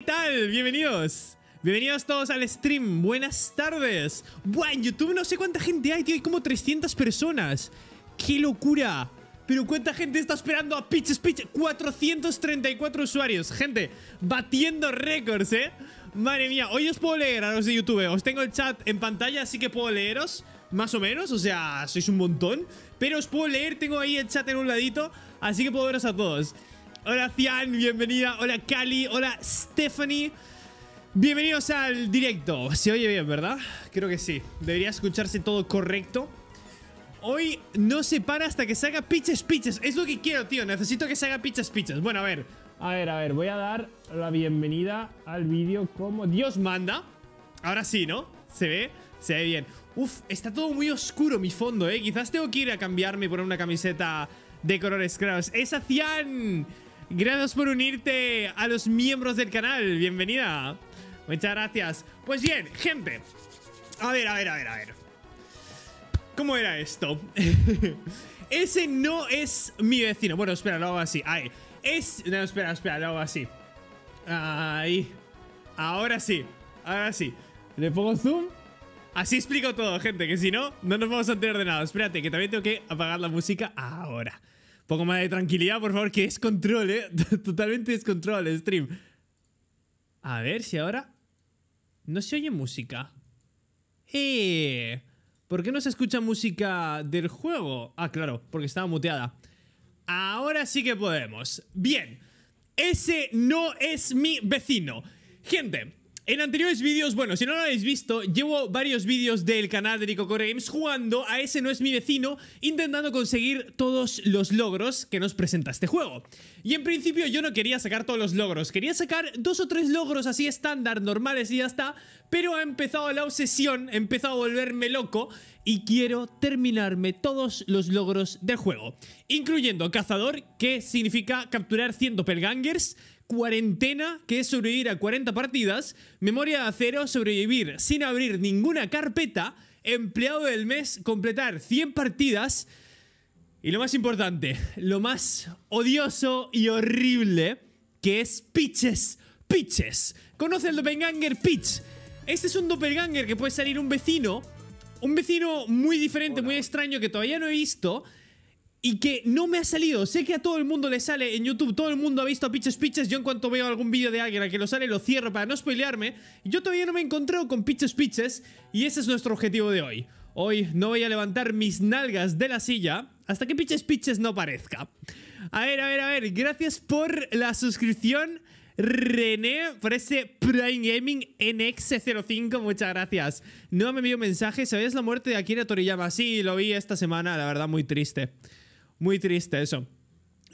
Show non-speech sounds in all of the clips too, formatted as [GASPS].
¿Qué tal? Bienvenidos. Bienvenidos todos al stream. Buenas tardes. Buah, en YouTube no sé cuánta gente hay, tío. Hay como 300 personas. ¡Qué locura! Pero ¿cuánta gente está esperando a Pitches Pitch? 434 usuarios. Gente, batiendo récords, ¿eh? Madre mía, hoy os puedo leer a los de YouTube. Os tengo el chat en pantalla, así que puedo leeros. Más o menos, o sea, sois un montón. Pero os puedo leer, tengo ahí el chat en un ladito. Así que puedo veros a todos. Hola Cian, bienvenida. Hola Cali, hola Stephanie. Bienvenidos al directo. Se oye bien, ¿verdad? Creo que sí. Debería escucharse todo correcto. Hoy no se para hasta que salga haga piches Es lo que quiero, tío. Necesito que salga haga piches piches. Bueno, a ver. A ver, a ver. Voy a dar la bienvenida al vídeo como Dios manda. Ahora sí, ¿no? Se ve. Se ve bien. Uf, está todo muy oscuro mi fondo, ¿eh? Quizás tengo que ir a cambiarme poner una camiseta de colores claros. ¡Es Cian! Gracias por unirte a los miembros del canal. Bienvenida. Muchas gracias. Pues bien, gente. A ver, a ver, a ver, a ver. ¿Cómo era esto? [LAUGHS] Ese no es mi vecino. Bueno, espera, lo hago así. Ahí. Es... No, espera, espera, lo hago así. Ahí. Ahora sí. Ahora sí. Le pongo zoom. Así explico todo, gente, que si no, no nos vamos a enterar de nada. Espérate, que también tengo que apagar la música ahora poco más de tranquilidad, por favor, que es control, ¿eh? [LAUGHS] Totalmente es control, el stream. A ver si ahora... No se oye música. ¡Eh! ¿Por qué no se escucha música del juego? Ah, claro, porque estaba muteada. Ahora sí que podemos. Bien. Ese no es mi vecino. Gente, en anteriores vídeos, bueno, si no lo habéis visto, llevo varios vídeos del canal de Rico Core Games jugando a ese no es mi vecino, intentando conseguir todos los logros que nos presenta este juego. Y en principio yo no quería sacar todos los logros, quería sacar dos o tres logros así estándar, normales y ya está, pero ha empezado la obsesión, he empezado a volverme loco y quiero terminarme todos los logros del juego, incluyendo cazador, que significa capturar 100 pelgangers cuarentena, que es sobrevivir a 40 partidas, memoria de acero, sobrevivir sin abrir ninguna carpeta, empleado del mes, completar 100 partidas y lo más importante, lo más odioso y horrible, que es pitches, pitches. ¿Conoce el doppelganger pitch? Este es un doppelganger que puede salir un vecino, un vecino muy diferente, muy extraño que todavía no he visto y que no me ha salido. Sé que a todo el mundo le sale en YouTube, todo el mundo ha visto a Piches Pitches. Yo en cuanto veo algún vídeo de alguien a que lo sale, lo cierro para no spoilearme. Yo todavía no me he encontrado con Piches Piches y ese es nuestro objetivo de hoy. Hoy no voy a levantar mis nalgas de la silla hasta que Piches Piches no parezca. A ver, a ver, a ver, gracias por la suscripción. René por ese Prime Gaming NX05, e muchas gracias. No me envió mensaje, ¿sabéis la muerte de Akira Toriyama? Sí, lo vi esta semana, la verdad, muy triste. Muy triste eso.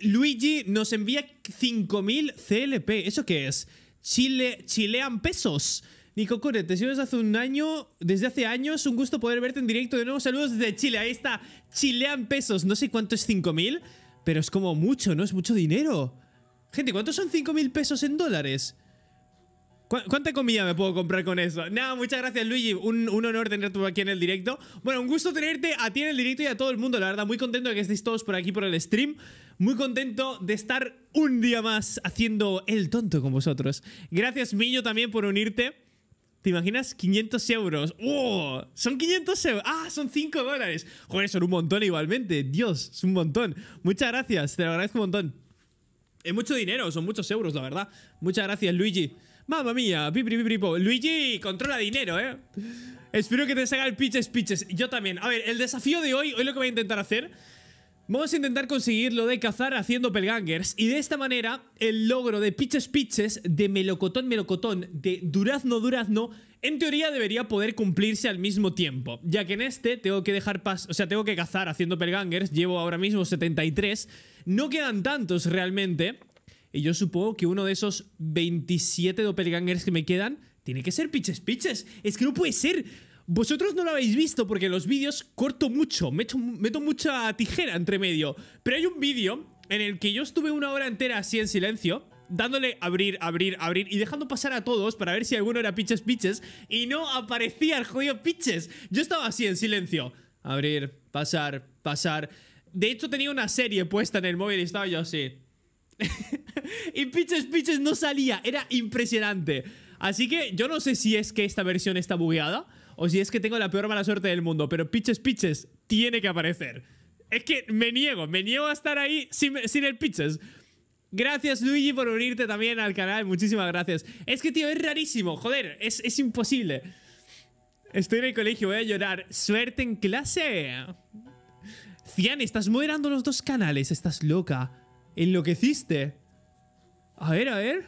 Luigi nos envía 5000 CLP. ¿Eso qué es? Chile, chilean pesos. Nico Cure, te desde hace un año, desde hace años, un gusto poder verte en directo de nuevo. Saludos desde Chile, ahí está, chilean pesos. No sé cuánto es 5000, pero es como mucho, ¿no? Es mucho dinero. Gente, ¿cuántos son 5000 pesos en dólares? ¿Cuánta comida me puedo comprar con eso? Nada, muchas gracias Luigi, un, un, honor tenerte aquí en el directo. Bueno, un gusto tenerte a ti en el directo y a todo el mundo, la verdad, muy contento de que estéis todos por aquí por el stream. Muy contento de estar un día más haciendo el tonto con vosotros. Gracias Miño también por unirte. ¿Te imaginas? 500 euros. ¡Oh! Son 500 euros. ¡Ah! Son 5 dólares. Joder, son un montón igualmente. Dios, es un montón. Muchas gracias, te lo agradezco un montón. Es mucho dinero, son muchos euros, la verdad. Muchas gracias, Luigi. Mamma mía, po. Luigi controla dinero, ¿eh? Espero que te salga el pitches pitches. Yo también. A ver, el desafío de hoy, hoy lo que voy a intentar hacer... Vamos a intentar conseguir lo de cazar haciendo pelgangers y de esta manera el logro de pitches pitches, de melocotón melocotón, de durazno durazno, en teoría debería poder cumplirse al mismo tiempo, ya que en este tengo que dejar paso. o sea, tengo que cazar haciendo pelgangers, llevo ahora mismo 73, no quedan tantos realmente, y yo supongo que uno de esos 27 doppelgangers que me quedan tiene que ser Piches Piches. Es que no puede ser. Vosotros no lo habéis visto porque los vídeos corto mucho, meto, meto mucha tijera entre medio. Pero hay un vídeo en el que yo estuve una hora entera así en silencio dándole abrir, abrir, abrir y dejando pasar a todos para ver si alguno era Piches pitches y no aparecía el jodido pitches. Yo estaba así en silencio. Abrir, pasar, pasar. De hecho tenía una serie puesta en el móvil y estaba yo así. [LAUGHS] [LAUGHS] y Pitches Pitches no salía. Era impresionante. Así que yo no sé si es que esta versión está bugueada o si es que tengo la peor mala suerte del mundo, pero Pitches Pitches tiene que aparecer. Es que me niego, me niego a estar ahí sin, el Pitches. Gracias Luigi por unirte también al canal, muchísimas gracias. Es que tío, es rarísimo, joder, es, es imposible. Estoy en el colegio, voy a llorar. Suerte en clase. Cian, estás moderando los dos canales, estás loca. Enloqueciste. A ver, a ver.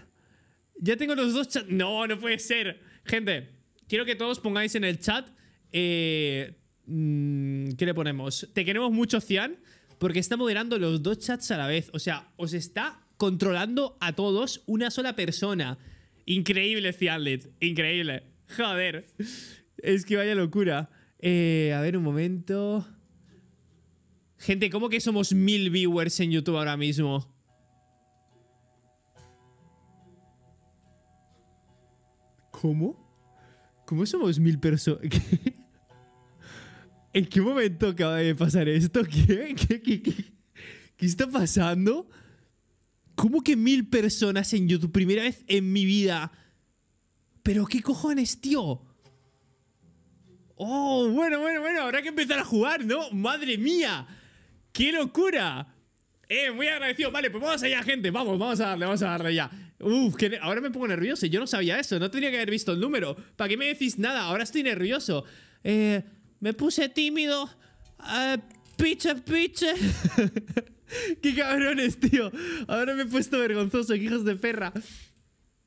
Ya tengo los dos chats. No, no puede ser. Gente, quiero que todos pongáis en el chat. Eh, mm, ¿Qué le ponemos? Te queremos mucho, Cian, porque está moderando los dos chats a la vez. O sea, os está controlando a todos una sola persona. Increíble, Cianlit. Increíble. Joder. Es que vaya locura. Eh, a ver, un momento. Gente, ¿cómo que somos mil viewers en YouTube ahora mismo? ¿Cómo? ¿Cómo somos mil personas? [LAUGHS] ¿En qué momento acaba de pasar esto? ¿Qué? ¿Qué, está pasando? ¿Cómo que mil personas en YouTube? Primera vez en mi vida. ¿Pero qué cojones, tío? Oh, bueno, bueno, bueno, habrá que empezar a jugar, ¿no? ¡Madre mía! ¡Qué locura! Eh, muy agradecido. Vale, pues vamos allá, gente. Vamos, vamos a darle, vamos a darle ya. Uf, ahora me pongo nervioso. Yo no sabía eso. No tenía que haber visto el número. ¿Para qué me decís nada? Ahora estoy nervioso. Eh, me puse tímido. Eh, piche, piche. [LAUGHS] ¡Qué cabrones, tío! Ahora me he puesto vergonzoso, hijos de perra.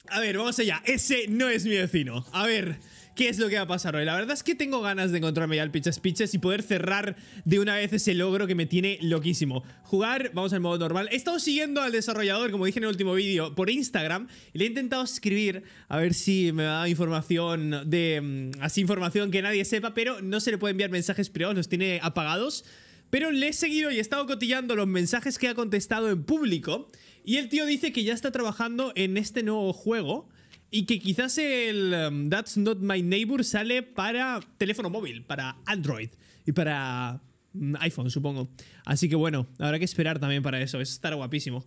A ver, vamos allá. Ese no es mi vecino. A ver qué es lo que va a pasar hoy. La verdad es que tengo ganas de encontrarme ya al Pichas Pichas y poder cerrar de una vez ese logro que me tiene loquísimo. Jugar, vamos al modo normal. He estado siguiendo al desarrollador, como dije en el último vídeo, por Instagram. Y le he intentado escribir a ver si me da información de... Mm, así información que nadie sepa, pero no se le puede enviar mensajes privados, los tiene apagados. Pero le he seguido y he estado cotillando los mensajes que ha contestado en público. Y el tío dice que ya está trabajando en este nuevo juego y que quizás el um, That's Not My Neighbor sale para teléfono móvil, para Android y para mm, iPhone, supongo. Así que bueno, habrá que esperar también para eso. Eso estar guapísimo.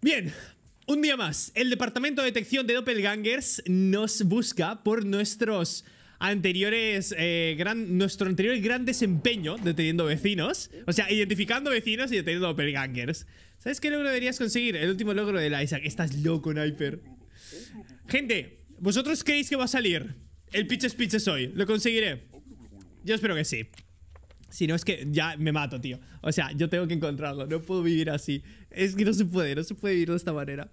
Bien, un día más. El Departamento de Detección de Doppelgangers nos busca por nuestros anteriores eh, gran, nuestro anterior gran desempeño deteniendo vecinos, o sea, identificando vecinos y deteniendo doppelgangers. ¿Sabes qué logro deberías conseguir? El último logro de la Isaac. Estás loco, Niper. Gente, ¿vosotros creéis que va a salir el Pitches Pitches hoy? ¿Lo conseguiré? Yo espero que sí. Si no, es que ya me mato, tío. O sea, yo tengo que encontrarlo. No puedo vivir así. Es que no se puede, no se puede vivir de esta manera.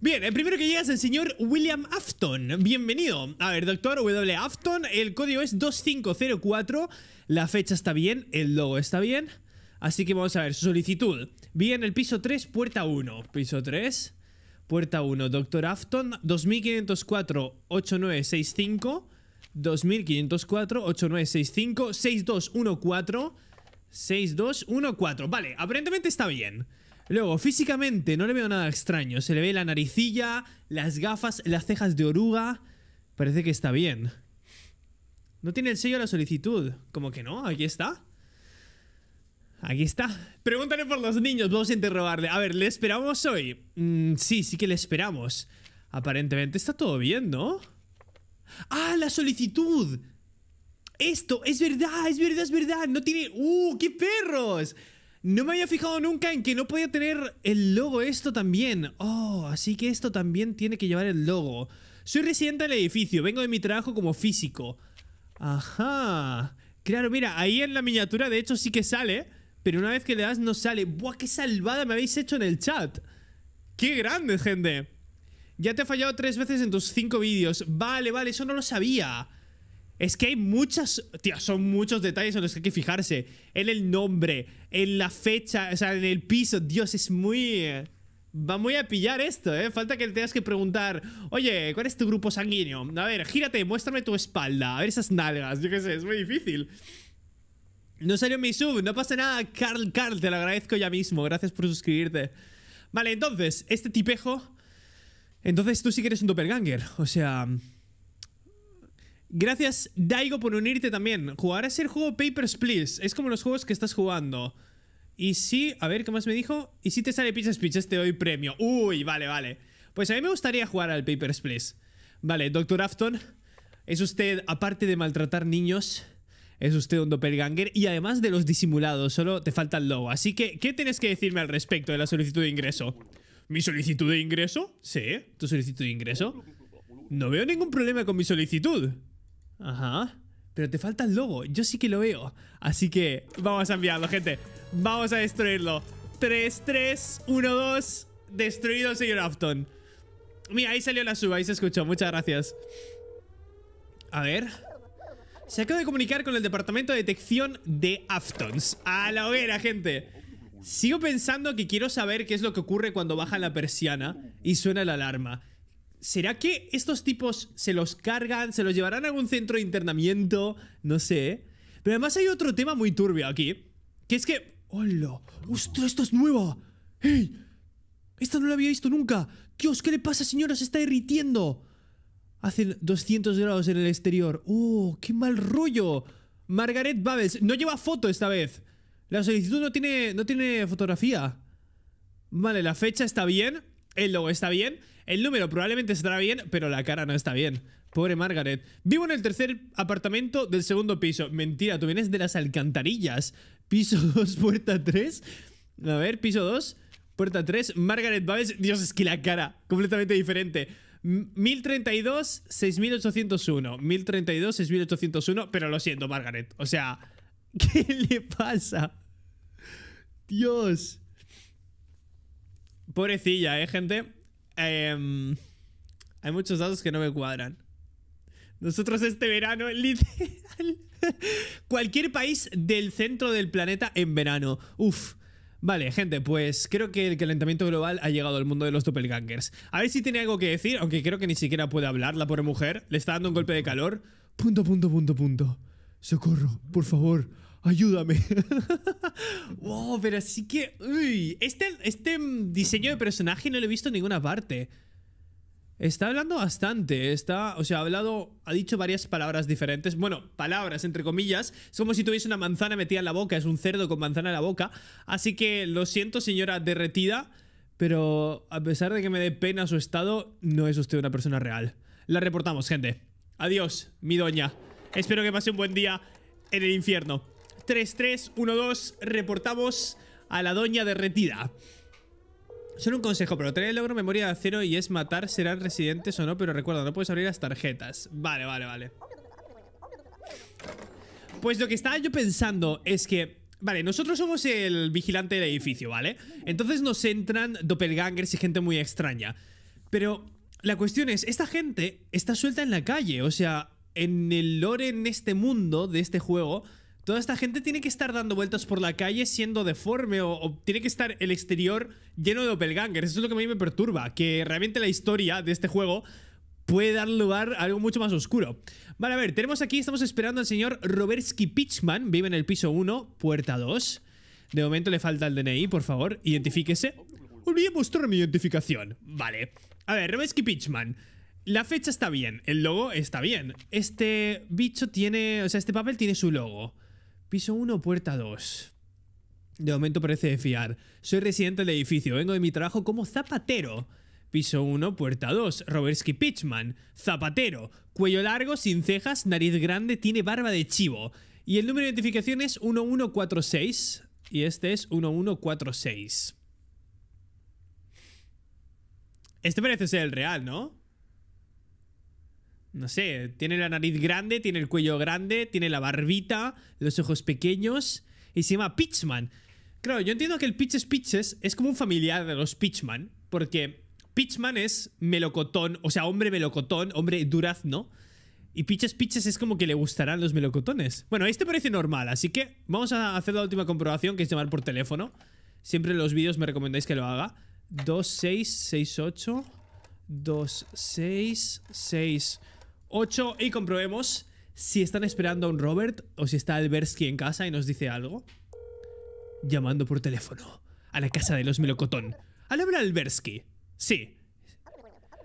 Bien, el primero que llega es el señor William Afton. Bienvenido. A ver, doctor W. Afton. El código es 2504. La fecha está bien, el logo está bien. Así que vamos a ver, su solicitud. Bien, el piso 3, puerta 1. Piso 3. Puerta 1, Doctor Afton, 2504-8965, 2504-8965, 6214, 6214. Vale, aparentemente está bien. Luego, físicamente no le veo nada extraño. Se le ve la naricilla, las gafas, las cejas de oruga. Parece que está bien. No tiene el sello de la solicitud. como que no? Aquí está. Aquí está. Pregúntale por los niños, vamos a interrogarle. A ver, ¿le esperamos hoy? Mm, sí, sí que le esperamos. Aparentemente está todo bien, ¿no? ¡Ah, la solicitud! Esto, es verdad, es verdad, es verdad. No tiene... ¡Uh, qué perros! No me había fijado nunca en que no podía tener el logo esto también. Oh, así que esto también tiene que llevar el logo. Soy residente del edificio, vengo de mi trabajo como físico. Ajá. Claro, mira, ahí en la miniatura de hecho sí que sale pero una vez que le das no sale. ¡Buah, qué salvada me habéis hecho en el chat! ¡Qué grande, gente! Ya te he fallado tres veces en tus cinco vídeos. Vale, vale, eso no lo sabía. Es que hay muchas... Tío, son muchos detalles en los que hay que fijarse. En el nombre, en la fecha, o sea, en el piso. Dios, es muy... Eh, va muy a pillar esto, ¿eh? Falta que le tengas que preguntar, oye, ¿cuál es tu grupo sanguíneo? A ver, gírate, muéstrame tu espalda, a ver esas nalgas. Yo qué sé, es muy difícil. No salió mi sub, no pasa nada, Carl, Carl, te lo agradezco ya mismo. Gracias por suscribirte. Vale, entonces, este tipejo... Entonces tú sí que eres un doppelganger, o sea... Gracias, Daigo, por unirte también. Jugarás el juego Papers, Please. Es como los juegos que estás jugando. Y sí, A ver, ¿qué más me dijo? Y si te sale Pizzas Pizzas, te doy premio. Uy, vale, vale. Pues a mí me gustaría jugar al Papers, Please. Vale, Doctor Afton. ¿Es usted, aparte de maltratar niños es usted un doppelganger y además de los disimulados, solo te falta el logo. Así que, ¿qué tienes que decirme al respecto de la solicitud de ingreso? ¿Mi solicitud de ingreso? Sí, tu solicitud de ingreso. No veo ningún problema con mi solicitud. Ajá. Pero te falta el logo, yo sí que lo veo. Así que vamos a enviarlo, gente. Vamos a destruirlo. 3, 3, 1, 2. Destruido señor Afton. Mira, ahí salió la suba, ahí se escuchó. Muchas gracias. A ver. Se acaba de comunicar con el departamento de detección de Aftons. A la hoguera, gente. Sigo pensando que quiero saber qué es lo que ocurre cuando baja la persiana y suena la alarma. ¿Será que estos tipos se los cargan? ¿Se los llevarán a algún centro de internamiento? No sé. Pero además hay otro tema muy turbio aquí. Que es que... ¡Hola! ¡Ostras, esto es nuevo! ¡Ey! Esta no la había visto nunca. Dios, ¿qué le pasa, señora? Se está derritiendo. Hacen 200 grados en el exterior. ¡Oh, qué mal rollo! Margaret Babes, No lleva foto esta vez. La solicitud no tiene, no tiene fotografía. Vale, la fecha está bien. El logo está bien. El número probablemente estará bien, pero la cara no está bien. Pobre Margaret. Vivo en el tercer apartamento del segundo piso. Mentira, tú vienes de las alcantarillas. Piso 2, [LAUGHS] puerta 3. A ver, piso 2, puerta 3. Margaret Babes. Dios, es que la cara. Completamente diferente. 1032, 6801. 1032, 6801. Pero lo siento, Margaret. O sea, [LAUGHS] ¿qué le pasa? Dios. Pobrecilla, ¿eh, gente? Em, hay muchos datos que no me cuadran. Nosotros este verano, [LAUGHS] literal. Cualquier país del centro del planeta en verano. Uf, Vale, gente, pues creo que el calentamiento global ha llegado al mundo de los doppelgangers. A ver si tiene algo que decir, aunque creo que ni siquiera puede hablar la pobre mujer. Le está dando un golpe de calor. Punto, punto, punto, punto. Socorro, por favor, ayúdame. [LAUGHS] wow, pero así que... Uy, este, este diseño de personaje no lo he visto en ninguna parte. Está hablando bastante, está, o sea, ha hablado, ha dicho varias palabras diferentes, bueno, palabras entre comillas, es como si tuviese una manzana metida en la boca, es un cerdo con manzana en la boca, así que lo siento señora derretida, pero a pesar de que me dé pena su estado, no es usted una persona real. La reportamos, gente. Adiós, mi doña. Espero que pase un buen día en el infierno. 3312, reportamos a la doña derretida. Solo un consejo, pero trae el logro memoria de acero y es matar, serán residentes o no, pero recuerda, no puedes abrir las tarjetas. Vale, vale, vale. Pues lo que estaba yo pensando es que Vale, nosotros somos el vigilante del edificio, ¿vale? Entonces nos entran doppelgangers y gente muy extraña. Pero la cuestión es, esta gente está suelta en la calle, o sea, en el lore, en este mundo de este juego, Toda esta gente tiene que estar dando vueltas por la calle siendo deforme o, tiene que estar el exterior lleno de Opelgangers. Eso es lo que a mí me perturba, que realmente la historia de este juego puede dar lugar a algo mucho más oscuro. Vale, a ver, tenemos aquí, estamos esperando al señor Robertsky Pitchman, vive en el piso 1, puerta 2. De momento le falta el DNI, por favor, identifíquese. Olvidé mostrar mi identificación. Vale. A ver, Robertsky Pitchman. La fecha está bien, el logo está bien. Este bicho tiene, o sea, este papel tiene su logo. Piso 1, puerta 2. De momento parece de fiar. Soy residente del edificio, vengo de mi trabajo como zapatero. Piso 1, puerta 2. robertski Pitchman. Zapatero. Cuello largo, sin cejas, nariz grande, tiene barba de chivo. Y el número de identificación es 1146. Y este es 1146. Este parece ser el real, ¿no? no sé, tiene la nariz grande, tiene el cuello grande, tiene la barbita, los ojos pequeños y se llama Pitchman. Claro, yo entiendo que el Pitches Pitches es como un familiar de los Pitchman, porque Pitchman es melocotón, o sea, hombre melocotón, hombre durazno. Y Pitches Pitches es como que le gustarán los melocotones. Bueno, este parece normal, así que vamos a hacer la última comprobación, que es llamar por teléfono. Siempre en los vídeos me recomendáis que lo haga. 2668 266 8 y comprobemos si están esperando a un Robert o si está Alberski en casa y nos dice algo. Llamando por teléfono a la casa de los melocotón. Al habla Albersky. Sí.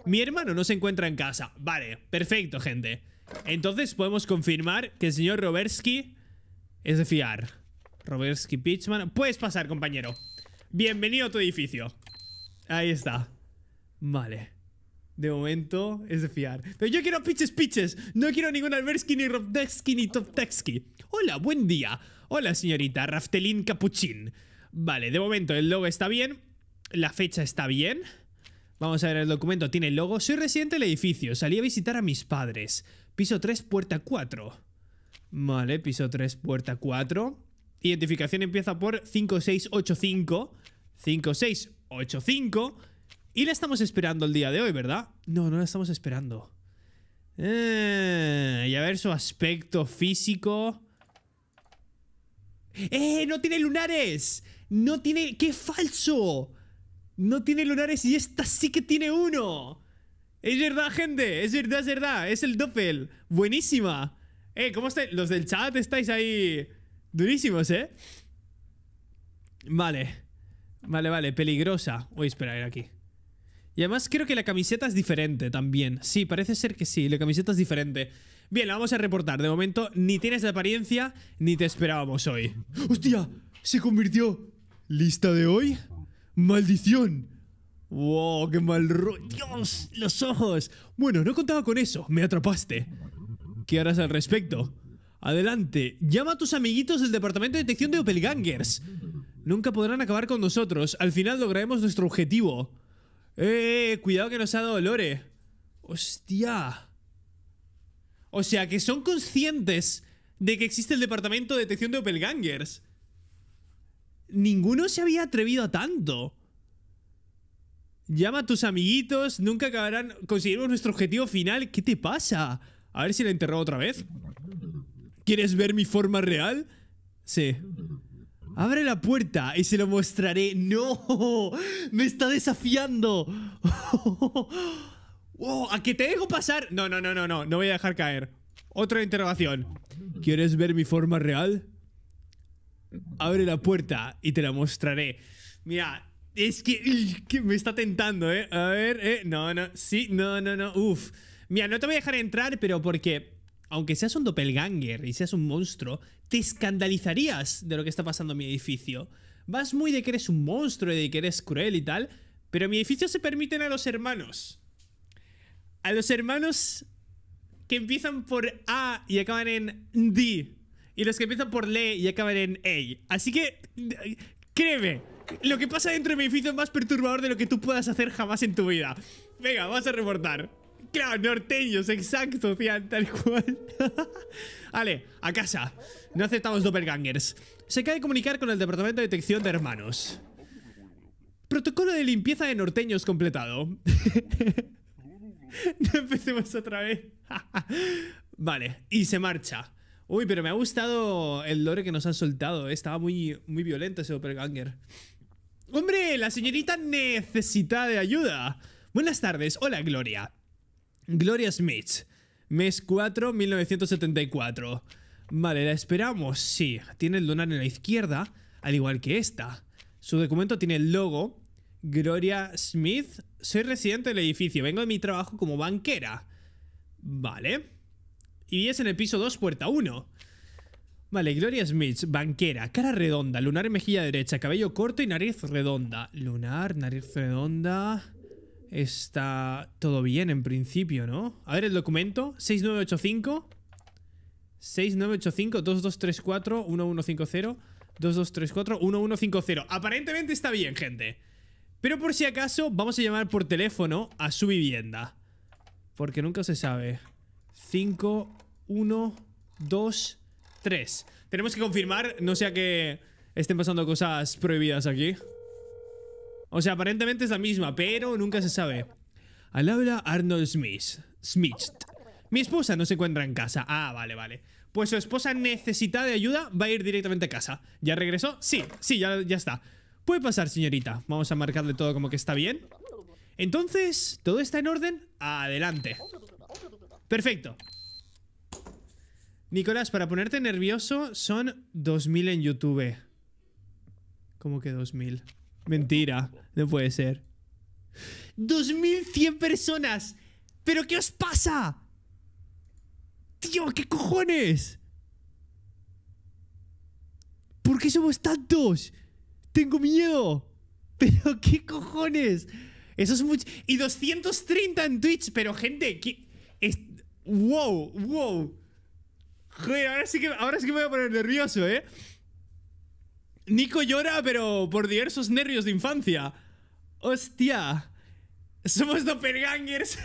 Mi hermano no se encuentra en casa. Vale, perfecto, gente. Entonces podemos confirmar que el señor Robersky es de fiar. Robersky Pitchman. Puedes pasar, compañero. Bienvenido a tu edificio. Ahí está. Vale de momento es de fiar. Pero yo quiero pitches, pitches. No quiero ningún alberski, ni Robdesky, ni Topteski. Hola, buen día. Hola, señorita Raftelin Capuchín. Vale, de momento el logo está bien. La fecha está bien. Vamos a ver el documento. Tiene el logo. Soy residente del edificio. Salí a visitar a mis padres. Piso 3, puerta 4. Vale, piso 3, puerta 4. Identificación empieza por 5685. 5685. Y la estamos esperando el día de hoy, ¿verdad? No, no la estamos esperando. Eh, y a ver su aspecto físico. ¡Eh! ¡No tiene lunares! ¡No tiene. ¡Qué falso! No tiene lunares y esta sí que tiene uno. Es verdad, gente. Es verdad, es verdad. Es el Doppel. Buenísima. Eh, ¿cómo estáis? Los del chat estáis ahí durísimos, ¿eh? Vale. Vale, vale. Peligrosa. Voy a esperar aquí. Y además creo que la camiseta es diferente también. Sí, parece ser que sí, la camiseta es diferente. Bien, la vamos a reportar. De momento, ni tienes la apariencia, ni te esperábamos hoy. ¡Hostia! Se convirtió. ¿Lista de hoy? ¡Maldición! ¡Wow! ¡Qué mal rollo! ¡Los ojos! Bueno, no contaba con eso. Me atrapaste. ¿Qué harás al respecto? Adelante. Llama a tus amiguitos del Departamento de Detección de Opelgangers. Nunca podrán acabar con nosotros. Al final lograremos nuestro objetivo. Eh, eh, ¡Eh! Cuidado que nos ha dado Lore. ¡Hostia! O sea, que son conscientes de que existe el departamento de detección de Opelgangers. Ninguno se había atrevido a tanto. Llama a tus amiguitos, nunca acabarán. Conseguiremos nuestro objetivo final. ¿Qué te pasa? A ver si la enterró otra vez. ¿Quieres ver mi forma real? Sí. Abre la puerta y se lo mostraré. ¡No! ¡Me está desafiando! [LAUGHS] ¿A qué te dejo pasar? No, no, no, no, no. No voy a dejar caer. Otra interrogación. ¿Quieres ver mi forma real? Abre la puerta y te la mostraré. Mira, es que, que me está tentando, ¿eh? A ver, ¿eh? No, no. Sí, no, no, no. Uf. Mira, no te voy a dejar entrar, pero porque aunque seas un doppelganger y seas un monstruo, te escandalizarías de lo que está pasando en mi edificio. Vas muy de que eres un monstruo y de que eres cruel y tal, pero en mi edificio se permiten a los hermanos. A los hermanos que empiezan por A y acaban en D. Y los que empiezan por L y acaban en E. Así que, créeme, lo que pasa dentro de mi edificio es más perturbador de lo que tú puedas hacer jamás en tu vida. Venga, vamos a reportar. Claro, norteños, exacto, fian, tal cual. vale, [LAUGHS] a casa. No aceptamos doppelgangers. Se de comunicar con el Departamento de Detección de Hermanos. Protocolo de limpieza de norteños completado. [LAUGHS] no empecemos otra vez. [LAUGHS] vale, y se marcha. Uy, pero me ha gustado el lore que nos han soltado. Estaba muy, muy violento ese doppelganger. ¡Hombre! La señorita necesita de ayuda. Buenas tardes. Hola, Gloria. Gloria Smith, mes 4, 1974. Vale, la esperamos, sí. Tiene el lunar en la izquierda, al igual que esta. Su documento tiene el logo. Gloria Smith, soy residente del edificio, vengo de mi trabajo como banquera. Vale. Y es en el piso 2, puerta 1. Vale, Gloria Smith, banquera, cara redonda, lunar en mejilla derecha, cabello corto y nariz redonda. Lunar, nariz redonda. Está todo bien en principio, ¿no? A ver el documento. 6985. 6985 2234 1150 2234 1150. Aparentemente está bien, gente. Pero por si acaso, vamos a llamar por teléfono a su vivienda. Porque nunca se sabe. 5123. Tenemos que confirmar, no sea que estén pasando cosas prohibidas aquí. O sea, aparentemente es la misma, pero nunca se sabe. Al habla Arnold Smith. Smith. Mi esposa no se encuentra en casa. Ah, vale, vale. Pues su esposa necesita de ayuda, va a ir directamente a casa. ¿Ya regresó? Sí, sí, ya, ya está. Puede pasar, señorita. Vamos a marcarle todo como que está bien. Entonces, ¿todo está en orden? Adelante. Perfecto. Nicolás, para ponerte nervioso, son 2000 en YouTube. ¿Cómo que 2000? Mentira, no puede ser. ¡2100 personas! ¿Pero qué os pasa? Tío, ¿qué cojones? ¿Por qué somos tantos? Tengo miedo. ¿Pero qué cojones? Eso es mucho... Y 230 en Twitch, pero gente, ¿qué? Wow, wow. Joder, que, ahora sí que me voy a poner nervioso, ¿eh? Nico llora, pero por diversos nervios de infancia. ¡Hostia! Somos doppelgangers.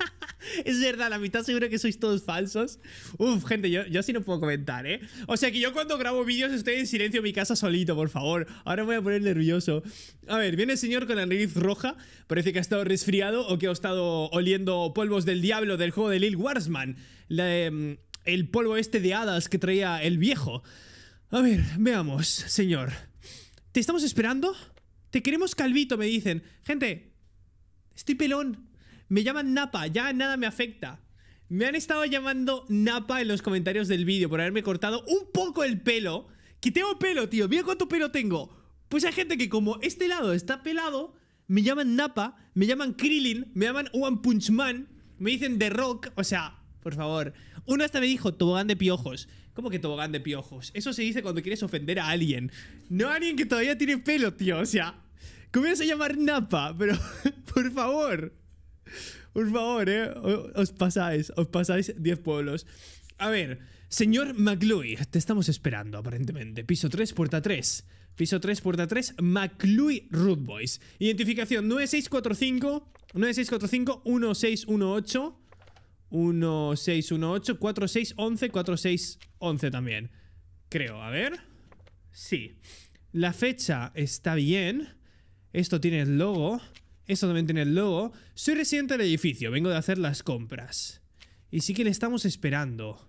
[LAUGHS] es verdad, la mitad seguro que sois todos falsos. Uf, gente, yo, yo así no puedo comentar, ¿eh? O sea que yo cuando grabo vídeos estoy en silencio en mi casa solito, por favor. Ahora me voy a poner nervioso. A ver, viene el señor con la nariz roja. Parece que ha estado resfriado o que ha estado oliendo polvos del diablo del juego de Lil Warsman. Em, el polvo este de hadas que traía el viejo. A ver, veamos, señor. ¿Te estamos esperando? Te queremos calvito, me dicen. Gente, estoy pelón. Me llaman Napa, ya nada me afecta. Me han estado llamando Napa en los comentarios del vídeo por haberme cortado un poco el pelo. Que tengo pelo, tío. Mira cuánto pelo tengo. Pues hay gente que como este lado está pelado, me llaman Napa, me llaman Krillin, me llaman One Punch Man, me dicen The Rock. O sea, por favor. Uno hasta me dijo tobogán de piojos. ¿Cómo que tobogán de piojos? Eso se dice cuando quieres ofender a alguien. No a alguien que todavía tiene pelo, tío. O sea, comienza a llamar Napa, pero [LAUGHS] por favor. Por favor, eh. Os pasáis, os pasáis 10 pueblos. A ver, señor McLuy, te estamos esperando aparentemente. Piso 3, puerta 3. Piso 3, puerta 3, McLuy Root Boys. Identificación 9645 9645 1618 1618, 4611, 4611 también. Creo, a ver. Sí. La fecha está bien. Esto tiene el logo. Esto también tiene el logo. Soy residente del edificio, vengo de hacer las compras. Y sí que le estamos esperando.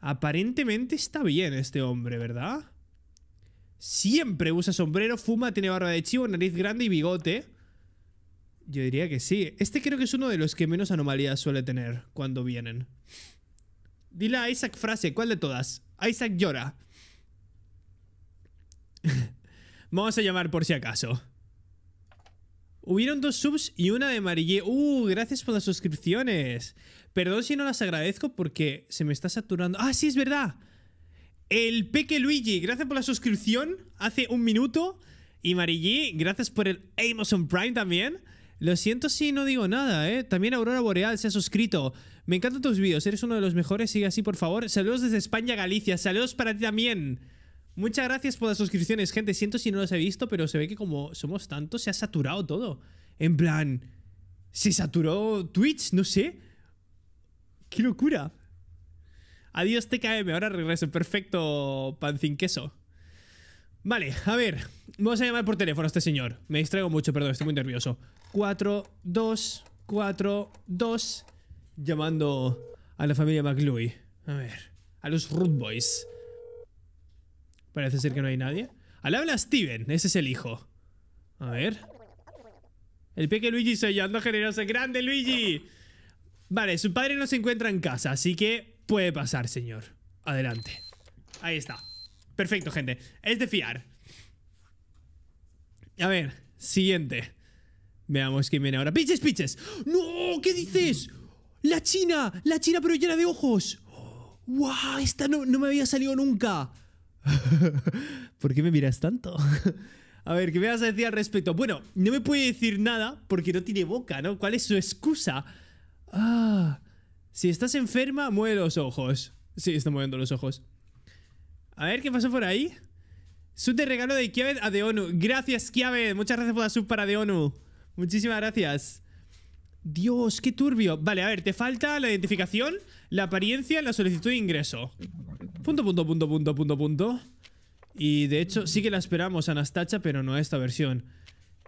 Aparentemente está bien este hombre, ¿verdad? Siempre usa sombrero, fuma, tiene barba de chivo, nariz grande y bigote. Yo diría que sí. Este creo que es uno de los que menos anomalías suele tener cuando vienen. Dile a Isaac frase, ¿cuál de todas? Isaac llora. [LAUGHS] Vamos a llamar por si acaso. Hubieron dos subs y una de Marillé. ¡Uh! Gracias por las suscripciones. Perdón si no las agradezco porque se me está saturando. ¡Ah, sí, es verdad! El Peque Luigi, gracias por la suscripción hace un minuto. Y Marillé, gracias por el Amazon Prime también. Lo siento si no digo nada, ¿eh? También Aurora Boreal se ha suscrito. Me encantan tus vídeos, eres uno de los mejores, sigue así, por favor. Saludos desde España, Galicia. Saludos para ti también. Muchas gracias por las suscripciones, gente. Siento si no los he visto, pero se ve que como somos tantos, se ha saturado todo. En plan, se saturó Twitch, no sé. ¡Qué locura! Adiós TKM, ahora regreso. Perfecto, pan sin queso. Vale, a ver. Vamos a llamar por teléfono a este señor. Me distraigo mucho, perdón, estoy muy nervioso. 4, 2, 4, 2. Llamando a la familia McLuey. A ver. A los Root Boys. Parece ser que no hay nadie. Al habla Steven, ese es el hijo. A ver. El peque Luigi soy yo, ando generoso. ¡Grande, Luigi! Vale, su padre no se encuentra en casa, así que puede pasar, señor. Adelante. Ahí está. Perfecto, gente. Es de fiar. A ver, siguiente. Veamos quién viene ahora. ¡Piches, piches! ¡No! ¿Qué dices? ¡La China! ¡La China pero llena de ojos! ¡Guau! Esta no, me había salido nunca. [LAUGHS] ¿Por qué me miras tanto? [LAUGHS] A ver, ¿qué me vas a decir al respecto? Bueno, no me puede decir nada porque no tiene boca, ¿no? ¿Cuál es su excusa? Ah, si estás enferma, mueve los ojos. Sí, está moviendo los ojos. A ver qué pasó por ahí. Sub de regalo de Kiavet a Deonu. Gracias, Kiavet. Muchas gracias por la sub para Deonu. Muchísimas gracias. Dios, qué turbio. Vale, a ver, te falta la identificación, la apariencia, la solicitud de ingreso. Punto, punto, punto, punto, punto, punto. Y de hecho, sí que la esperamos, a Anastacha pero no a esta versión.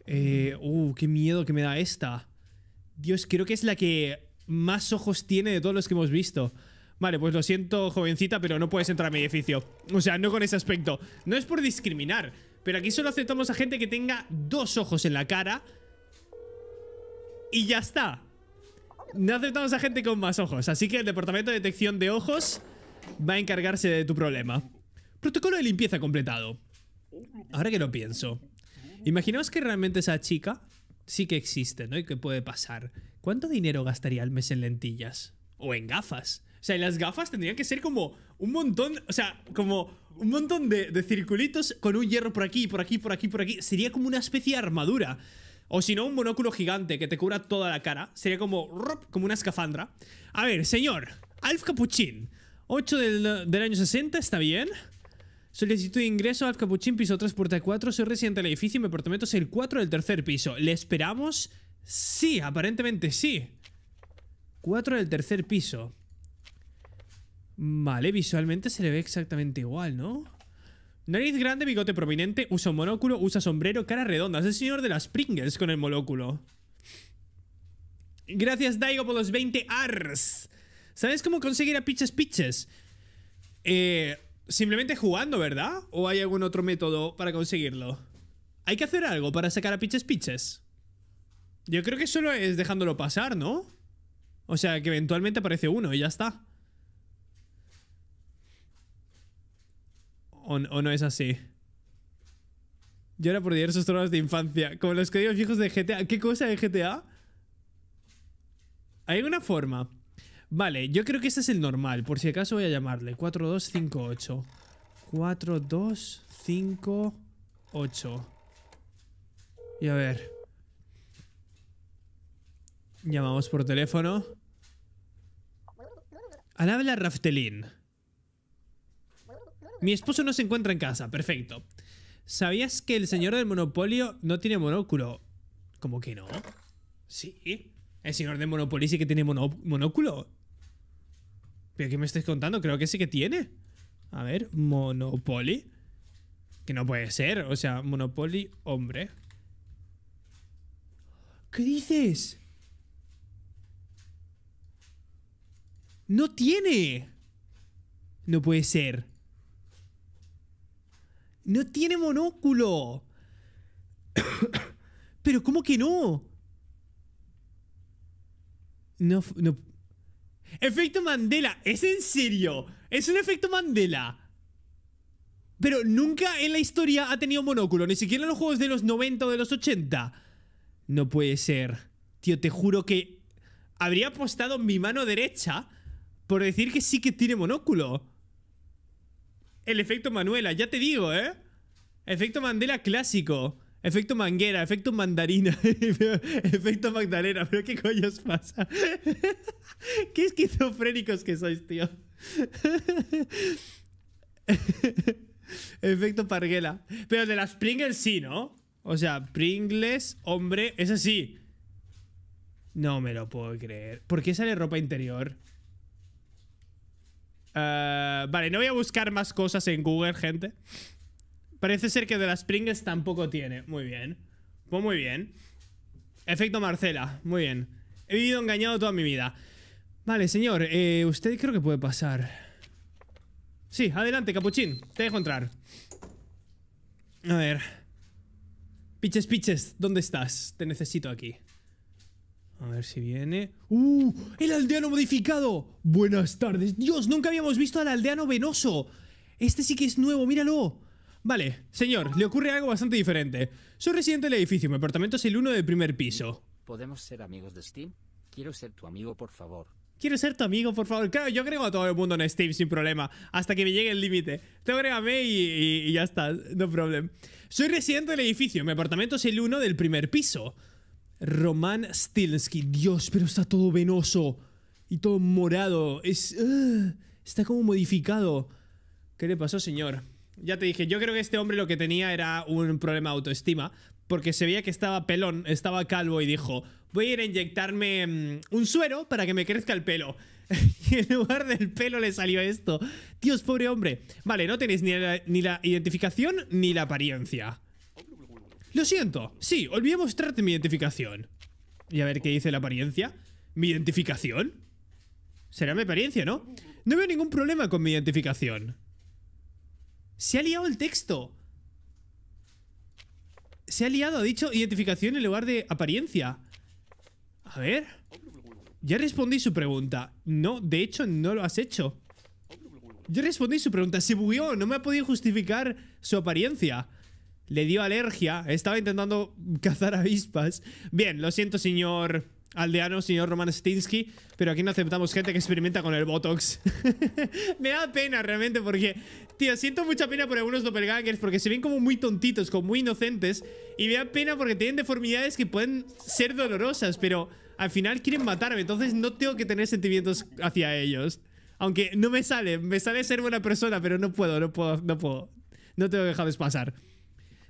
Eh, uh, qué miedo que me da esta. Dios, creo que es la que más ojos tiene de todos los que hemos visto. Vale, pues lo siento, jovencita, pero no puedes entrar a mi edificio. O sea, no con ese aspecto. No es por discriminar, pero aquí solo aceptamos a gente que tenga dos ojos en la cara. Y ya está. No aceptamos a gente con más ojos. Así que el departamento de detección de ojos va a encargarse de tu problema. Protocolo de limpieza completado. Ahora que lo pienso. Imaginaos que realmente esa chica sí que existe, ¿no? Y que puede pasar. ¿Cuánto dinero gastaría al mes en lentillas? O en gafas. O sea, las gafas tendrían que ser como un montón, o sea, como un montón de, circulitos con un hierro por aquí, por aquí, por aquí, por aquí. Sería como una especie de armadura. O si no, un monóculo gigante que te cubra toda la cara. Sería como, como una escafandra. A ver, señor, Alf Capuchín. 8 del, año 60, está bien. Solicitud de ingreso Alf Capuchín, piso 3, puerta 4. Soy residente del edificio y mi apartamento es el 4 del tercer piso. ¿Le esperamos? Sí, aparentemente sí. 4 del tercer piso. Vale, visualmente se le ve exactamente igual, ¿no? Nariz grande, bigote prominente, usa monóculo, usa sombrero, cara redonda. Es el señor de las Pringles con el monóculo. Gracias, Daigo, por los 20 ARS. ¿Sabes cómo conseguir a Pitches Pitches? Eh, simplemente jugando, ¿verdad? ¿O hay algún otro método para conseguirlo? Hay que hacer algo para sacar a Pitches Pitches. Yo creo que solo es dejándolo pasar, ¿no? O sea, que eventualmente aparece uno y ya está. o, no es así? Llora por diversos traumas de infancia, como los códigos viejos de GTA. ¿Qué cosa de GTA? Hay alguna forma. Vale, yo creo que este es el normal, por si acaso voy a llamarle. 4258. 4258. Y a ver. Llamamos por teléfono. habla Raftelin. Mi esposo no se encuentra en casa, perfecto. ¿Sabías que el señor del monopolio no tiene monóculo? ¿Cómo que no? Sí. El señor del monopolio sí que tiene monóculo. ¿Pero qué me estás contando? Creo que sí que tiene. A ver, Monopoly. Que no puede ser. O sea, Monopoly, hombre. ¿Qué dices? No tiene. No puede ser. No tiene monóculo. [COUGHS] Pero ¿cómo que no? No, no. Efecto Mandela, es en serio. Es un efecto Mandela. Pero nunca en la historia ha tenido monóculo, ni siquiera en los juegos de los 90 o de los 80. No puede ser. Tío, te juro que habría apostado mi mano derecha por decir que sí que tiene monóculo el efecto Manuela, ya te digo, ¿eh? Efecto Mandela clásico. Efecto manguera, efecto mandarina, [LAUGHS] efecto magdalena, pero qué os pasa. [LAUGHS] qué esquizofrénicos que sois, tío. [LAUGHS] efecto parguela. Pero de las Pringles sí, ¿no? O sea, Pringles, hombre, es así. No me lo puedo creer. ¿Por qué sale ropa interior? Ah, vale, no voy a buscar más cosas en Google, gente. Parece ser que de las Pringles tampoco tiene. Muy bien. Pues muy bien. Efecto Marcela. Muy bien. He vivido engañado toda mi vida. Vale, señor. Eh, usted creo que puede pasar. Sí, adelante, capuchín. Te dejo entrar. A ver. Piches, piches, ¿dónde estás? Te necesito aquí. A ver si viene. ¡Uh! ¡El aldeano modificado! Buenas tardes. Dios, nunca habíamos visto al aldeano venoso. Este sí que es nuevo, míralo. Vale, señor, le ocurre algo bastante diferente. Soy residente del edificio, mi apartamento es el uno del primer piso. ¿Podemos ser amigos de Steam? Quiero ser tu amigo, por favor. Quiero ser tu amigo, por favor. Claro, yo agrego a todo el mundo en Steam sin problema. Hasta que me llegue el límite. Te agrego a y, y ya está. No problem. Soy residente del edificio. Mi apartamento es el uno del primer piso. Roman Stilsky, Dios, pero está todo venoso y todo morado. Es. está como modificado. ¿Qué le pasó, señor? Ya te dije, yo creo que este hombre lo que tenía era un problema de autoestima. Porque se veía que estaba pelón, estaba calvo y dijo: Voy a ir a inyectarme mm, un suero para que me crezca el pelo. [LAUGHS] y en lugar del pelo le salió esto. Dios, pobre hombre. Vale, no tenéis ni la identificación ni la apariencia. Lo siento, sí, olvidé mostrarte mi identificación. Y a ver qué dice la apariencia. ¿Mi identificación? Será mi apariencia, ¿no? No veo ningún problema con mi identificación. Se ha liado el texto. Se ha liado, ha dicho identificación en lugar de apariencia. A ver. Ya respondí su pregunta. No, de hecho, no lo has hecho. Ya respondí su pregunta. Se bugueó, no me ha podido justificar su apariencia le dio alergia, estaba intentando [LAUGHS] cazar avispas. Bien, lo siento, señor aldeano, señor Roman Stinsky, pero aquí no aceptamos gente que experimenta con el Botox. [LAUGHS] Me da pena realmente porque, tío, siento mucha pena por algunos doppelgangers porque se ven como muy tontitos, como muy inocentes, y me da pena porque tienen deformidades que pueden ser dolorosas, pero al final quieren matarme, entonces no tengo que tener sentimientos hacia ellos. Aunque no me sale, me sale ser buena persona, pero no puedo, no puedo, no puedo. No tengo que dejarles pasar.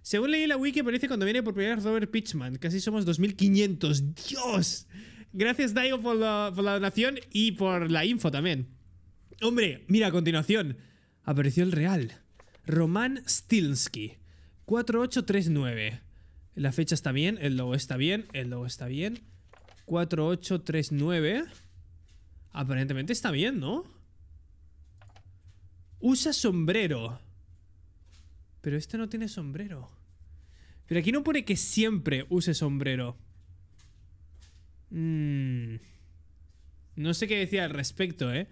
Según leí la wiki, aparece cuando viene por primera vez Robert Pitchman. Casi somos 2500. ¡Dios! Gracias, Daigo, por la, donación y por la info también. Hombre, mira, a continuación. Apareció el real. Roman Stilsky. 4839. La fecha está bien, el logo está bien, el logo está bien. 4839. Aparentemente está bien, ¿no? Usa sombrero. Pero este no tiene sombrero. Pero aquí no pone que siempre use sombrero. Mm. No sé qué decía al respecto, ¿eh?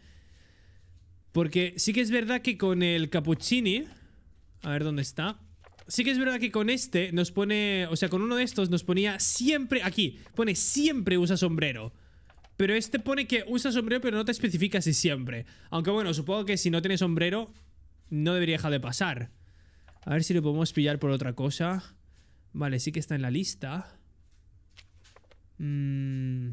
Porque sí que es verdad que con el cappuccini... A ver dónde está. Sí que es verdad que con este nos pone... O sea, con uno de estos nos ponía siempre... Aquí, pone siempre usa sombrero. Pero este pone que usa sombrero, pero no te especifica si siempre. Aunque bueno, supongo que si no tiene sombrero, no debería dejar de pasar. A ver si lo podemos pillar por otra cosa. Vale, sí que está en la lista. Mm.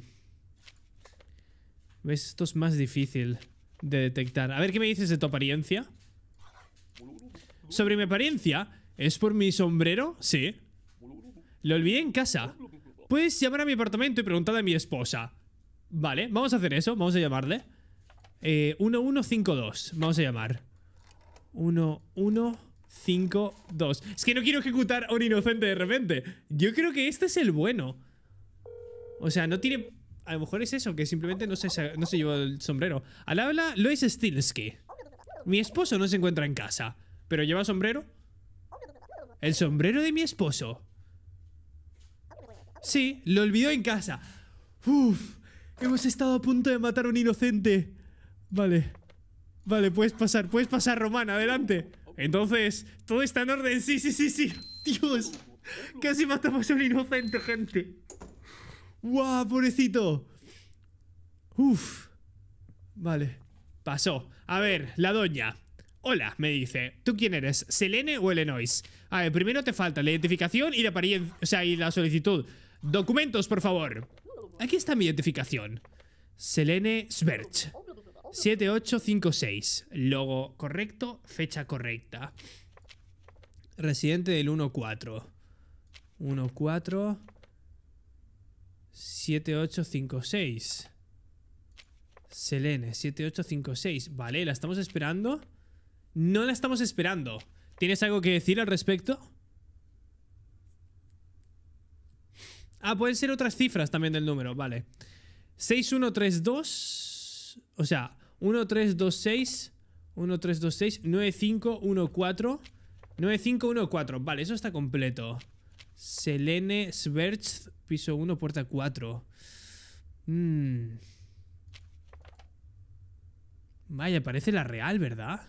¿Ves? Esto es más difícil de detectar. A ver qué me dices de tu apariencia. Sobre mi apariencia, ¿es por mi sombrero? Sí. Lo olvidé en casa. Puedes llamar a mi apartamento y preguntar a mi esposa. Vale, vamos a hacer eso. Vamos a llamarle. Eh, 1152. Vamos a llamar. 1152. 5, 2. Es que no quiero ejecutar a un inocente de repente. Yo creo que este es el bueno. O sea, no tiene... A lo mejor es eso, que simplemente no se, no se llevó el sombrero. Al habla Lois Stilsky. Mi esposo no se encuentra en casa. ¿Pero lleva sombrero? El sombrero de mi esposo. Sí, lo olvidó en casa. Uf, hemos estado a punto de matar a un inocente. Vale. Vale, puedes pasar, puedes pasar, Román, adelante. Entonces, todo está en orden. Sí, sí, sí, sí. Dios. Casi matamos a un inocente, gente. ¡Wow, pobrecito! Uf. Vale. Pasó. A ver, la doña. Hola, me dice. ¿Tú quién eres? ¿Selene o Elenois? A ver, primero te falta la identificación y la apariencia. O sea, y la solicitud. Documentos, por favor. Aquí está mi identificación. Selene Sverch. 7856. Logo correcto, fecha correcta. Residente del 14. 14 7856. Selene 7856. Vale, la estamos esperando. No la estamos esperando. ¿Tienes algo que decir al respecto? Ah, pueden ser otras cifras también del número, vale. 6132. O sea, 1326 1326 9514 9514. Vale, eso está completo. Selene Sverch, piso 1, puerta 4. Mmm Vaya, parece la real, ¿verdad?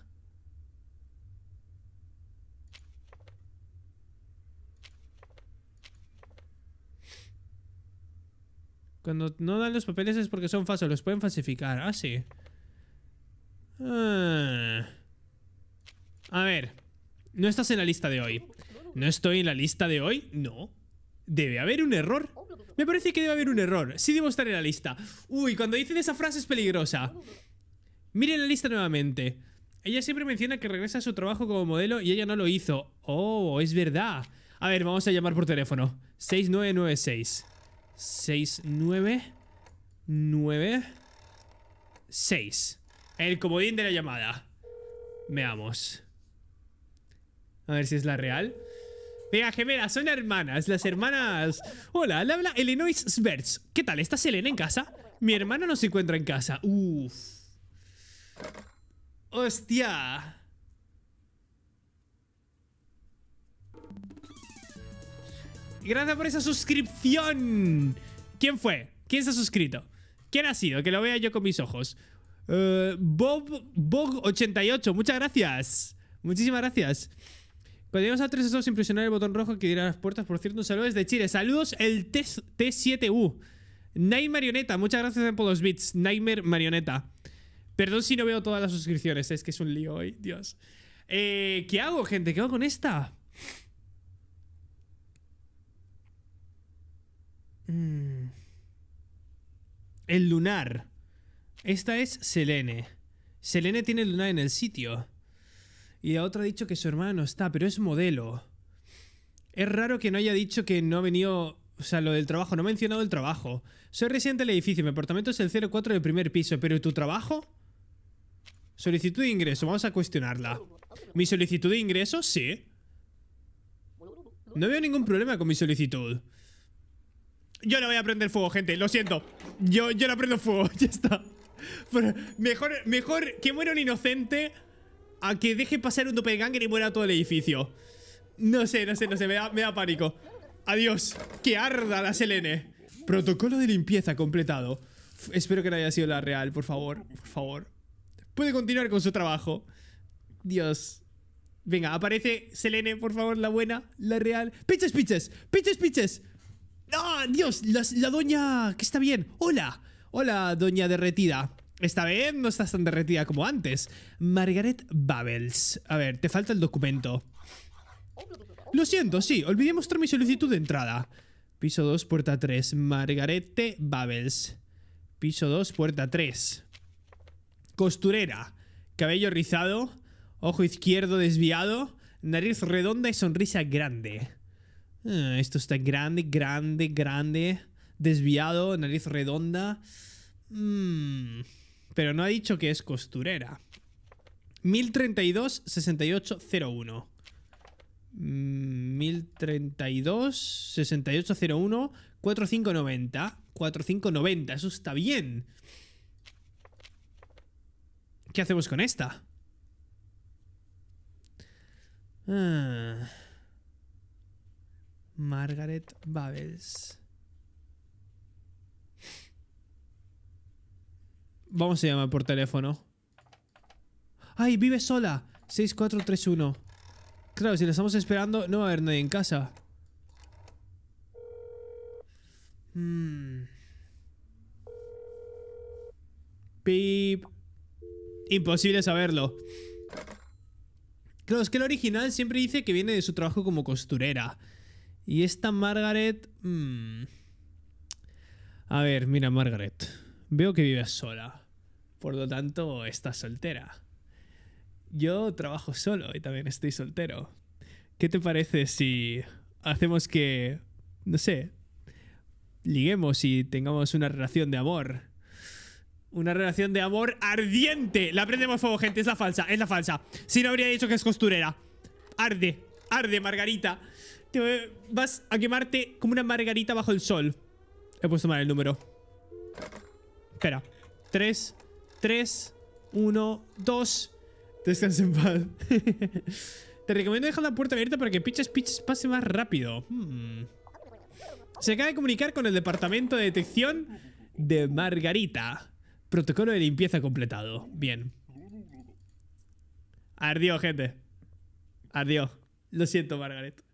Cuando no dan los papeles es porque son falsos, los pueden falsificar. Ah, sí. Ah. A ver, no estás en la lista de hoy. ¿No estoy en la lista de hoy? No. Debe haber un error. Me parece que debe haber un error. Sí debo estar en la lista. Uy, cuando dicen esa frase es peligrosa. Miren la lista nuevamente. Ella siempre menciona que regresa a su trabajo como modelo y ella no lo hizo. Oh, es verdad. A ver, vamos a llamar por teléfono. 6996. 6996. El comodín de la llamada. Veamos. A ver si es la real. Venga, gemelas, son hermanas. Las hermanas... Hola, la habla Elenois Sverts. ¿Qué tal? ¿Estás Elena en casa? Mi hermana no se encuentra en casa. Uf. Hostia. Gracias por esa suscripción. ¿Quién fue? ¿Quién se ha suscrito? ¿Quién ha sido? Que lo vea yo con mis ojos. Eh, Bob, Bob88, muchas gracias. Muchísimas gracias. Podríamos a tres sin presionar el botón rojo que dirá las puertas. Por cierto, un saludo desde Chile. Saludos el T7U. Night Marioneta, muchas gracias por los bits. Nightmare Marioneta. Perdón si no veo todas las suscripciones, es que es un lío hoy, Dios. Eh, ¿Qué hago, gente? ¿Qué hago con esta? Mm. El lunar. Esta es Selene. Selene tiene Luna en el sitio. Y la otra ha dicho que su hermano está, pero es modelo. Es raro que no haya dicho que no ha venido... O sea, lo del trabajo, no ha mencionado el trabajo. Soy residente del edificio, mi apartamento es el 04 del primer piso, pero ¿tu trabajo? Solicitud de ingreso, vamos a cuestionarla. ¿Mi solicitud de ingreso? Sí. No veo ningún problema con mi solicitud. Yo no voy a prender fuego, gente, lo siento. Yo, yo no prendo fuego, [LAUGHS] ya está mejor, mejor que muera un inocente a que deje pasar un doppelganger y muera todo el edificio. No sé, no sé, no sé, me da, me da pánico. Adiós, que arda la Selene. Protocolo de limpieza completado. espero que no haya sido la real, por favor, por favor. Puede continuar con su trabajo. Dios. Venga, aparece Selene, por favor, la buena, la real. ¡Piches, piches! ¡Piches, piches! ¡Ah, Dios! la doña... que está bien. ¡Hola! Hola, doña derretida. Esta vez no estás tan derretida como antes. Margaret Babels. A ver, te falta el documento. Lo siento, sí, olvidé mostrar mi solicitud de entrada. Piso 2, puerta 3. Margaret Babels. Piso 2, puerta 3. Costurera. Cabello rizado. Ojo izquierdo desviado. Nariz redonda y sonrisa grande. Ah, esto está grande, grande, grande desviado, nariz redonda. Mmm... pero no ha dicho que es costurera. 1032 6801. 1032 6801 4590 4590, eso está bien. ¿Qué hacemos con esta? Ah. Margaret Babels. Vamos a llamar por teléfono. ¡Ay, vive sola! 6431. Claro, si la estamos esperando, no va a haber nadie en casa. Hmm. Imposible saberlo. Claro, es que el original siempre dice que viene de su trabajo como costurera. Y esta Margaret... Hmm. A ver, mira, Margaret. Veo que vive sola. Por lo tanto, estás soltera. Yo trabajo solo y también estoy soltero. ¿Qué te parece si hacemos que, no sé, liguemos y tengamos una relación de amor? Una relación de amor ardiente. La prendemos fuego, gente. Es la falsa, es la falsa. Si no habría dicho que es costurera. Arde, arde, Margarita. Te vas a quemarte como una margarita bajo el sol. He puesto mal el número. Espera. Tres... Tres, 1, dos... Descansa en paz. [LAUGHS] Te recomiendo dejar la puerta abierta para que Piches Pichas pase más rápido. Hmm. Se acaba de comunicar con el departamento de detección de Margarita. Protocolo de limpieza completado. Bien. Ardió, gente. Ardió. Lo siento, Margaret.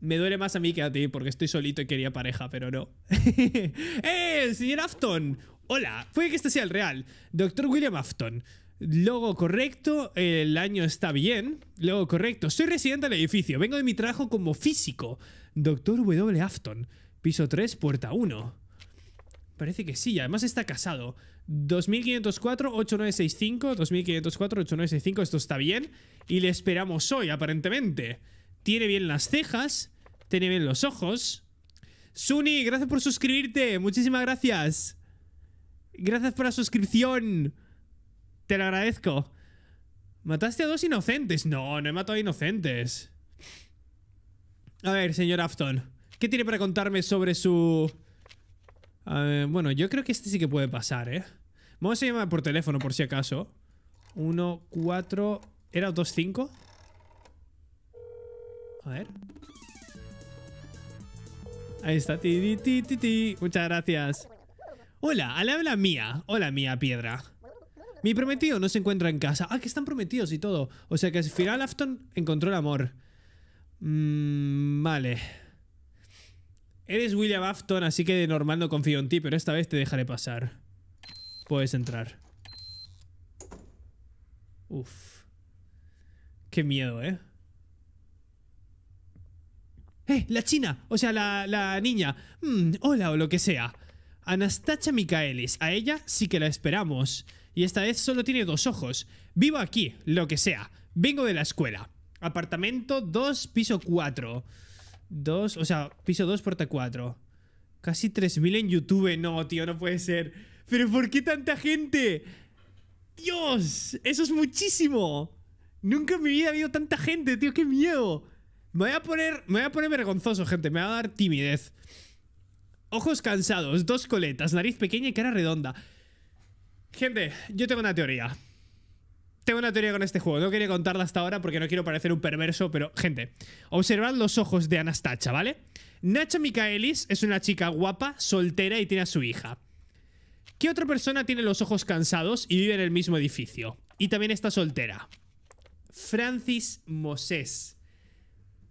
Me duele más a mí que a ti porque estoy solito y quería pareja, pero no. [LAUGHS] ¡Eh, señor Afton! Hola, puede que este sea el real. Doctor William Afton. Logo correcto, el año está bien. Logo correcto, soy residente del edificio. Vengo de mi trabajo como físico. Doctor W. Afton. Piso 3, puerta 1. Parece que sí, además está casado. 2504-8965, 2504-8965, esto está bien. Y le esperamos hoy, aparentemente. Tiene bien las cejas, tiene bien los ojos. Suni, gracias por suscribirte, muchísimas gracias. Gracias por la suscripción. Te lo agradezco. Mataste a dos inocentes. No, no he matado a inocentes. A ver, señor Afton. ¿Qué tiene para contarme sobre su... Ah, bueno, yo creo que este sí que puede pasar, ¿eh? Vamos a llamar por teléfono, por si acaso. Uno cuatro, ¿Era dos cinco. A ver. Ahí está. Ti, ti, ti, Muchas gracias. Hola, al habla mía. Hola, mía piedra. Mi prometido no se encuentra en casa. Ah, que están prometidos y todo. O sea que al final Afton encontró el amor. Mm, vale. Eres William Afton, así que de normal no confío en ti, pero esta vez te dejaré pasar. Puedes entrar. Uf. Qué miedo, ¿eh? ¡Eh! ¡La china! O sea, la, niña. Mm, hola o lo que sea. Anastasia Micaelis. a ella sí que la esperamos. Y esta vez solo tiene dos ojos. Vivo aquí, lo que sea. Vengo de la escuela. Apartamento 2, piso 4. 2, o sea, piso 2, puerta 4. Casi 3.000 en YouTube. No, tío, no puede ser. ¿Pero por qué tanta gente? ¡Dios! ¡Eso es muchísimo! Nunca en mi vida ha habido tanta gente, tío. ¡Qué miedo! Me voy a poner, me voy a poner vergonzoso, gente. Me va a dar timidez. Ojos cansados, dos coletas, nariz pequeña y cara redonda. Gente, yo tengo una teoría. Tengo una teoría con este juego. No quería contarla hasta ahora porque no quiero parecer un perverso, pero, gente, observad los ojos de Anastacha, ¿vale? Nacha Micaelis es una chica guapa, soltera y tiene a su hija. ¿Qué otra persona tiene los ojos cansados y vive en el mismo edificio? Y también está soltera. Francis Moses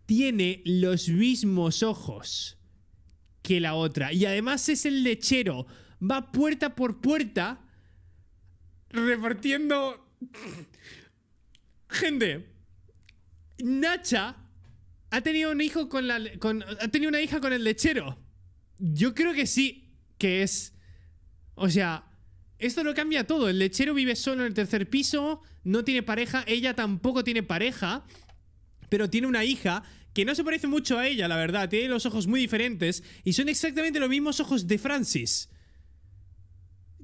tiene los mismos ojos que la otra. Y además es el lechero. Va puerta por puerta repartiendo... Gente, Nacha ha tenido un hijo con la... ha tenido una hija con el lechero. Yo creo que sí, que es... O sea, esto lo cambia todo. El lechero vive solo en el tercer piso, no tiene pareja, ella tampoco tiene pareja, pero tiene una hija que no se parece mucho a ella, la verdad. Tiene los ojos muy diferentes y son exactamente los mismos ojos de Francis.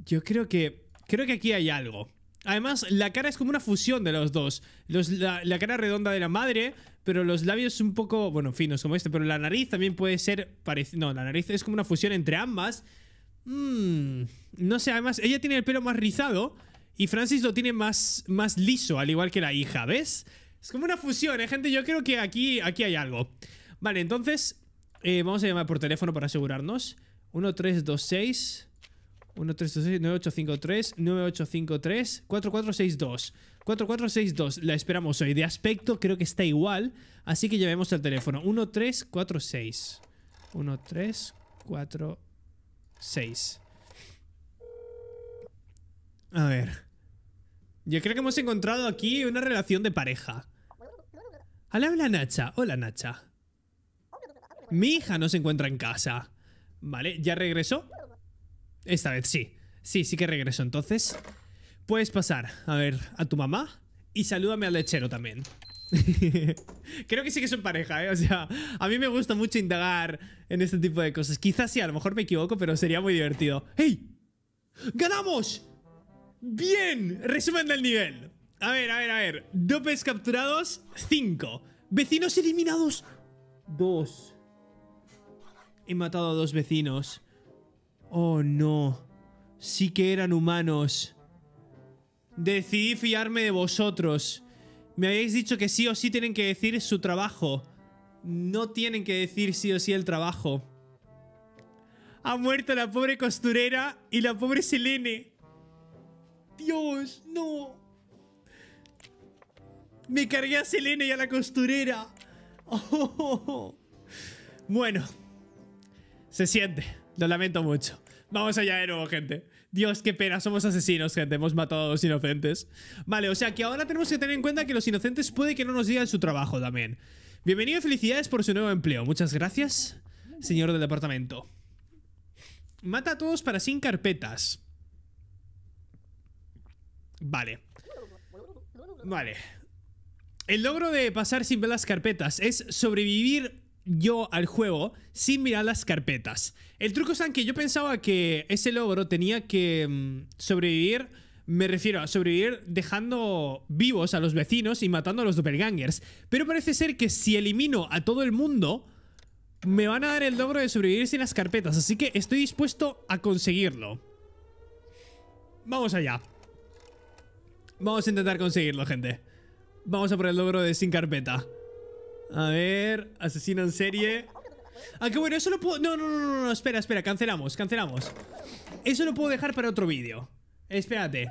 Yo creo que... Creo que aquí hay algo. Además, la cara es como una fusión de los dos. la, cara redonda de la madre, pero los labios un poco, bueno, finos como este. Pero la nariz también puede ser parecida. No, la nariz es como una fusión entre ambas. Mmm... no sé, además, ella tiene el pelo más rizado y Francis lo tiene más, más liso, al igual que la hija, ¿ves? Es como una fusión, ¿eh, gente? Yo creo que aquí, aquí hay algo. Vale, entonces, eh, vamos a llamar por teléfono para asegurarnos. 1326 1326 9853 9853 4462 4462, la esperamos hoy. De aspecto creo que está igual, así que llamemos al teléfono. 1346 1346 A ver. Yo creo que hemos encontrado aquí una relación de pareja. Al habla Nacha. Hola, Nacha. Mi hija no se encuentra en casa. Vale, ¿ya regresó? Esta vez sí. Sí, sí que regresó entonces. Puedes pasar a ver a tu mamá y salúdame al lechero también. [LAUGHS] Creo que sí que son pareja, ¿eh? O sea, a mí me gusta mucho indagar en este tipo de cosas. Quizás sí, a lo mejor me equivoco, pero sería muy divertido. ¡Hey! ¡Ganamos! ¡Bien! Resumen del nivel. A ver, a ver, a ver. Dopes capturados, 5. Vecinos eliminados, 2. He matado a dos vecinos. Oh, no. Sí que eran humanos. Decidí fiarme de vosotros. Me habéis dicho que sí o sí tienen que decir su trabajo. No tienen que decir sí o sí el trabajo. Ha muerto la pobre costurera y la pobre Selene. Dios, no. Me cargué a y a la costurera. [LAUGHS] Bueno. Se siente. Lo lamento mucho. Vamos allá de nuevo, gente. Dios, qué pena, somos asesinos, gente. Hemos matado a los inocentes. Vale, o sea que ahora tenemos que tener en cuenta que los inocentes puede que no nos digan su trabajo también. Bienvenido y felicidades por su nuevo empleo. Muchas gracias, señor del departamento. Mata a todos para sin carpetas. Vale. Vale. El logro de pasar sin ver las carpetas es sobrevivir yo al juego sin mirar las carpetas. El truco es que yo pensaba que ese logro tenía que mm, sobrevivir, me refiero a sobrevivir dejando vivos a los vecinos y matando a los doppelgangers. Pero parece ser que si elimino a todo el mundo, me van a dar el logro de sobrevivir sin las carpetas. Así que estoy dispuesto a conseguirlo. Vamos allá. Vamos a intentar conseguirlo, gente. Vamos a por el logro de sin carpeta. A ver, asesino en serie. Aunque ah, bueno, eso lo puedo... No, no, no, no, espera, espera, cancelamos, cancelamos. Eso lo puedo dejar para otro vídeo. Espérate.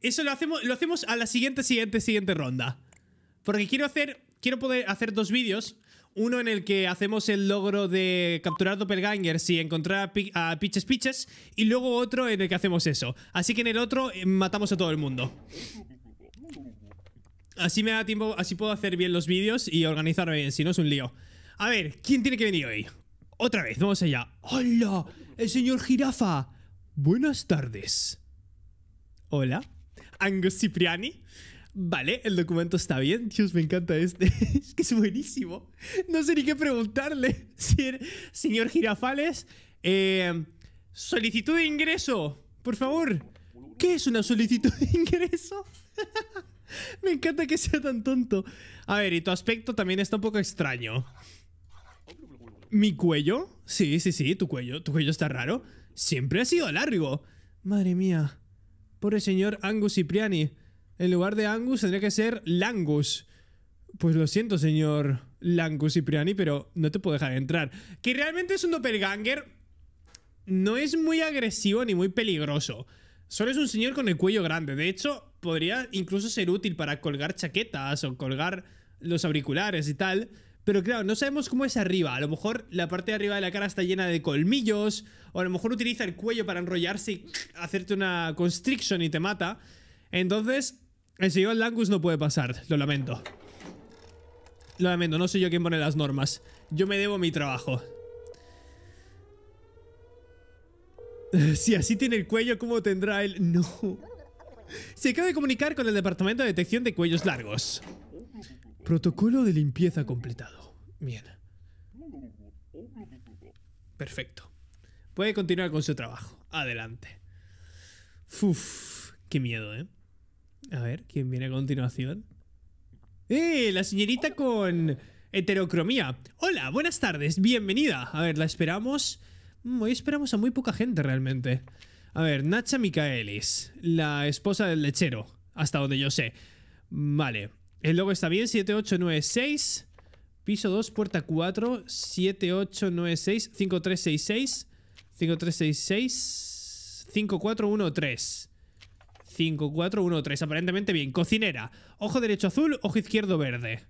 Eso lo hacemos, lo hacemos a la siguiente, siguiente, siguiente ronda. Porque quiero hacer... Quiero poder hacer dos vídeos. Uno en el que hacemos el logro de capturar doppelgangers y encontrar a, a Pitches Y luego otro en el que hacemos eso. Así que en el otro eh, matamos a todo el mundo. Así me da tiempo, así puedo hacer bien los vídeos y organizarme bien, si no es un lío. A ver, ¿quién tiene que venir hoy? Otra vez, vamos allá. ¡Hola! ¡El señor Jirafa! Buenas tardes. Hola. Angus Cipriani. Vale, el documento está bien. Dios, me encanta este. [LAUGHS] es que es buenísimo. No sé ni qué preguntarle. [LAUGHS] Er-, señor Girafales, eh, solicitud de ingreso, por favor. ¿Qué es una solicitud de ingreso? [LAUGHS] [LAUGHS] Me encanta que sea tan tonto. A ver, y tu aspecto también está un poco extraño. ¿Mi cuello? Sí, sí, sí, tu cuello. Tu cuello está raro. Siempre ha sido largo. Madre mía. Por el señor Angus Cipriani. En lugar de Angus tendría que ser Langus. Pues lo siento, señor Langus Cipriani, pero no te puedo dejar entrar. Que realmente es un doppelganger. No es muy agresivo ni muy peligroso. Solo es un señor con el cuello grande. De hecho, podría incluso ser útil para colgar chaquetas o colgar los auriculares y tal. Pero claro, no sabemos cómo es arriba. A lo mejor la parte de arriba de la cara está llena de colmillos. O a lo mejor utiliza el cuello para enrollarse y hacerte una constriction y te mata. Entonces, el señor Langus no puede pasar. Lo lamento. Lo lamento, no soy yo quien pone las normas. Yo me debo mi trabajo. [LAUGHS] Si así tiene el cuello, ¿cómo tendrá él? [LAUGHS] No se acaba de comunicar con el Departamento de Detección de Cuellos Largos. Protocolo de limpieza completado. Bien. Perfecto. Puede continuar con su trabajo. Adelante. Uf, qué miedo, ¿eh? A ver, ¿quién viene a continuación? ¡Eh! La señorita con heterocromía. Hola, buenas tardes, bienvenida. A ver, la esperamos. Hoy esperamos a muy poca gente realmente. A ver, Nacha Micaelis, la esposa del lechero, hasta donde yo sé. Vale, el logo está bien, 7896, piso 2, puerta 4, 7896, 5366, 5366, 5413. 5413, aparentemente bien. Cocinera, ojo derecho azul, ojo izquierdo verde.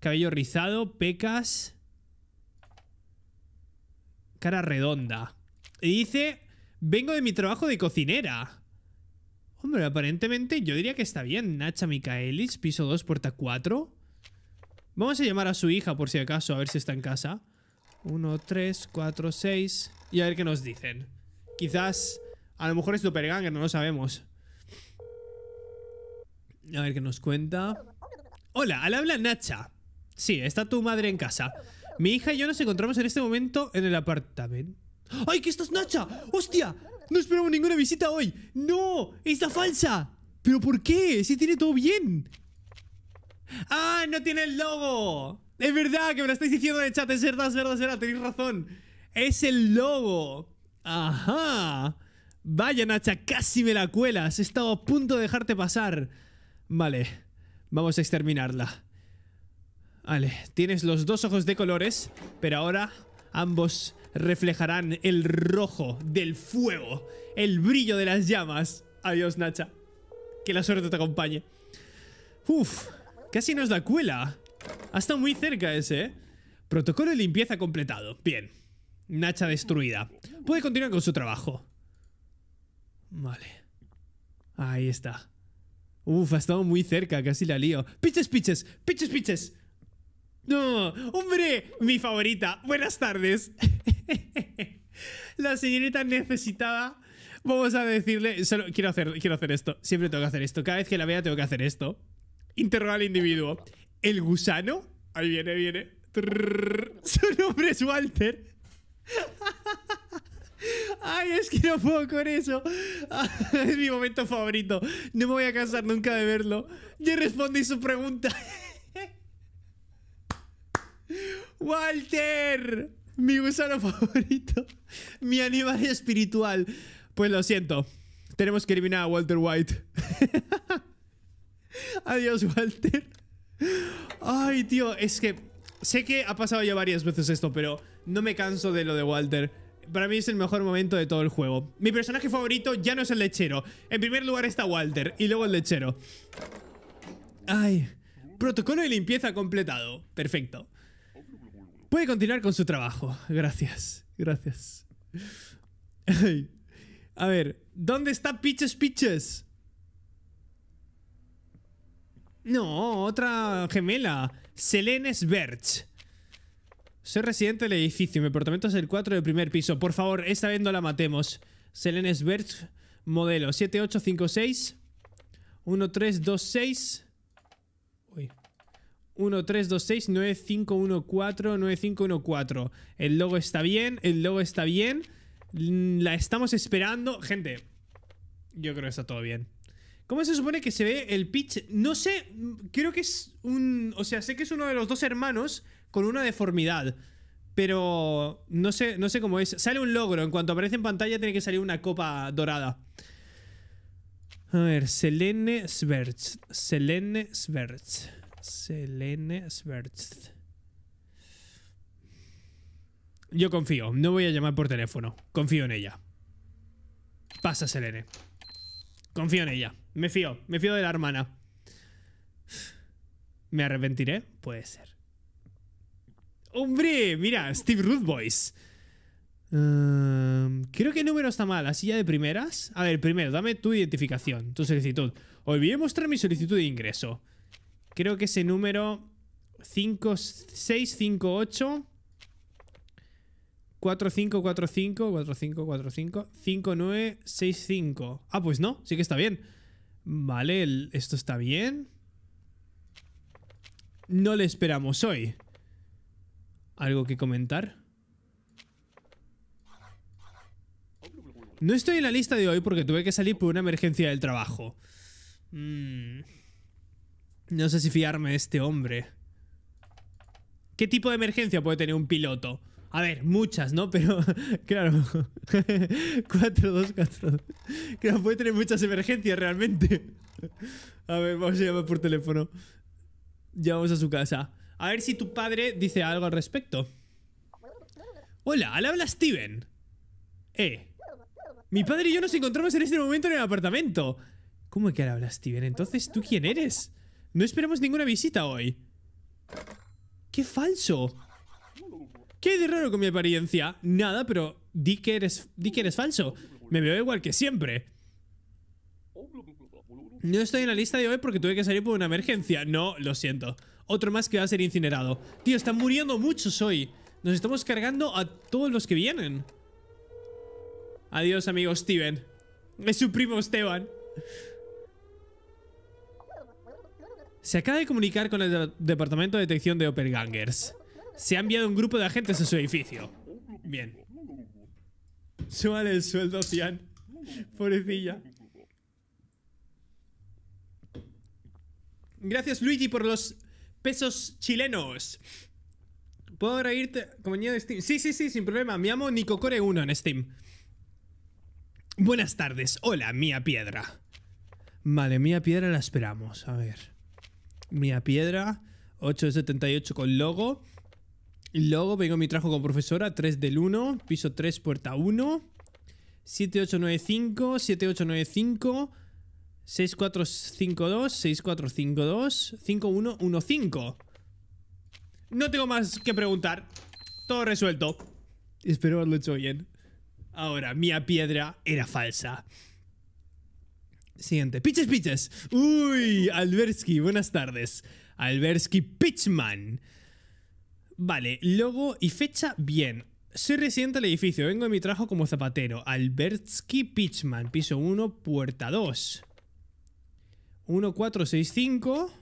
Cabello rizado, pecas. Cara redonda. Y dice Vengo de mi trabajo de cocinera. Hombre, aparentemente yo diría que está bien. Nacha Micaelis, piso 2, puerta 4. Vamos a llamar a su hija por si acaso, a ver si está en casa. 1, 3, 4, 6. Y a ver qué nos dicen. Quizás, a lo mejor es Doppelganger, no lo sabemos. A ver qué nos cuenta. Hola, al habla Nacha. Sí, está tu madre en casa. Mi hija y yo nos encontramos en este momento en el apartamento. ¡Ay, que estás Nacha! ¡Hostia! No esperamos ninguna visita hoy. ¡No! ¡Está falsa! ¿Pero por qué? Si tiene todo bien. ¡Ah, no tiene el logo! Es verdad que me lo estáis diciendo en el chat. Es verdad, es verdad, Tenéis razón. Es el logo. Ajá. Vaya, Nacha, casi me la cuelas. He estado a punto de dejarte pasar. Vale, vamos a exterminarla. Vale, tienes los dos ojos de colores, pero ahora ambos reflejarán el rojo del fuego, el brillo de las llamas. Adiós, Nacha. Que la suerte te acompañe. Uf, casi nos da cuela. Ha estado muy cerca ese, ¿eh? Protocolo de limpieza completado. Bien. Nacha destruida. Puede continuar con su trabajo. Vale. Ahí está. Uf, ha estado muy cerca, casi la lío. ¡Piches, piches! ¡Piches, piches! No, hombre, mi favorita. Buenas tardes. La señorita necesitada vamos a decirle, solo quiero hacer, quiero hacer esto, siempre tengo que hacer esto, cada vez que la vea tengo que hacer esto. Interrogar al individuo. El gusano, ahí viene, viene. su nombre es Walter. Ay, es que no puedo con eso. es mi momento favorito. No me voy a cansar nunca de verlo. Yo respondí su pregunta. Walter, mi gusano favorito, mi animal espiritual. Pues lo siento, tenemos que eliminar a Walter White. [LAUGHS] Adiós, Walter. Ay, tío, es que sé que ha pasado ya varias veces esto, pero no me canso de lo de Walter. Para mí es el mejor momento de todo el juego. Mi personaje favorito ya no es el lechero. En primer lugar está Walter y luego el lechero. Ay, protocolo de limpieza completado. Perfecto. Puede continuar con su trabajo. Gracias, gracias. A ver, ¿dónde está Pitches Pitches? No, otra gemela. Selene Sverch. Soy residente del edificio. Mi apartamento es el 4 del primer piso. Por favor, esta vez no la matemos. Selene Sverch, modelo 7856 1326 5, 1, 9514 El logo está bien, el logo está bien. Mm, la estamos esperando. Gente, yo creo que está todo bien. ¿Cómo se supone que se ve el pitch? No sé, creo que es un... O sea, sé que es uno de los dos hermanos con una deformidad. Pero no sé, no sé cómo es. Sale un logro. En cuanto aparece en pantalla tiene que salir una copa dorada. A ver, Selene Sverts. Selene Sverts. Selene Svertz. Yo confío, no voy a llamar por teléfono. Confío en ella. Pasa, Selene. Confío en ella. Me fío, me fío de la hermana. ¿Me arrepentiré? Puede ser. ¡Hombre! Mira, Steve Ruth Boys. Em, creo que el número está mal, así ya de primeras. A ver, primero, dame tu identificación, tu solicitud. Olvidé mostrar mi solicitud de ingreso. Creo que ese número 5, 6, 5, 8, 4, 5, 4, 5, 4, 5, 4, 5, 5, 9, 6, 5. Ah, pues no, sí que está bien. Vale, el, esto está bien. No le esperamos hoy. ¿Algo que comentar? No estoy en la lista de hoy porque tuve que salir por una emergencia del trabajo. Mmm... No sé si fiarme de este hombre. ¿Qué tipo de emergencia puede tener un piloto? A ver, muchas, ¿no? Pero, [LAUGHS] claro. 4, 2, 4. Claro, puede tener muchas emergencias realmente. [LAUGHS] A ver, vamos a llamar por teléfono. Llamamos a su casa. A ver si tu padre dice algo al respecto. Hola, al habla Steven. Eh. Mi padre y yo nos encontramos en este momento en el apartamento. ¿Cómo que al habla Steven? Entonces, ¿tú quién eres? No esperamos ninguna visita hoy. ¡Qué falso! ¿Qué de raro con mi apariencia? Nada, pero di que eres, di que eres falso. Me veo igual que siempre. No estoy en la lista de hoy porque tuve que salir por una emergencia. No, lo siento. Otro más que va a ser incinerado. Tío, están muriendo muchos hoy. Nos estamos cargando a todos los que vienen. Adiós, amigo Steven. Es su primo Esteban. Se acaba de comunicar con el Departamento de Detección de Gangers. Se ha enviado un grupo de agentes a su edificio. Bien. Súbale el sueldo, Cian. Pobrecilla. Gracias, Luigi, por los pesos chilenos. ¿Puedo como Compañía de Steam. Sí, sí, sí, sin problema. Me llamo Nicocore1 en Steam. Buenas tardes. Hola, Mía Piedra. Vale, Mía Piedra la esperamos. A ver. Mía Piedra, 878 con logo. Logo, vengo mi trajo como profesora, 3 del 1, piso 3, puerta 1. 7895, 7895, 6452, 6452, 5115. No tengo más que preguntar. Todo resuelto. Espero haberlo hecho bien. Ahora, mi piedra era falsa. Siguiente. Piches, piches. Uy, Alberski, buenas tardes. Alberski Pitchman. Vale, logo y fecha, bien. Soy residente del edificio, vengo de mi trabajo como zapatero. Alberski Pitchman, piso 1, puerta 2. 1465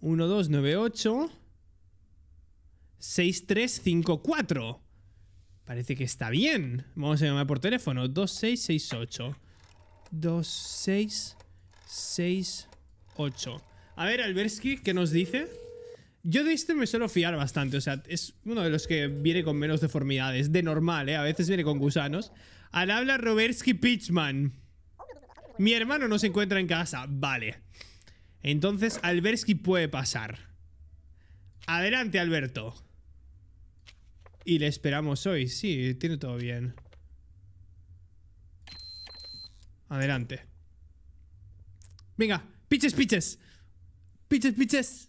1298 6354. Parece que está bien. Vamos a llamar por teléfono 2668. 2, 6, 6, 8. A ver, Alberski, ¿qué nos dice? Yo de este me suelo fiar bastante, o sea, es uno de los que viene con menos deformidades, de normal, ¿eh? A veces viene con gusanos. Al habla Robersky Pitchman. Mi hermano no se encuentra en casa, vale. Entonces Alberski puede pasar. Adelante, Alberto. Y le esperamos hoy, sí, tiene todo bien. Adelante. Venga, piches, piches. Piches, piches.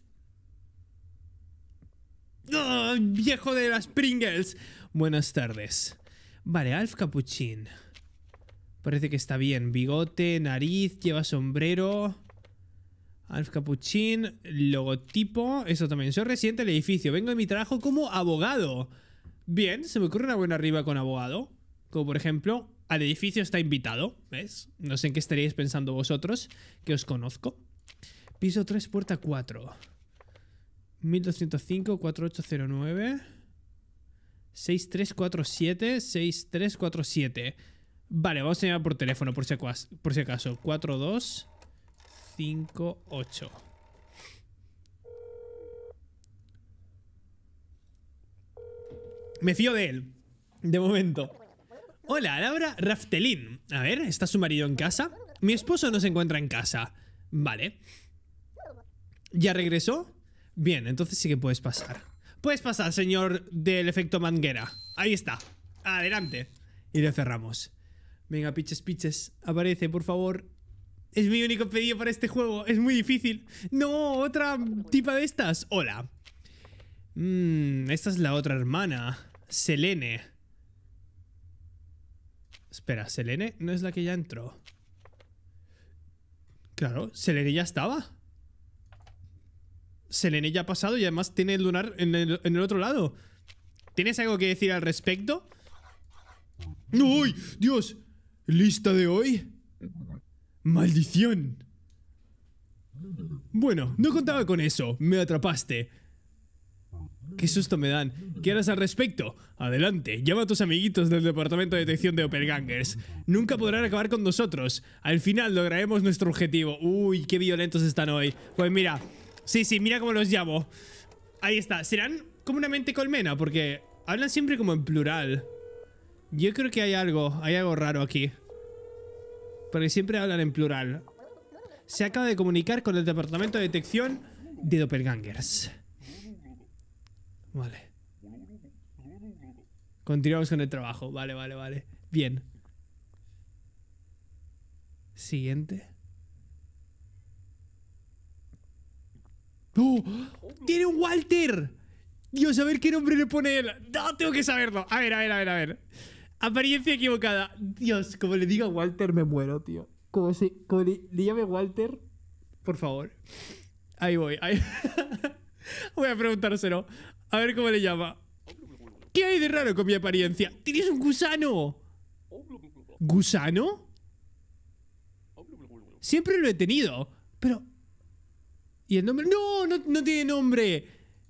Oh, viejo de las Pringles. Buenas tardes. Vale, Alf Capuchín. Parece que está bien. Bigote, nariz, lleva sombrero. Alf Capuchín, logotipo. Eso también. Soy residente del edificio. Vengo de mi trabajo como abogado. Bien, se me ocurre una buena arriba con abogado. Como por ejemplo, al edificio está invitado, ¿ves? No sé en qué estaríais pensando vosotros, que os conozco. Piso 3, puerta 4. 1205, 4809. 6347, 6347. Vale, vamos a llamar por teléfono, por si, acaso. Por si acaso. 4258. Me fío de él. De momento. Hola, Laura Raftelin. A ver, ¿está su marido en casa? Mi esposo no se encuentra en casa. Vale. ¿Ya regresó? Bien, entonces sí que puedes pasar. Puedes pasar, señor del efecto manguera. Ahí está. Adelante. Y le cerramos. Venga, piches, piches. Aparece, por favor. Es mi único pedido para este juego. Es muy difícil. No, otra tipa de estas. Hola. Mmm, esta es la otra hermana. Selene. Espera, ¿Selene no es la que ya entró? Claro, Selene ya estaba. Selene ya ha pasado y además tiene el lunar en el, otro lado. ¿Tienes algo que decir al respecto? ¡Uy! ¡Dios! ¿Lista de hoy? ¡Maldición! Bueno, no contaba con eso. Me atrapaste. Qué susto me dan. ¿Qué harás al respecto? Adelante, llama a tus amiguitos del Departamento de Detección de Opelgangers. Nunca podrán acabar con nosotros. Al final lograremos nuestro objetivo. Uy, qué violentos están hoy. Pues mira, sí, sí, mira cómo los llamo. Ahí está, serán como colmena, porque hablan siempre como en plural. Yo creo que hay algo, hay algo raro aquí. Porque siempre hablan en plural. Se acaba de comunicar con el Departamento de Detección de Doppelgangers. Vale. Continuamos con el trabajo. Vale, vale, vale. Bien. Siguiente. ¡Oh! ¡Tiene un Walter! Dios, a ver qué nombre le pone él. No, tengo que saberlo. A ver, a ver, a ver, a ver. Apariencia equivocada. Dios, como le diga Walter, me muero, tío. Como si. Como le, llame Walter. Por favor. Ahí voy. [LAUGHS] voy a preguntárselo. A ver cómo le llama. ¿Qué hay de raro con mi apariencia? ¡Tienes un gusano! ¿Gusano? Siempre lo he tenido, pero... ¿Y el nombre? ¡No! No, tiene nombre.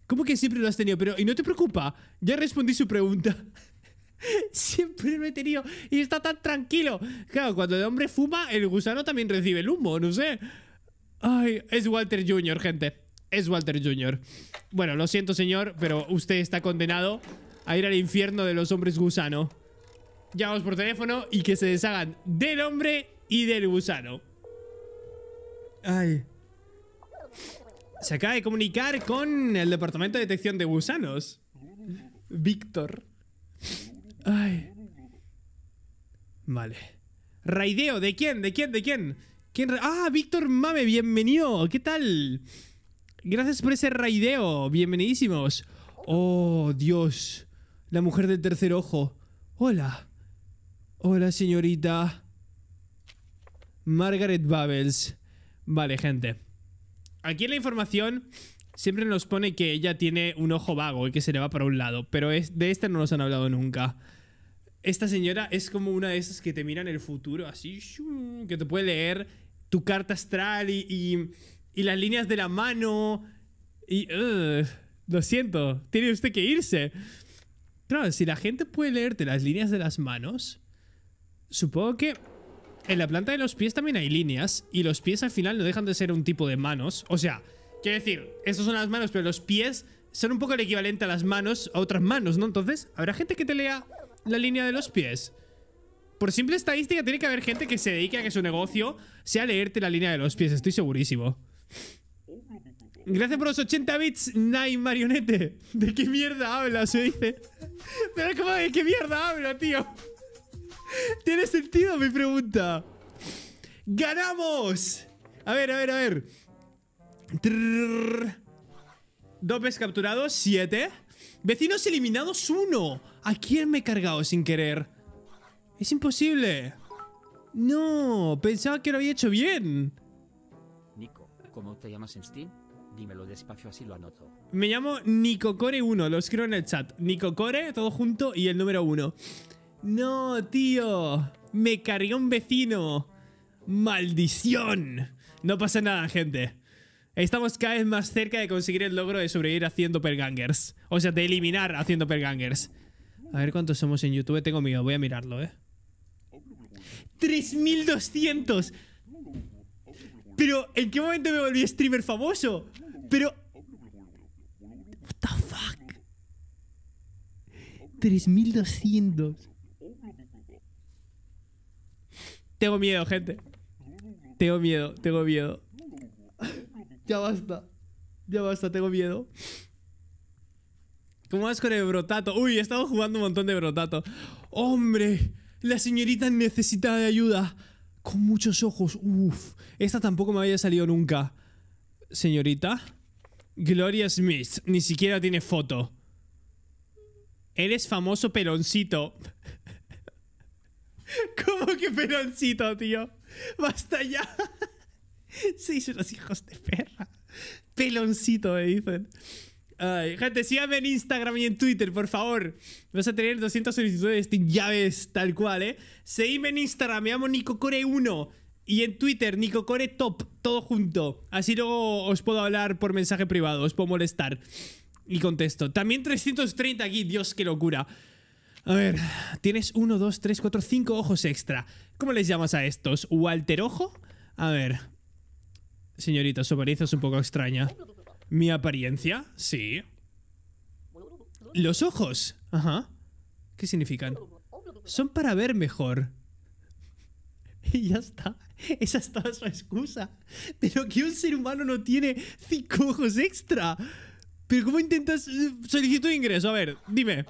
¿Cómo que siempre lo has tenido? Pero, y no te preocupa, ya respondí su pregunta. [LAUGHS] Siempre lo he tenido y está tan tranquilo. Claro, cuando el hombre fuma, el gusano también recibe el humo, no sé. Ay, es Walter Jr., gente es Walter Jr. Bueno, lo siento, señor, pero usted está condenado a ir al infierno de los hombres gusano. Llamamos por teléfono y que se deshagan del hombre y del gusano. Ay. Se acaba de comunicar con el Departamento de Detección de Gusanos. Víctor. Ay. Vale. Raideo, ¿de quién? ¿De quién? ¿De quién? ¿Quién? Ah, Víctor Mame, bienvenido. ¿Qué tal? Gracias por ese raideo. Bienvenidísimos. Oh, Dios. La mujer del tercer ojo. Hola. Hola, señorita. Margaret Babels. Vale, gente. Aquí en la información siempre nos pone que ella tiene un ojo vago y que se le va para un lado, pero de esta no nos han hablado nunca. Esta señora es como una de esas que te mira en el futuro, así, que te puede leer tu carta astral y y las líneas de la mano. Y. lo siento, tiene usted que irse. Claro, si la gente puede leerte las líneas de las manos, supongo que en la planta de los pies también hay líneas y los pies al final no dejan de ser un tipo de manos. O sea, quiero decir, estas son las manos, pero los pies son un poco el equivalente a las manos, a otras manos, ¿no? Entonces, habrá gente que te lea la línea de los pies. Por simple estadística, tiene que haber gente que se dedique a que su negocio sea leerte la línea de los pies, estoy segurísimo. Gracias por los 80 bits, Nine Marionete. ¿De qué mierda habla? Se dice. de qué mierda habla, tío. ¿Tiene sentido mi pregunta? ¡Ganamos! A ver, a ver, a ver. Trrr. capturados, 7. Vecinos eliminados, uno ¿A quién me he cargado sin querer? Es imposible. No, pensaba que lo había hecho bien. ¿Cómo te llamas en Steam? Dímelo despacio, así lo anoto. Me llamo Nicocore1, lo escribo en el chat. Nicocore, todo junto, y el número 1. No, tío. Me cargué un vecino. ¡Maldición! No pasa nada, gente. Estamos cada vez más cerca de conseguir el logro de sobrevivir haciendo pergangers. O sea, de eliminar haciendo pergangers. A ver cuántos somos en YouTube. Tengo miedo, voy a mirarlo, ¿eh? 3200. Pero, ¿en qué momento me volví streamer famoso? Pero... What the fuck? 3200. Tengo miedo, gente. Tengo miedo, tengo miedo. ya basta. Ya basta, tengo miedo. ¿Cómo vas con el brotato? Uy, he estado jugando un montón de brotato. ¡Hombre! La señorita necesita de ayuda. Con muchos ojos. Uf. Esta tampoco me había salido nunca. Señorita. Gloria Smith. Ni siquiera tiene foto. Eres famoso peloncito. [LAUGHS] ¿Cómo que peloncito, tío? Basta ya. [LAUGHS] Se unos los hijos de perra. Peloncito, me dicen. Ay, gente, síganme en Instagram y en Twitter, por favor. Vas a tener 200 llaves, tal cual, ¿eh? Seguime en Instagram, me llamo NicoCore1. Y en Twitter, nicocoretop todo junto. Así luego os puedo hablar por mensaje privado, os puedo molestar. Y contesto. También 330 aquí, Dios, qué locura. A ver, tienes 1, 2, 3, 4, 5 ojos extra. ¿Cómo les llamas a estos? ¿Walter Ojo? A ver. Señorita, su apariencia es un poco extraña. Mi apariencia, sí. Los ojos, ajá. ¿Qué significan? Son para ver mejor. [LAUGHS] Y ya está. Esa estaba su excusa. Pero que un ser humano no tiene cinco ojos extra. Pero ¿cómo intentas eh, solicitud de ingreso? A ver, dime.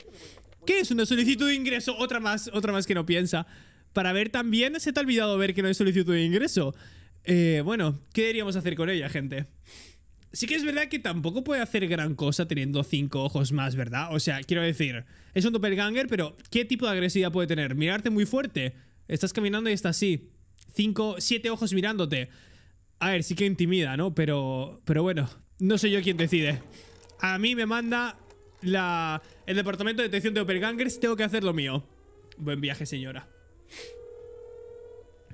¿Qué es una solicitud de ingreso? Otra más, otra más que no piensa. Para ver también, se te ha olvidado ver que no hay solicitud de ingreso. Eh, bueno, ¿qué deberíamos hacer con ella, gente? sí que es verdad que tampoco puede hacer gran cosa teniendo cinco ojos más, ¿verdad? O sea, quiero decir, es un doppelganger, pero ¿qué tipo de agresividad puede tener? Mirarte muy fuerte. Estás caminando y está así. Cinco, siete ojos mirándote. A ver, sí que intimida, ¿no? Pero, pero bueno, no soy yo quien decide. A mí me manda el departamento de detección de doppelgangers. Tengo que hacer lo mío. Buen viaje, señora.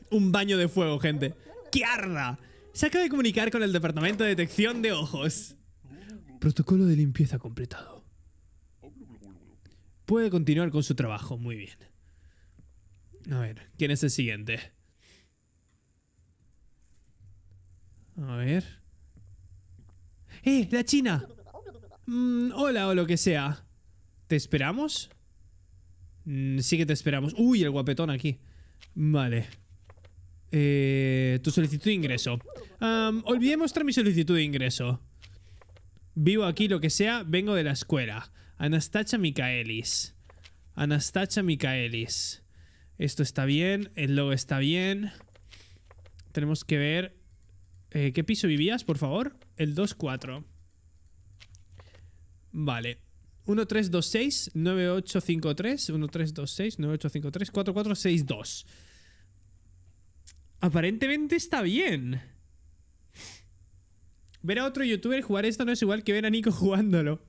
Un baño de fuego, gente. ¡Qué arda! Se acaba de comunicar con el Departamento de Detección de Ojos. Protocolo de limpieza completado. Puede continuar con su trabajo, muy bien. A ver, ¿quién es el siguiente? A ver. ¡Eh, la China! Mm, hola o lo que sea. ¿Te esperamos? Mm, sí que te esperamos. ¡Uy, el guapetón aquí! Vale. Eh, tu solicitud de ingreso olvidé mostrar mi solicitud de ingreso. Vivo aquí, lo que sea, vengo de la escuela. Anastasia Micaelis. Anastasia Micaelis. Esto está bien, el logo está bien. Tenemos que ver... Eh, ¿Qué piso vivías, por favor? El 2-4. Vale. 1-3-2-6-9-8-5-3. 1-3-2-6-9-8-5-3. 4-4-6-2. Aparentemente está bien. Bien. Ver a otro youtuber jugar esto no es igual que ver a Nico [LAUGHS] jugándolo.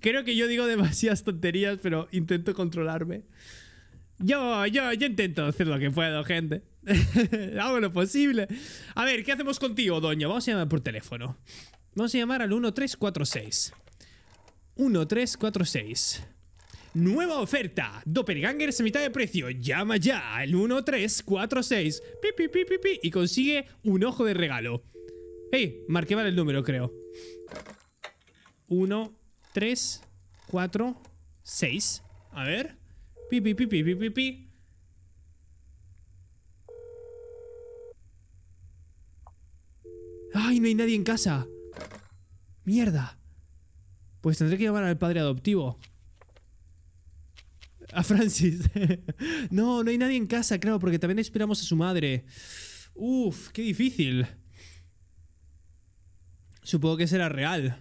Creo que yo digo demasiadas tonterías, pero intento controlarme. Yo, yo, yo intento hacer lo que puedo, gente. [LAUGHS] Hago lo posible. A ver, ¿qué hacemos contigo, doña? Vamos a llamar por teléfono. Vamos a llamar al 1346. 1346. Nueva oferta. Doppelgangers a mitad de precio. Llama ya al 1346. Pi, pi, pi, y consigue un ojo de regalo. ¡Ey! Marqué mal el número, creo. Uno, tres, cuatro, seis. A ver. Pi, pi, pi, pi, pi, pi, ¡Ay, no hay nadie en casa! ¡Mierda! Pues tendré que llamar al padre adoptivo. A Francis. [LAUGHS] no, no hay nadie en casa, claro, porque también esperamos a su madre. Uf, qué difícil. Supongo que será real.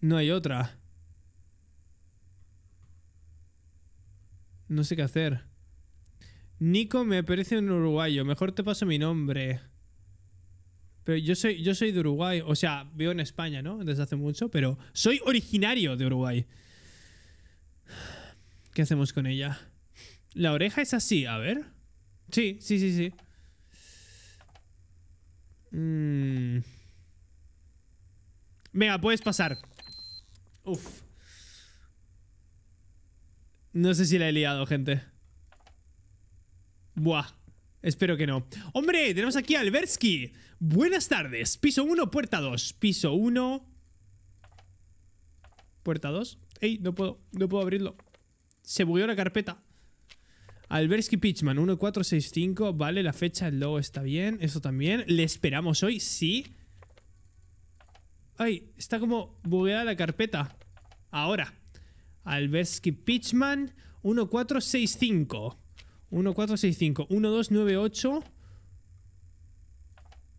No hay otra. No sé qué hacer. Nico me parece un uruguayo. Mejor te paso mi nombre. Pero yo soy, yo soy de Uruguay. O sea, vivo en España, ¿no? Desde hace mucho, pero soy originario de Uruguay. ¿Qué hacemos con ella? La oreja es así, a ver. Sí, sí, sí, sí. Mmm... Venga, puedes pasar. Uf. No sé si la he liado, gente. Buah. Espero que no. ¡Hombre! Tenemos aquí a Albersky. Buenas tardes. Piso 1, puerta 2. Piso 1. Puerta 2. Ey, no puedo, no puedo abrirlo. Se bugueó la carpeta. Albersky Pitchman, 1465. Vale, la fecha, el logo está bien. Eso también. ¿Le esperamos hoy? Sí. Ay, está como bugueada la carpeta. Ahora. Albersky Pitchman 1465. 1465. 1298.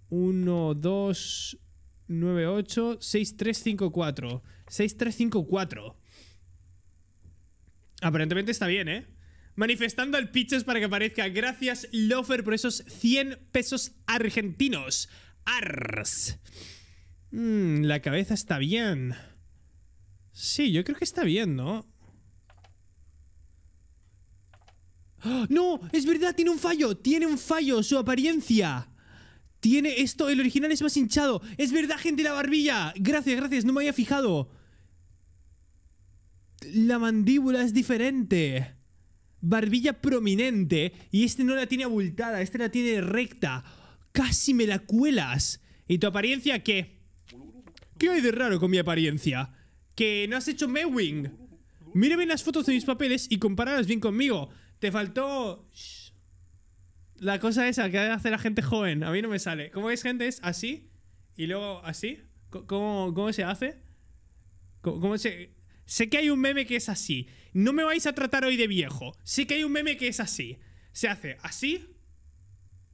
1298. 6354. 6354. Aparentemente está bien, ¿eh? manifestando al Pitches para que aparezca. Gracias, Lofer, por esos 100 pesos argentinos. Ars. Mm, la cabeza está bien. Sí, yo creo que está bien, ¿no? ¡Ah! ¡No! ¡Es verdad! ¡Tiene un fallo! ¡Tiene un fallo! ¡Su apariencia! Tiene esto, el original es más hinchado. Es verdad, gente, la barbilla. Gracias, gracias, no me había fijado. La mandíbula es diferente. Barbilla prominente. Y este no la tiene abultada, este la tiene recta. Casi me la cuelas. ¿Y tu apariencia qué? ¿Qué hay de raro con mi apariencia? ¿Que no has hecho Mewing? Mira bien las fotos de mis papeles y compáralas bien conmigo. Te faltó... La cosa esa que hace la gente joven. A mí no me sale. ¿Cómo es gente? Es así y luego así. ¿Cómo, se hace? ¿Cómo, se...? Sé que hay un meme que es así. No me vais a tratar hoy de viejo. Sé que hay un meme que es así. Se hace así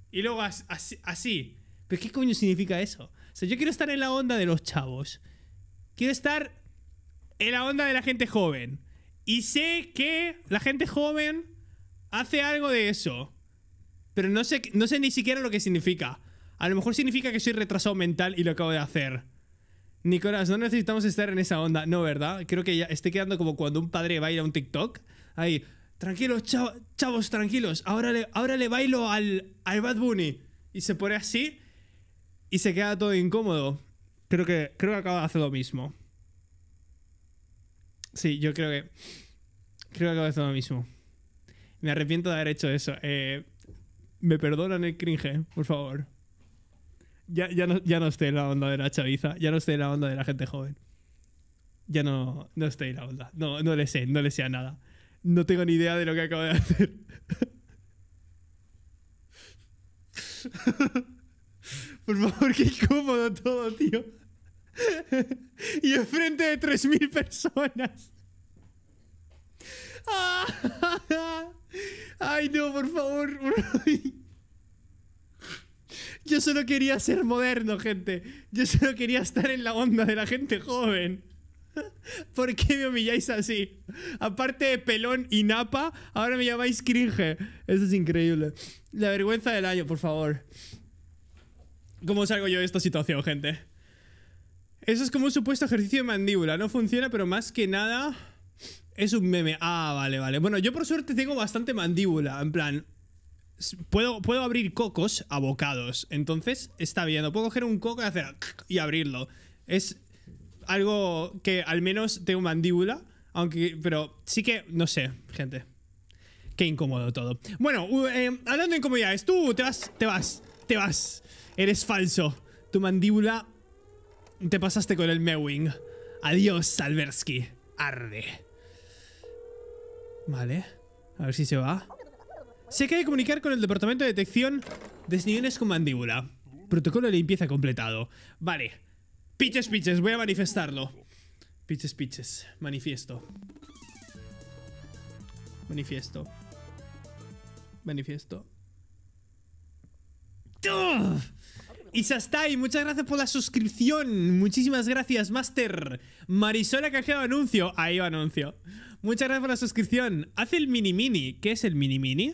y luego así. ¿Pero qué coño significa eso? sea, yo quiero estar en la onda de los chavos. Quiero estar en la onda de la gente joven. Y sé que la gente joven hace algo de eso. Pero no sé, no sé ni siquiera lo que significa. A lo mejor significa que soy retrasado mental y lo acabo de hacer. Nicolás, no necesitamos estar en esa onda. No, ¿verdad? Creo que ya estoy quedando como cuando un padre Baila un TikTok. Ahí, tranquilos, chavos, chavos tranquilos. Ahora le, ahora le bailo al, al Bad Bunny. Y se pone así y se queda todo incómodo. Creo que, creo que acaba de hacer lo mismo. Sí, yo creo que. Creo que acaba de hacer lo mismo. Me arrepiento de haber hecho eso. Eh, me perdonan el cringe, por favor. Ya, ya, no, ya estoy en la onda de la chaviza, ya no estoy en la onda de la gente joven. Ya no, estoy en la onda. No, no le sé, no le sé a nada. No tengo ni idea de lo que acabo de hacer. [LAUGHS] Por favor, qué incómodo todo, tío. y enfrente de 3.000 personas. Ay, no, por favor. [LAUGHS] Yo solo quería ser moderno, gente. Yo solo quería estar en la onda de la gente joven. ¿Por qué me humilláis así? Aparte de pelón y napa, ahora me llamáis cringe. Eso es increíble. La vergüenza del año, por favor. ¿Cómo salgo yo de esta situación, gente? Eso es como un supuesto ejercicio de mandíbula. No funciona, pero más que nada es un meme. Ah, vale, vale. Bueno, yo por suerte tengo bastante mandíbula. En plan, puedo, puedo abrir cocos abocados. Entonces, está bien. Puedo coger un coco y, hacer [LAUGHS] y abrirlo. Es algo que al menos tengo mandíbula. Aunque, pero sí que, no sé, gente. Qué incómodo todo. Bueno, eh, hablando de incomodidades, tú te vas, te vas, te vas. Eres falso. Tu mandíbula... Te pasaste con el Mewing. Adiós, Salversky. Arde. Vale. A ver si se va. Se hay que comunicar con el Departamento de Detección de con Mandíbula. Protocolo de limpieza completado. Vale. Piches, piches. Voy a manifestarlo. Piches, piches. Manifiesto. Manifiesto. Manifiesto. Isastai, muchas gracias por la suscripción. Muchísimas gracias, Master. Marisol ha quedado anuncio. Ahí va anuncio. Muchas gracias por la suscripción. Hace el mini mini. ¿Qué es el mini mini?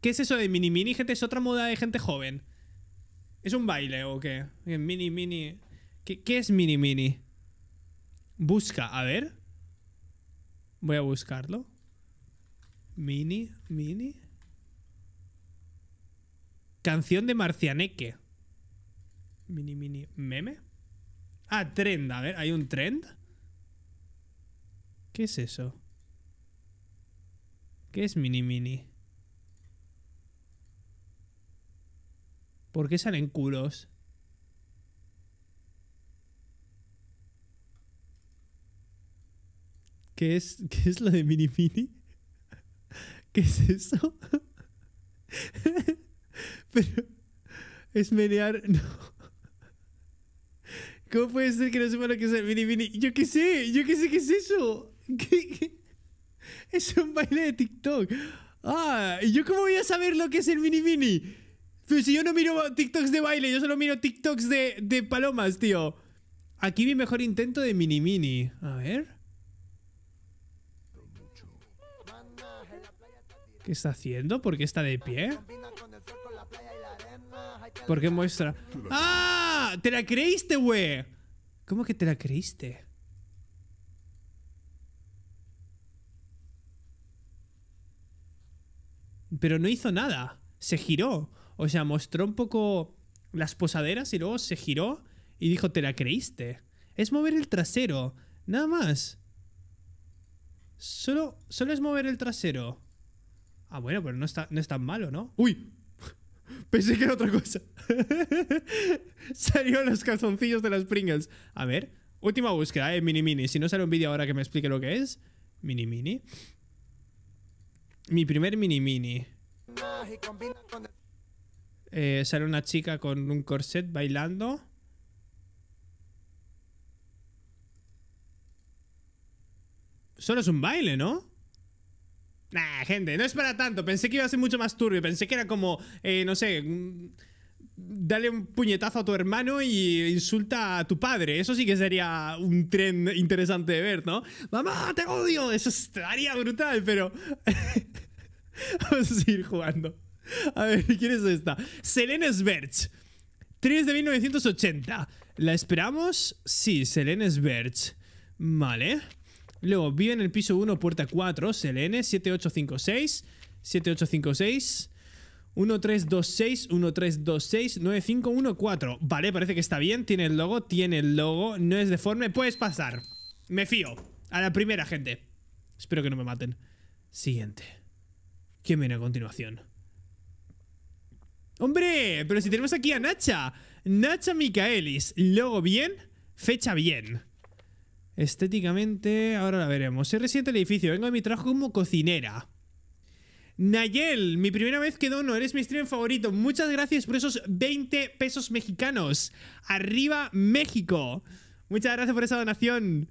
¿Qué es eso de mini mini, gente? Es otra moda de gente joven. ¿Es un baile o qué? Eh, mini mini. ¿Qué, qué es mini mini? Busca, a ver. Voy a buscarlo. Mini, mini. Canción de Marcianeque. Mini, mini. ¿Meme? Ah, trend. A ver, ¿hay un trend? ¿Qué es eso? ¿Qué es mini, mini? ¿Por qué salen culos? ¿Qué es, ¿Qué es lo de mini mini? ¿Qué es eso? [LAUGHS] Pero es menear. [LAUGHS] No. ¿Cómo puede ser que no sepa lo que es el mini mini? Yo qué sé, yo qué sé qué es eso. [LAUGHS] Es un baile de TikTok. Ah, ¿y yo cómo voy a saber lo que es el mini mini? Pues si yo no miro TikToks de baile, yo solo miro TikToks de, de palomas, tío. Aquí mi mejor intento de mini mini. A ver. ¿Qué está haciendo? ¿Por qué está de pie? ¿Por qué muestra? ¡Ah! ¡Te la creíste, güey! ¿Cómo que te la creíste? Pero no hizo nada. Se giró. O sea, mostró un poco las posaderas y luego se giró y dijo, te la creíste. Es mover el trasero. Nada más. Solo, solo es mover el trasero. Ah, bueno, pero no, está, no es tan malo, ¿no? ¡Uy! Pensé que era otra cosa. [LAUGHS] salió los calzoncillos de las Pringles. A ver, última búsqueda, eh, mini mini. Si no sale un vídeo ahora que me explique lo que es. Mini mini. Mi primer mini mini. Eh, sale una chica con un corset bailando. Solo es un baile, ¿no? Nah, gente, no es para tanto. Pensé que iba a ser mucho más turbio. Pensé que era como, eh, no sé, mm, dale un puñetazo a tu hermano y insulta a tu padre. Eso sí que sería un tren interesante de ver, ¿no? Mamá, te odio. Eso estaría brutal, pero... [LAUGHS] Vamos a seguir jugando. A ver, ¿quién es esta? Selene Sverch. 3 de 1980. ¿La esperamos? Sí, Selene Sverch. Vale. Luego, vive en el piso 1, puerta 4, Selene, 7856, 7856. 1326 1326 9514. Vale, parece que está bien. Tiene el logo, tiene el logo. No es deforme. Puedes pasar. Me fío. A la primera, gente. Espero que no me maten. Siguiente. ¿Quién viene a continuación? ¡Hombre! Pero si tenemos aquí a Nacha. Nacha Micaelis. Logo bien, fecha bien. Estéticamente, ahora la veremos. Se reciente el edificio. Vengo de mi trabajo como cocinera. Nayel, mi primera vez que dono, eres mi stream favorito. Muchas gracias por esos 20 pesos mexicanos. Arriba México. Muchas gracias por esa donación.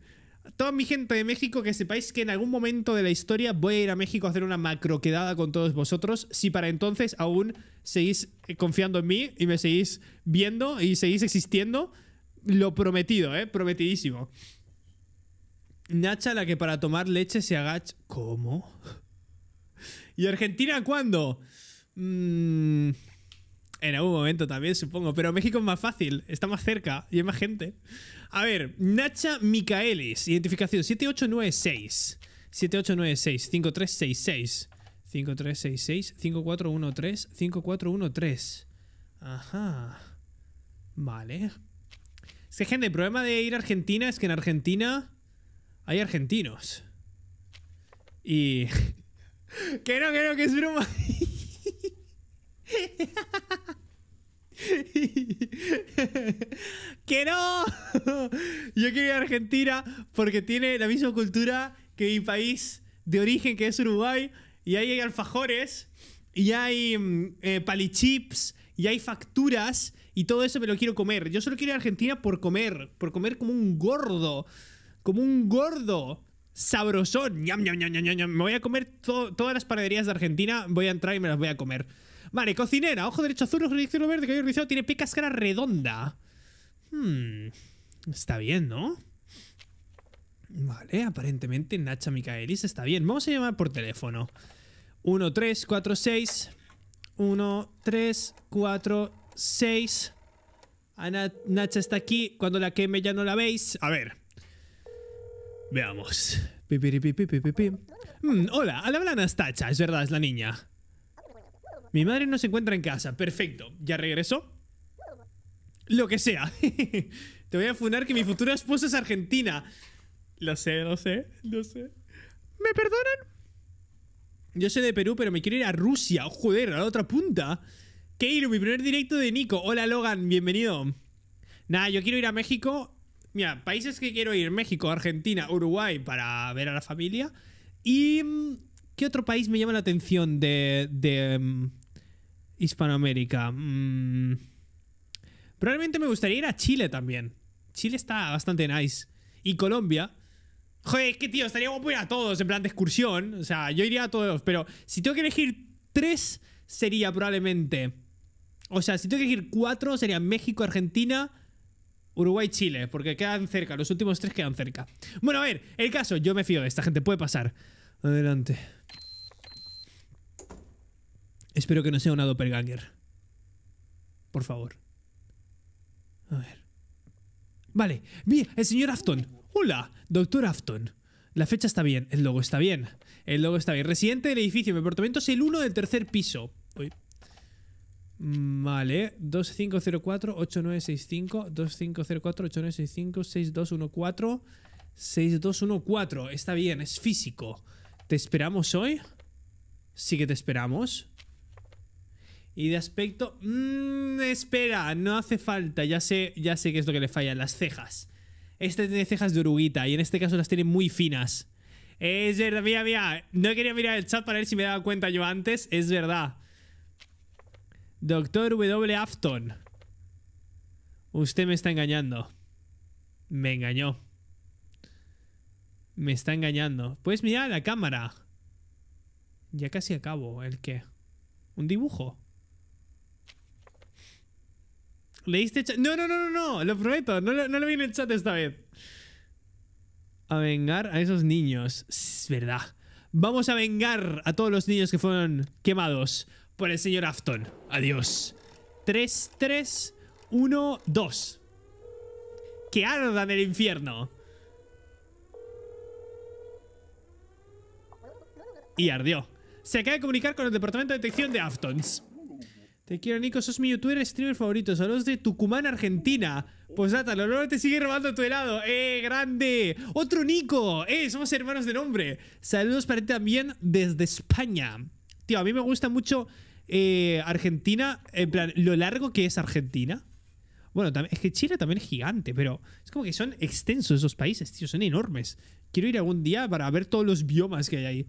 Toda mi gente de México, que sepáis que en algún momento de la historia voy a ir a México a hacer una macroquedada con todos vosotros. Si para entonces aún seguís eh, confiando en mí y me seguís viendo y seguís existiendo, lo prometido, ¿eh? Prometidísimo. Nacha la que para tomar leche se agacha. ¿Cómo? ¿Y Argentina cuándo? Mm, en algún momento también, supongo. Pero México es más fácil, está más cerca y hay más gente. A ver, Nacha Micaelis, identificación 7896. 7896, 5366. 5366, 5413, 5413. Ajá. Vale. Es que, gente, el problema de ir a Argentina es que en Argentina hay argentinos. Y... [LAUGHS] que no, que no, que es broma. [LAUGHS] ¡Que no! Yo quiero ir a Argentina porque tiene la misma cultura que mi país de origen, que es Uruguay. Y ahí hay alfajores, y hay mm, eh, palichips, y hay facturas, y todo eso me lo quiero comer. Yo solo quiero ir a Argentina por comer, por comer como un gordo como un gordo sabrosón. Me voy a comer todas las panaderías de Argentina. Voy a entrar y me las voy a comer. Vale, cocinera. Ojo derecho azul, ojo verde, verde, cabello rizado. Tiene pica cara redonda. Hmm, está bien, ¿no? Vale, aparentemente Nacha Micaelis está bien. Vamos a llamar por teléfono. 1, 3, 4, 6. 1, 3, 4, 6. Nacha está aquí. Cuando la queme ya no la veis. A ver. Veamos. Mm, hola hola, al la es verdad, es la niña. Mi madre no se encuentra en casa. Perfecto. ¿Ya regreso? Lo que sea. [LAUGHS] Te voy a funar que mi futura esposa es argentina. Lo sé, lo sé, lo sé. ¿Me perdonan? Yo soy de Perú, pero me quiero ir a Rusia. Joder, a la otra punta. Keiro, mi primer directo de Nico. Hola, Logan, bienvenido. Nada, yo quiero ir a México Mira, países que quiero ir, México, Argentina, Uruguay, para ver a la familia. ¿Y mm, qué otro país me llama la atención de, mm, Hispanoamérica? Mm, probablemente me gustaría ir a Chile también. Chile está bastante nice. Y Colombia. Joder, es que tío, estaría guapo ir a todos en plan de excursión. O sea, yo iría a todos, pero si tengo que elegir tres, sería probablemente. O sea, si tengo que elegir cuatro, sería México, Argentina, Uruguay-Chile, porque quedan cerca, los últimos tres quedan cerca. Bueno, a ver, el caso, yo me fío de esta gente, puede pasar. Adelante. Espero que no sea una doppelganger. Por favor. A ver. Vale, bien, el señor Afton. Hola, doctor Afton. La fecha está bien, el logo está bien. El logo está bien. Residente del edificio, mi apartamento es el 1 del tercer piso. Vale, 2504-8965, 2504-8965, 6214-6214. Está bien, es físico. ¿Te esperamos hoy? Sí que te esperamos. Y de aspecto... Mmm, espera, no hace falta. Ya sé, ya sé qué es lo que le falla. Las cejas. Este tiene cejas de oruguita y en este caso las tiene muy finas. Es verdad, mira, mira. No quería mirar el chat para ver si me daba cuenta yo antes. Es verdad. Doctor W. Afton. Usted me está engañando. Me engañó. Me está engañando. Puedes mirar la cámara. Ya casi acabo. ¿El qué? ¿Un dibujo? ¿Leíste chat? No, no, no, no, no. Lo prometo. No, no, no el chat esta vez. A vengar a esos niños. Es verdad. Vamos a vengar a todos los niños que fueron quemados por el señor Afton. Adiós. 3, 3, 1, 2. Que arda en el infierno. Y ardió. Se acaba de comunicar con el departamento de detección de Aftons. Te quiero, Nico. Sos mi youtuber streamer favorito. Saludos de Tucumán, Argentina. Pues data, lo te sigue robando tu helado. ¡Eh, grande! ¡Otro Nico! ¡Eh, somos hermanos de nombre! Saludos para ti también desde España a mí me gusta mucho eh, Argentina, en plan, lo largo que es Argentina. Bueno, es que Chile también es gigante, pero es como que son extensos esos países, tío, son enormes. Quiero ir algún día para ver todos los biomas que hay ahí.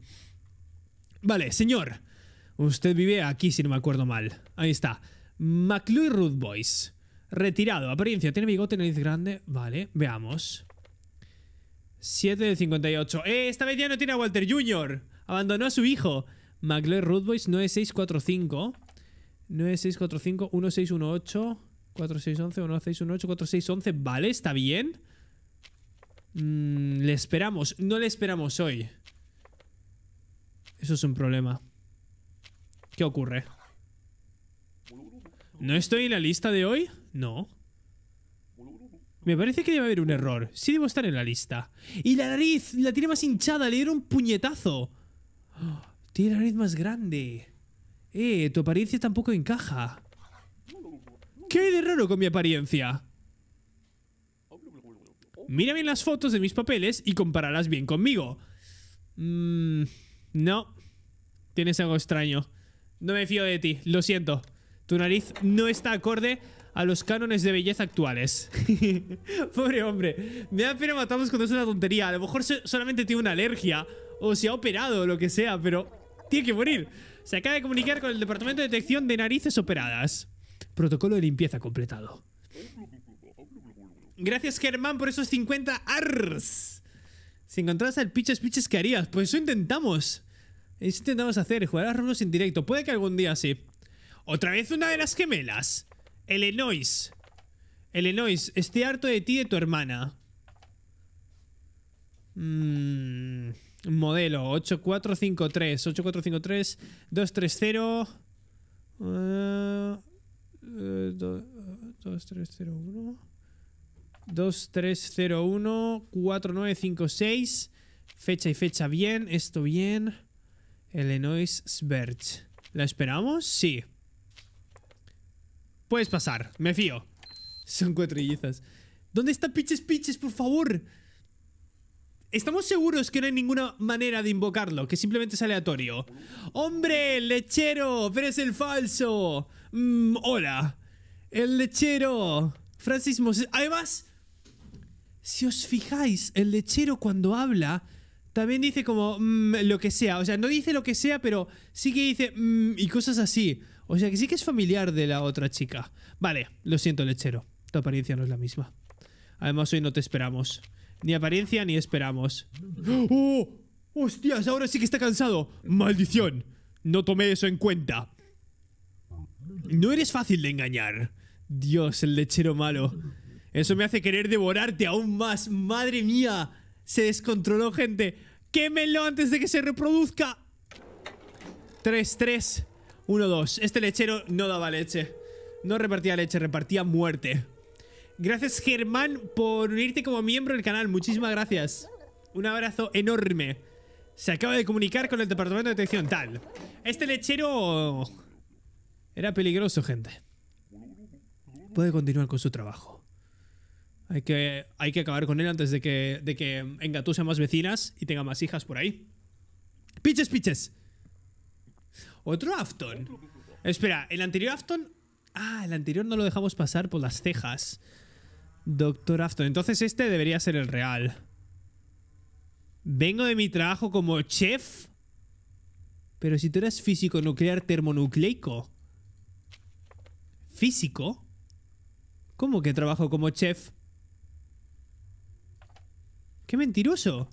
Vale, señor. Usted vive aquí, si no me acuerdo mal. Ahí está. McLuhan Ruth Boys. Retirado. Apariencia. Tiene bigote, nariz grande. Vale, veamos. 7 de 58. ¡Eh! Esta vez ya no tiene a Walter Jr. Abandonó a su hijo. McLeod Ruthboys 9645 9645 1618 4611 1618 4611 Vale, está bien mm, Le esperamos No le esperamos hoy Eso es un problema ¿Qué ocurre? ¿No estoy en la lista de hoy? No me parece que debe haber un error. Sí debo estar en la lista. ¡Y la nariz! La tiene más hinchada. Le dieron un puñetazo. Tiene la nariz más grande. Eh, tu apariencia tampoco encaja. ¿Qué hay de raro con mi apariencia? Mira bien las fotos de mis papeles y compararás bien conmigo. Mmm. no. Tienes algo extraño. No me fío de ti, lo siento. Tu nariz no está acorde a los cánones de belleza actuales. [LAUGHS] Pobre hombre. Me da pena matamos cuando es una tontería. A lo mejor solamente tiene una alergia. O se ha operado o lo que sea, pero... Tiene que morir. Se acaba de comunicar con el Departamento de Detección de Narices Operadas. Protocolo de limpieza completado. Gracias, Germán, por esos 50 ARS. Si encontras al piches piches que harías, pues eso intentamos. Eso intentamos hacer, jugar a Roblox en directo. Puede que algún día sí. Otra vez una de las gemelas. Elenois. Elenois, estoy harto de ti y de tu hermana. Mmm modelo 8453, 8453, 230, 2301, 2301, 4956, fecha y fecha bien, esto bien, Illinois Sverge. ¿La esperamos? Sí. Puedes pasar, me fío. Son cuatrillizas ¿Dónde está pitches pitches por favor? estamos seguros que no hay ninguna manera de invocarlo, que simplemente es aleatorio. ¡Hombre, lechero! ¡Pero es el falso! Mm, hola. El lechero. Francis Además, si os fijáis, el lechero cuando habla también dice como mm, lo que sea. O sea, no dice lo que sea, pero sí que dice mm, y cosas así. O sea, que sí que es familiar de la otra chica. Vale, lo siento, lechero. Tu apariencia no es la misma. Además, hoy no te esperamos. Ni apariencia ni esperamos. ¡Oh! ¡Hostias! Ahora sí que está cansado. ¡Maldición! No tomé eso en cuenta. No eres fácil de engañar. Dios, el lechero malo. Eso me hace querer devorarte aún más. ¡Madre mía! Se descontroló, gente. ¡Quémelo antes de que se reproduzca! 3, 3, 1, 2. Este lechero no daba leche. No repartía leche, repartía muerte. Gracias, Germán, por unirte como miembro del canal. Muchísimas gracias. Un abrazo enorme. Se acaba de comunicar con el departamento de detección. Tal. Este lechero... Era peligroso, gente. Puede continuar con su trabajo. Hay que, hay que acabar con él antes de que, de que engatuse a más vecinas y tenga más hijas por ahí. ¡Piches, piches! Otro Afton. Espera, el anterior Afton... Ah, el anterior no lo dejamos pasar por las cejas. Doctor Afton. Entonces este debería ser el real. Vengo de mi trabajo como chef. Pero si tú eres físico nuclear termonucleico. ¿Físico? ¿Cómo que trabajo como chef? ¡Qué mentiroso!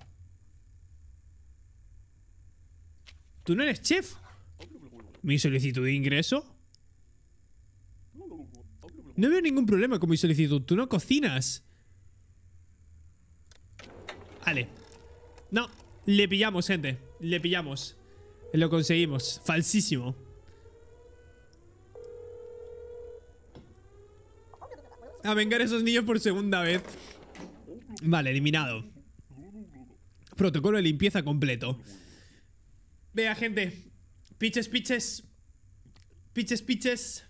¿Tú no eres chef? ¿Mi solicitud de ingreso? No veo ningún problema con mi solicitud. Tú no cocinas. Vale. No, le pillamos, gente. Le pillamos. Lo conseguimos. Falsísimo. A vengar a esos niños por segunda vez. Vale, eliminado. Protocolo de limpieza completo. Vea, gente. Piches, piches. Piches, piches.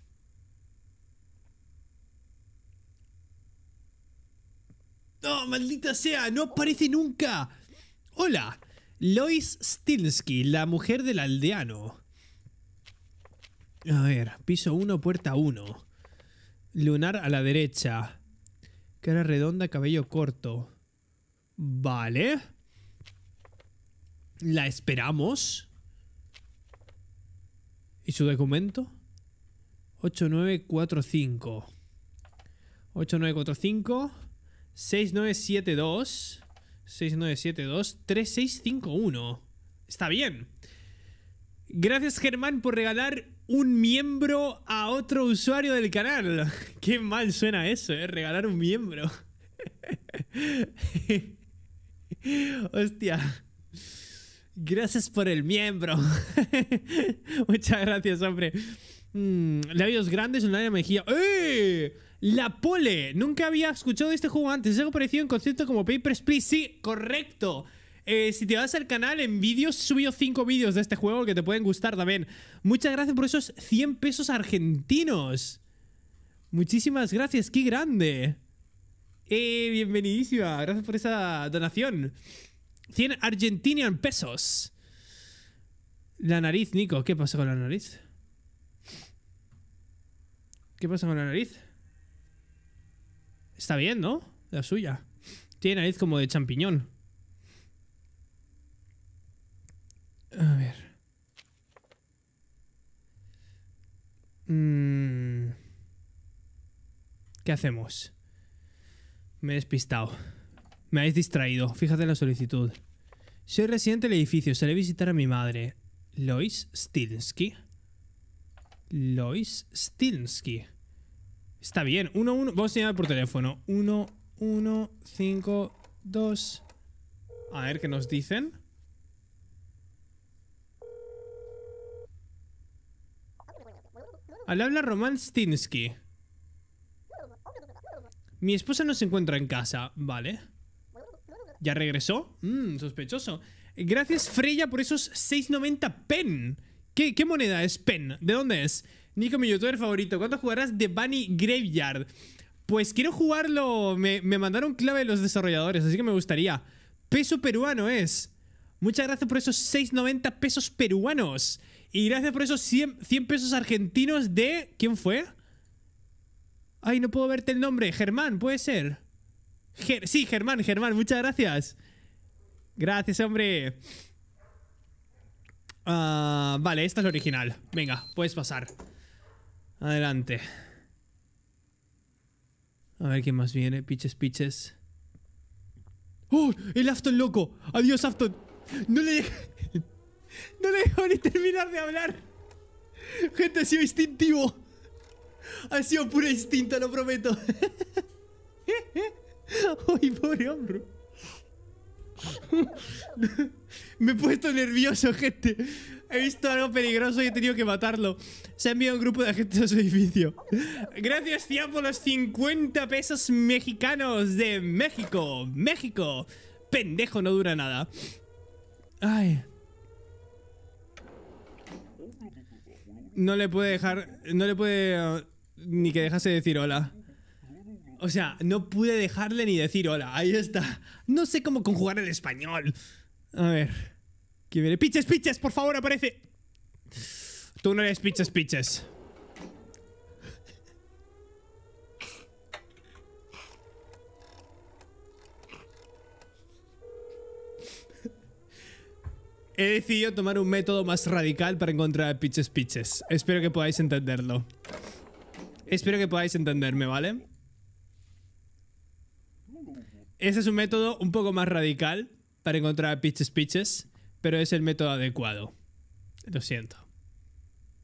No, maldita sea, no aparece nunca. Hola, Lois Stilsky, la mujer del aldeano. A ver, piso 1, puerta 1. Lunar a la derecha. Cara redonda, cabello corto. Vale. La esperamos. ¿Y su documento? 8945. 8945. 6972 6972 3651. Está bien. Gracias Germán por regalar un miembro a otro usuario del canal. [LAUGHS] Qué mal suena eso, ¿eh? Regalar un miembro. [LAUGHS] Hostia. Gracias por el miembro. [LAUGHS] Muchas gracias, hombre. Mm, labios grandes, una mejilla ¡Eh! La Pole. Nunca había escuchado este juego antes. Es algo parecido en concepto como Paper Please. Sí, correcto. Eh, si te vas al canal, en vídeos he subido 5 vídeos de este juego que te pueden gustar también. Muchas gracias por esos 100 pesos argentinos. Muchísimas gracias, qué grande. Eh, bienvenidísima. Gracias por esa donación. 100 Argentinian pesos. La nariz, Nico. ¿Qué pasa con la nariz? ¿Qué pasa con la nariz? Está bien, ¿no? La suya. Tiene nariz como de champiñón. A ver. Mm. ¿Qué hacemos? Me he despistado. Me habéis distraído. Fíjate en la solicitud. Soy residente del edificio. a visitar a mi madre. Lois Stilinski. Lois Stilinski. Está bien. 1-1. Vamos a llamar por teléfono. 1, 1, 5, 2. A ver qué nos dicen. Al habla Roman Stinsky. Mi esposa no se encuentra en casa, ¿vale? ¿Ya regresó? Mmm, sospechoso. Gracias, Freya, por esos 6.90 pen. ¿Qué, ¿Qué moneda es pen? ¿De dónde es? Nico, mi youtuber favorito, ¿cuánto jugarás de Bunny Graveyard? Pues quiero jugarlo. Me, mandaron clave los desarrolladores, así que me gustaría. Peso peruano es. Muchas gracias por esos 6,90 pesos peruanos. Y gracias por esos 100, pesos argentinos de... ¿Quién fue? Ay, no puedo verte el nombre. Germán, puede ser. sí, Germán, Germán, muchas gracias. Gracias, hombre. Ah, vale, esta es la original. Venga, puedes pasar. Adelante. A ver quién más viene. Piches, piches. ¡Oh! ¡El Afton loco! ¡Adiós, Afton! ¡No le dejo [LAUGHS] ¡No le dejo ni terminar de hablar! Gente, ha sido instintivo. Ha sido puro instinto, lo prometo. ¡Ay, [LAUGHS] pobre hombro! Me he puesto nervioso, gente. He visto algo peligroso y he tenido que matarlo. Se ha enviado un grupo de gente a su edificio. Gracias, tía, por los 50 pesos mexicanos de México. México. Pendejo, no dura nada. Ay. No le puede dejar... No le puede... Uh, ni que dejase decir hola. O sea, no pude dejarle ni decir hola. Ahí está. No sé cómo conjugar el español. A ver. ¿Quién viene? ¡Piches, piches! ¡Por favor, aparece! Tú no eres piches, piches. He decidido tomar un método más radical para encontrar piches, piches Espero que podáis entenderlo. Espero que podáis entenderme, ¿vale? ese es un método un poco más radical para encontrar pitches pitches, pero es el método adecuado. Lo siento.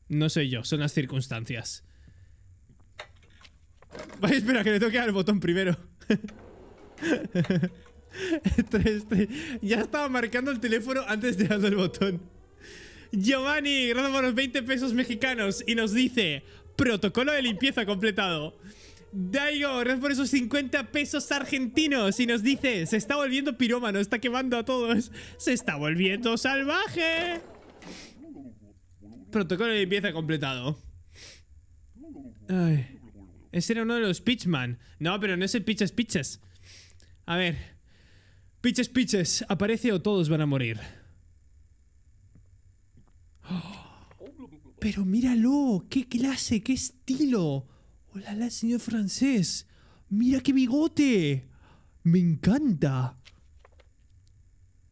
No soy yo, son las circunstancias. [LAUGHS] Vaya, espera, que le toque al botón primero. [LAUGHS] ya estaba marcando el teléfono antes de darle el botón. Giovanni, gracias por los 20 pesos mexicanos y nos dice, protocolo de limpieza completado. Daigo, gracias por esos 50 pesos argentinos. Y nos dice, se está volviendo pirómano, está quemando a todos. Se está volviendo salvaje. Protocolo de limpieza completado. Ese era uno de los Pitchman. No, pero no es el Pitches Pitches. A ver. Pitches Pitches, aparece o todos van a morir. [GASPS] pero míralo, qué clase, qué estilo. ¡Hola, señor francés! ¡Mira qué bigote! ¡Me encanta!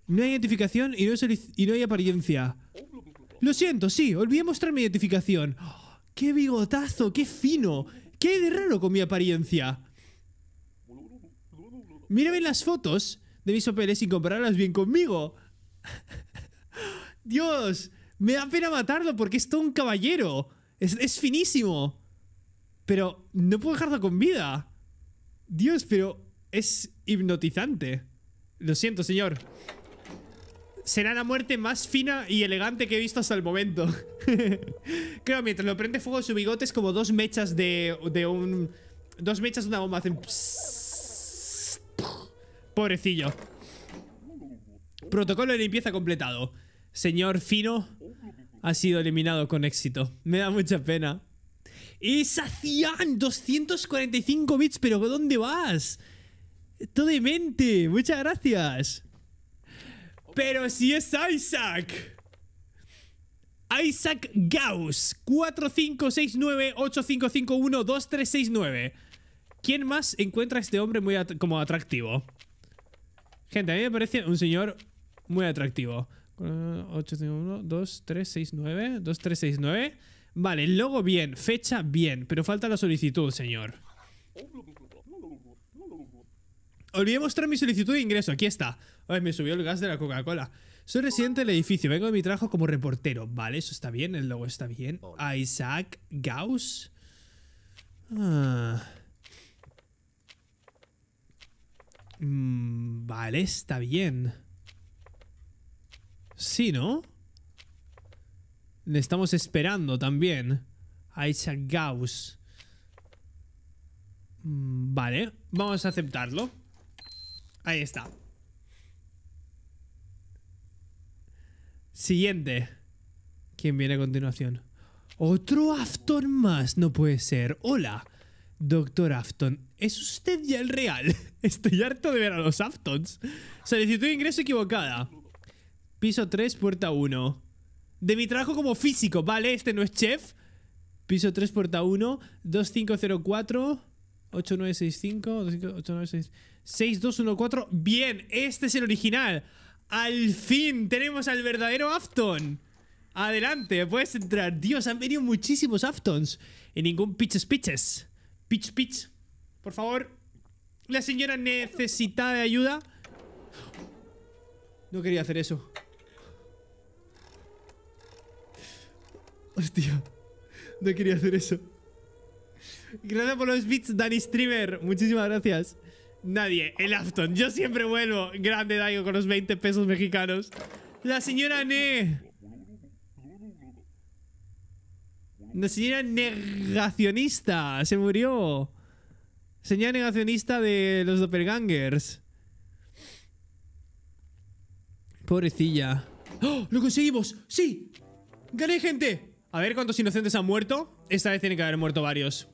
No hay identificación y no, hay apariencia. Lo siento, sí, olvidé mostrar mi identificación. ¡Qué bigotazo! ¡Qué fino! ¿Qué de raro con mi apariencia? bien las fotos de mis papeles y compararlas bien conmigo. [LAUGHS] Dios, me da pena matarlo porque es todo un caballero. es finísimo. Pero no puedo dejarlo con vida. Dios, pero es hipnotizante. Lo siento, señor. Será la muerte más fina y elegante que he visto hasta el momento. [LAUGHS] Creo, mientras lo prende fuego su bigote es como dos mechas de, un... Dos mechas de una bomba pobrecillo. Protocolo de limpieza completado. Señor Fino ha sido eliminado con éxito. Me da mucha pena. ¡Esa Cian! 245 bits, pero ¿dónde vas? Todo de mente, muchas gracias. Pero si es Isaac. Isaac Gauss, 2369 ¿Quién más encuentra a este hombre muy como atractivo? Gente, a mí me parece un señor muy atractivo. 851 2369 2369 Vale, el logo bien, fecha bien, pero falta la solicitud, señor. Olvidé mostrar mi solicitud de ingreso, aquí está. Ay, me subió el gas de la Coca-Cola. Soy residente del edificio, vengo de mi trabajo como reportero. Vale, eso está bien, el logo está bien. Isaac Gauss. Ah. Mm, vale, está bien. Sí, ¿no? Le estamos esperando también a Isaac Gauss. Mm, vale, vamos a aceptarlo. Ahí está. Siguiente. ¿Quién viene a continuación? Otro Afton más, no puede ser. Hola, doctor Afton. ¿Es usted ya el real? [LAUGHS] Estoy harto de ver a los Aftons. Solicitud de ingreso equivocada. Piso 3, puerta 1 de mi trabajo como físico, ¿vale? Este no es chef. Piso 3, puerta 1, 2504, 8965, 6214. Bien, este es el original. Al fin tenemos al verdadero Afton. Adelante, puedes entrar. Dios, han venido muchísimos Aftons. Y ningún pitch pitches. Pitch pitch. Por favor. La señora necesita de ayuda. No quería hacer eso. Hostia, no quería hacer eso. Gracias por los bits, Danny Streamer. Muchísimas gracias. Nadie, el Afton. Yo siempre vuelvo. Grande Daigo con los 20 pesos mexicanos. La señora Ne. La señora negacionista. Se murió. Señora negacionista de los doppelgangers. Pobrecilla. ¡Oh! ¡Lo conseguimos! ¡Sí! ¡Gané, gente! A ver cuántos inocentes han muerto. Esta vez tiene que haber muerto varios.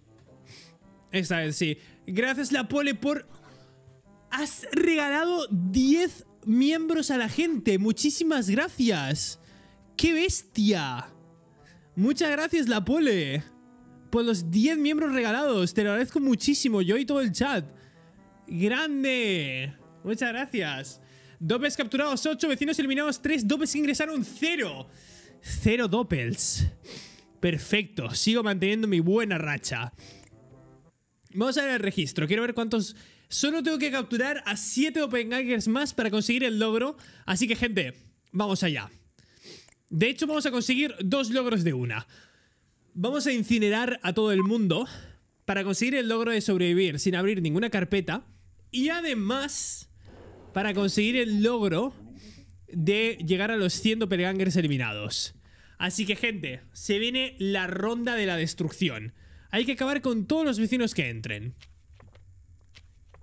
Esta vez sí. Gracias, La Pole, por... Has regalado 10 miembros a la gente. Muchísimas gracias. ¡Qué bestia! Muchas gracias, La Pole. Por los 10 miembros regalados. Te lo agradezco muchísimo, yo y todo el chat. ¡Grande! Muchas gracias. Dopes capturados 8, vecinos eliminados 3, dopes ingresaron 0. Cero doppels. Perfecto, sigo manteniendo mi buena racha. Vamos a ver el registro, quiero ver cuántos... Solo tengo que capturar a 7 Openhackers más para conseguir el logro. Así que, gente, vamos allá. De hecho, vamos a conseguir dos logros de una. Vamos a incinerar a todo el mundo para conseguir el logro de sobrevivir sin abrir ninguna carpeta. Y además, para conseguir el logro de llegar a los 100 doppelgangers eliminados. Así que, gente, se viene la ronda de la destrucción. Hay que acabar con todos los vecinos que entren.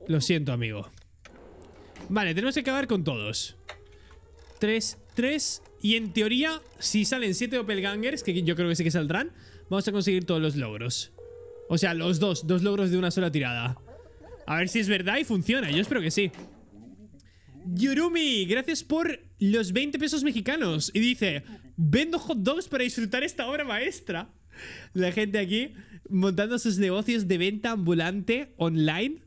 Lo siento, amigo. Vale, tenemos que acabar con todos. 3, 3. Y en teoría, si salen 7 doppelgangers, que yo creo que sí que saldrán, vamos a conseguir todos los logros. O sea, los dos, dos logros de una sola tirada. A ver si es verdad y funciona, yo espero que sí. Yurumi, gracias por los 20 pesos mexicanos. Y dice, vendo hot dogs para disfrutar esta obra maestra. La gente aquí montando sus negocios de venta ambulante online.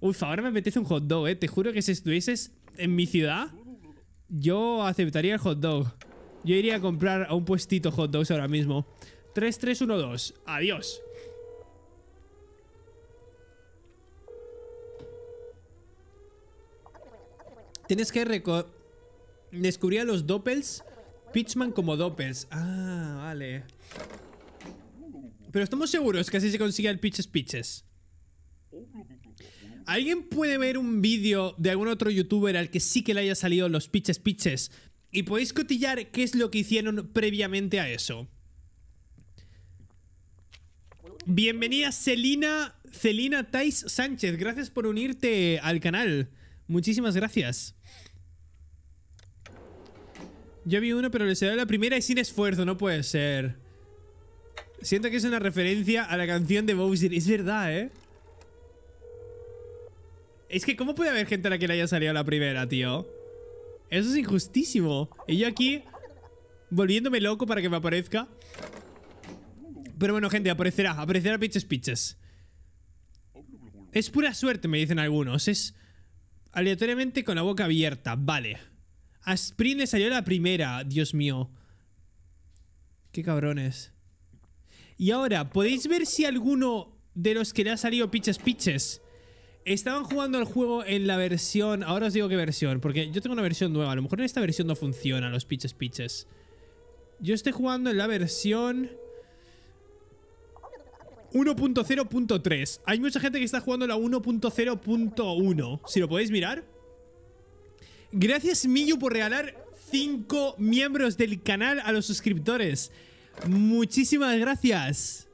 Uf, ahora me apetece un hot dog, eh. Te juro que si estuvieses en mi ciudad, yo aceptaría el hot dog. Yo iría a comprar a un puestito hot dogs ahora mismo. 3312. Adiós. Tienes que descubrir a los Doppels. Pitchman como Doppels. Ah, vale. Pero estamos seguros que así se consigue el Pitches Pitches. ¿Alguien puede ver un vídeo de algún otro youtuber al que sí que le haya salido los Pitches Pitches? Y podéis cotillar qué es lo que hicieron previamente a eso. Bienvenida Celina, Celina Tais Sánchez. Gracias por unirte al canal. Muchísimas gracias. Yo vi uno, pero le salió la primera y sin esfuerzo, no puede ser. Siento que es una referencia a la canción de Bowser. Es verdad, ¿eh? Es que, ¿cómo puede haber gente a la que le haya salido la primera, tío? Eso es injustísimo. Y yo aquí, volviéndome loco para que me aparezca. Pero bueno, gente, aparecerá. Aparecerá Pitches Pitches. Es pura suerte, me dicen algunos. Es aleatoriamente con la boca abierta. Vale. A Sprint le salió la primera, Dios mío. Qué cabrones. Y ahora, ¿podéis ver si alguno de los que le ha salido Pitches Pitches estaban jugando el juego en la versión... Ahora os digo qué versión, porque yo tengo una versión nueva. A lo mejor en esta versión no funciona los Pitches Pitches. Yo estoy jugando en la versión... 1.0.3. Hay mucha gente que está jugando la 1.0.1. Si lo podéis mirar, Gracias, Miyu, por regalar 5 miembros del canal a los suscriptores. Muchísimas gracias.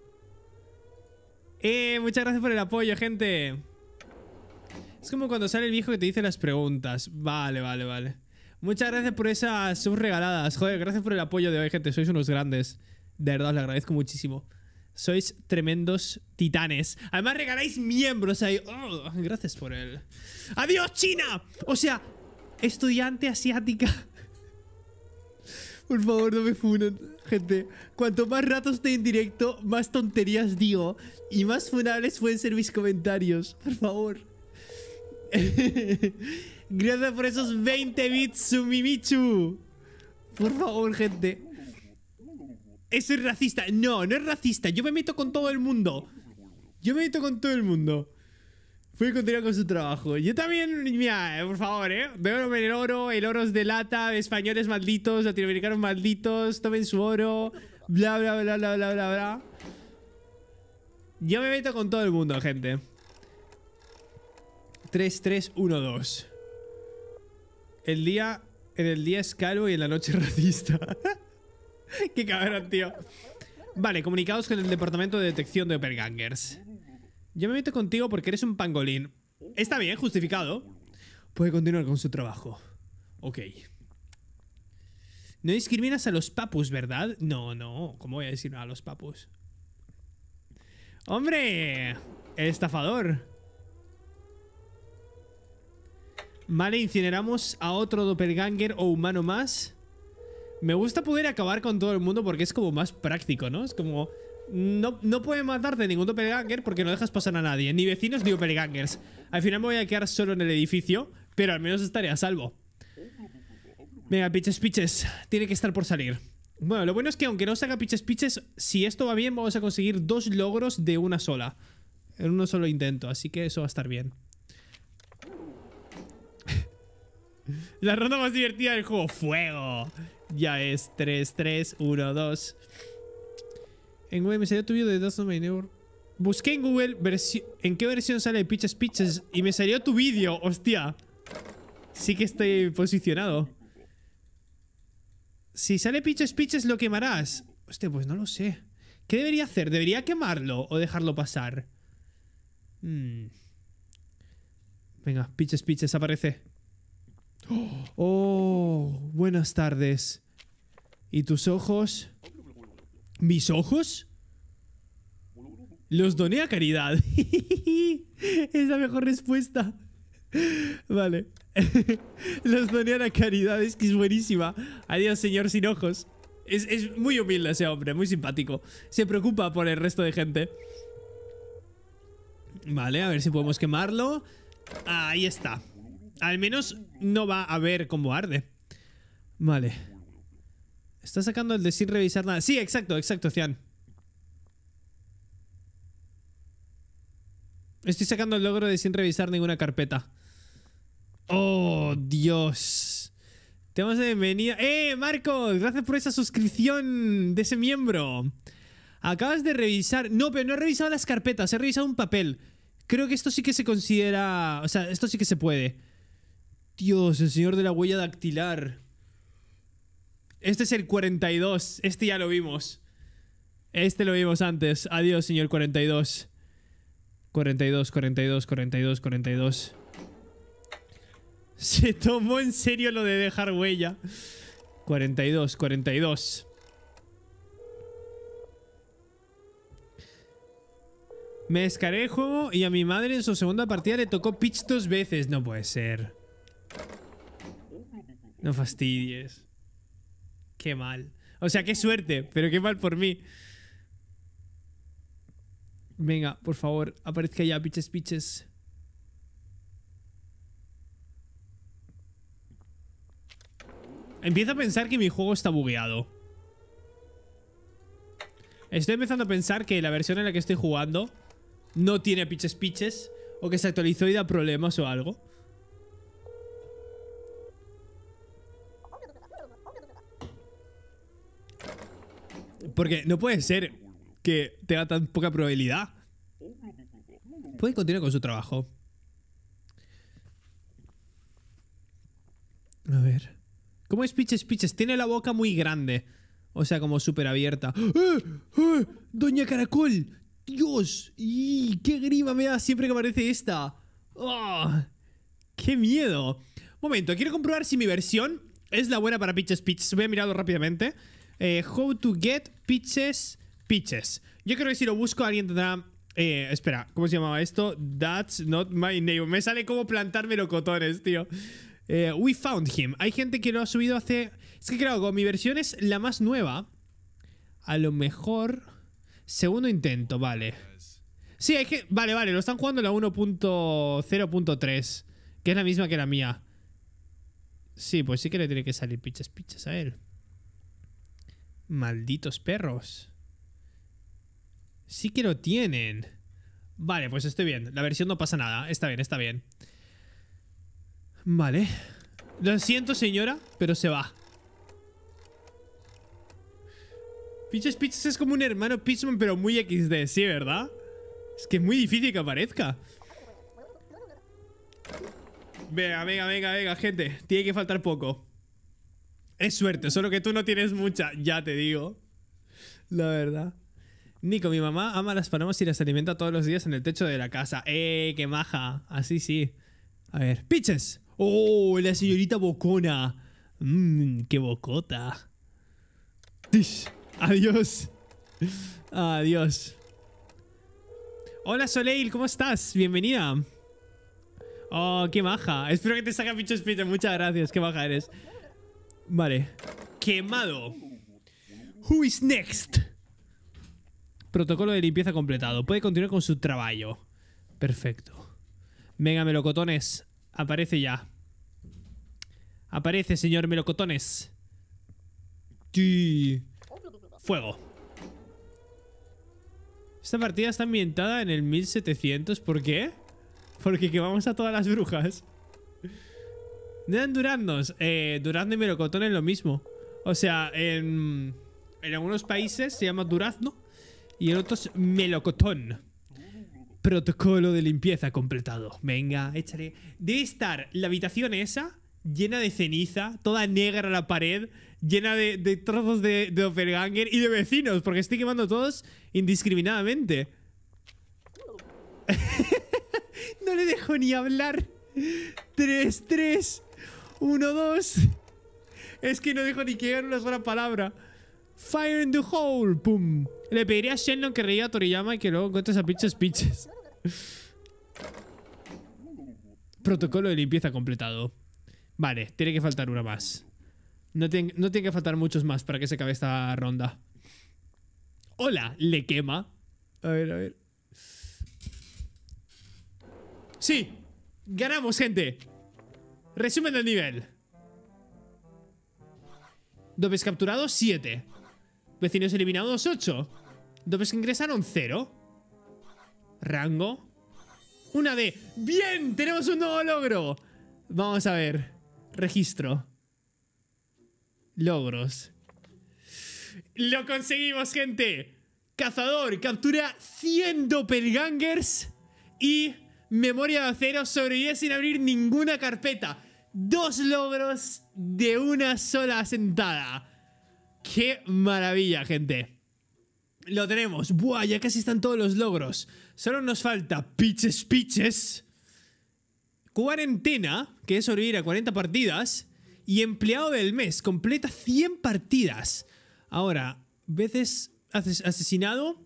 Eh, muchas gracias por el apoyo, gente. Es como cuando sale el viejo que te dice las preguntas. Vale, vale, vale. Muchas gracias por esas subregaladas. Joder, gracias por el apoyo de hoy, gente. Sois unos grandes. De verdad, os lo agradezco muchísimo. Sois tremendos titanes. Además, regaláis miembros ahí. Oh, gracias por él. ¡Adiós, China! O sea, Estudiante asiática. Por favor, no me funen gente. Cuanto más ratos esté en directo, más tonterías digo. Y más funables pueden ser mis comentarios. Por favor. [LAUGHS] Gracias por esos 20 bits, Sumimichu. Por favor, gente. Eso es racista. No, no es racista. Yo me meto con todo el mundo. Yo me meto con todo el mundo a continuar con su trabajo. Yo también, mira, por favor, ¿eh? Veo el oro, el oro es de lata, españoles malditos, latinoamericanos malditos, tomen su oro, bla, bla, bla, bla, bla, bla, bla. Yo me meto con todo el mundo, gente. 3, 3, 1, 2. El día, en el día es calvo y en la noche racista. [LAUGHS] Qué cabrón, tío. Vale, comunicados con el Departamento de Detección de Opergangers. Yo me meto contigo porque eres un pangolín. Está bien, justificado. Puede continuar con su trabajo. Ok. No discriminas a los papus, ¿verdad? No, no. ¿Cómo voy a decir a los papus? ¡Hombre! El estafador. Vale, incineramos a otro doppelganger o humano más. Me gusta poder acabar con todo el mundo porque es como más práctico, ¿no? Es como no, no puede matarte ningún doppelganger porque no dejas pasar a nadie, ni vecinos ni doppelgangers. Al final me voy a quedar solo en el edificio, pero al menos estaré a salvo. Venga, piches, piches. Tiene que estar por salir. Bueno, lo bueno es que aunque no salga piches, piches, si esto va bien vamos a conseguir dos logros de una sola. En uno solo intento, así que eso va a estar bien. [LAUGHS] La ronda más divertida del juego. Fuego. Ya es 3, 3, 1, 2. En Google me salió tu vídeo de Dust of My Busqué en Google en qué versión sale Pitches Pitches y me salió tu vídeo, hostia. Sí que estoy posicionado. Si sale Pitches Pitches lo quemarás. Hostia, pues no lo sé. ¿Qué debería hacer? ¿Debería quemarlo o dejarlo pasar? Hmm. Venga, Pitches Pitches aparece. [GASPS] Oh, buenas tardes. ¿Y tus ojos? ¿Mis ojos? Los doné a caridad. [LAUGHS] es la mejor respuesta. Vale. [LAUGHS] Los doné a la caridad, es que es buenísima. Adiós, señor sin ojos. Es, muy humilde ese hombre, muy simpático. Se preocupa por el resto de gente. Vale, a ver si podemos quemarlo. Ahí está. Al menos no va a ver cómo arde. Vale. Está sacando el de sin revisar nada. Sí, exacto, exacto, Cian. Estoy sacando el logro de sin revisar ninguna carpeta. ¡Oh, Dios! Te damos la bienvenida. ¡Eh, Marcos! Gracias por esa suscripción de ese miembro. Acabas de revisar... No, pero no he revisado las carpetas, he revisado un papel. Creo que esto sí que se considera... O sea, esto sí que se puede. Dios, el señor de la huella dactilar. Este es el 42. Este ya lo vimos. Este lo vimos antes. Adiós, señor 42. 42, 42, 42, 42. Se tomó en serio lo de dejar huella. 42, 42. Me escarejo el juego y a mi madre en su segunda partida le tocó pitch dos veces. No puede ser. No fastidies. Qué mal. O sea, qué suerte, pero qué mal por mí. Venga, por favor, aparezca ya, piches, piches. Empiezo a pensar que mi juego está bugueado. Estoy empezando a pensar que la versión en la que estoy jugando no tiene pitches pitches o que se actualizó y da problemas o algo. Porque no puede ser que tenga tan poca probabilidad. Puede continuar con su trabajo. A ver. ¿Cómo es Piches Piches? Tiene la boca muy grande. O sea, como súper abierta. ¡Eh! ¡Eh! ¡Doña Caracol! ¡Dios! ¡Y qué grima me da siempre que aparece esta! ¡Ah! ¡Qué miedo! Momento, quiero comprobar si mi versión es la buena para Pitches Pitches. Voy a mirarlo rápidamente. Eh, how to get pitches, pitches. Yo creo que si lo busco alguien tendrá... Eh, espera, ¿cómo se llamaba esto? That's not my name. Me sale como plantar melocotones, tío. Eh, we found him. Hay gente que lo ha subido hace... Es que creo que mi versión es la más nueva. A lo mejor... Segundo intento, vale. Sí, hay que... Vale, vale, lo están jugando en la 1.0.3, que es la misma que la mía. Sí, pues sí que le tiene que salir pitches, pitches a él. Malditos perros. Sí que lo tienen. Vale, pues estoy bien. La versión no pasa nada. Está bien, está bien. Vale. Lo siento, señora, pero se va. Pichas Pichas es como un hermano Pichman, pero muy XD, sí, ¿verdad? Es que es muy difícil que aparezca. Venga, venga, venga, venga, gente. Tiene que faltar poco. Es suerte, solo que tú no tienes mucha, ya te digo. La verdad. Nico, mi mamá ama las palomas y las alimenta todos los días en el techo de la casa. ¡Eh, qué maja! Así sí. A ver, piches. ¡Oh, la señorita bocona! ¡Mmm, qué bocota! ¡Tish! ¡Adiós! ¡Adiós! Hola Soleil, ¿cómo estás? Bienvenida. Oh, qué maja. Espero que te saca pinches Peter. Muchas gracias, qué maja eres. Vale. Quemado. Who is next? Protocolo de limpieza completado. Puede continuar con su trabajo. Perfecto. Venga, Melocotones. Aparece ya. Aparece, señor Melocotones. Fuego. Esta partida está ambientada en el 1700. ¿Por qué? Porque quemamos a todas las brujas. No eran duraznos. Eh, durazno y melocotón es lo mismo. O sea, en, algunos países se llama durazno y en otros melocotón. Protocolo de limpieza completado. Venga, échale. Debe estar la habitación esa llena de ceniza, toda negra la pared, llena de, trozos de, de y de vecinos, porque estoy quemando todos indiscriminadamente. [LAUGHS] no le dejo ni hablar. Tres, tres uno, dos. Es que no dijo ni que era una sola palabra. Fire in the hole. Pum. Le pediría a Shenlong que reía a Toriyama y que luego encuentres a pinches pinches. Protocolo de limpieza completado. Vale, tiene que faltar una más. No tiene, no tiene que faltar muchos más para que se acabe esta ronda. Hola, le quema. A ver, a ver. Sí, ganamos, gente. Resumen del nivel. Dopes capturados, 7. Vecinos eliminados, 8. Dopes que ingresaron, 0. Rango. Una D. ¡Bien! ¡Tenemos un nuevo logro! Vamos a ver. Registro. Logros. ¡Lo conseguimos, gente! Cazador captura 100 doppelgangers y memoria de acero sobrevive sin abrir ninguna carpeta dos logros de una sola sentada. ¡Qué maravilla, gente! Lo tenemos. Buah, ya casi están todos los logros. Solo nos falta pitches, pitches. Cuarentena, que es sobrevivir a 40 partidas. Y empleado del mes, completa 100 partidas. Ahora, veces asesinado,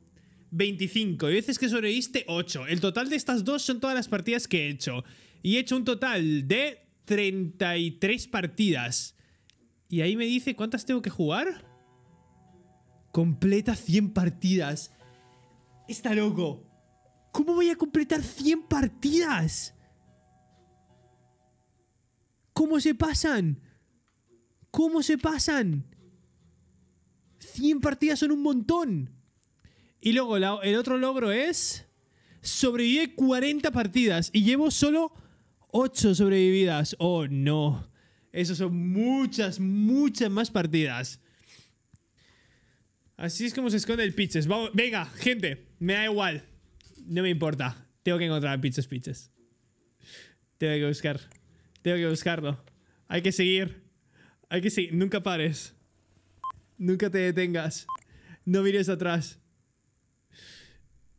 25. Y veces que sobreviste 8. El total de estas dos son todas las partidas que he hecho. Y he hecho un total de 33 partidas. Y ahí me dice cuántas tengo que jugar. Completa 100 partidas. Está loco. ¿Cómo voy a completar 100 partidas? ¿Cómo se pasan? ¿Cómo se pasan? 100 partidas son un montón. Y luego el otro logro es... Sobreviví 40 partidas y llevo solo 8 sobrevividas. Oh, no. Esas son muchas, muchas más partidas. Así es como se esconde el pitches. venga, gente. Me da igual. No me importa. Tengo que encontrar pitches, pitches. Tengo que buscar. Tengo que buscarlo. Hay que seguir. Hay que seguir. Nunca pares. Nunca te detengas. No mires atrás.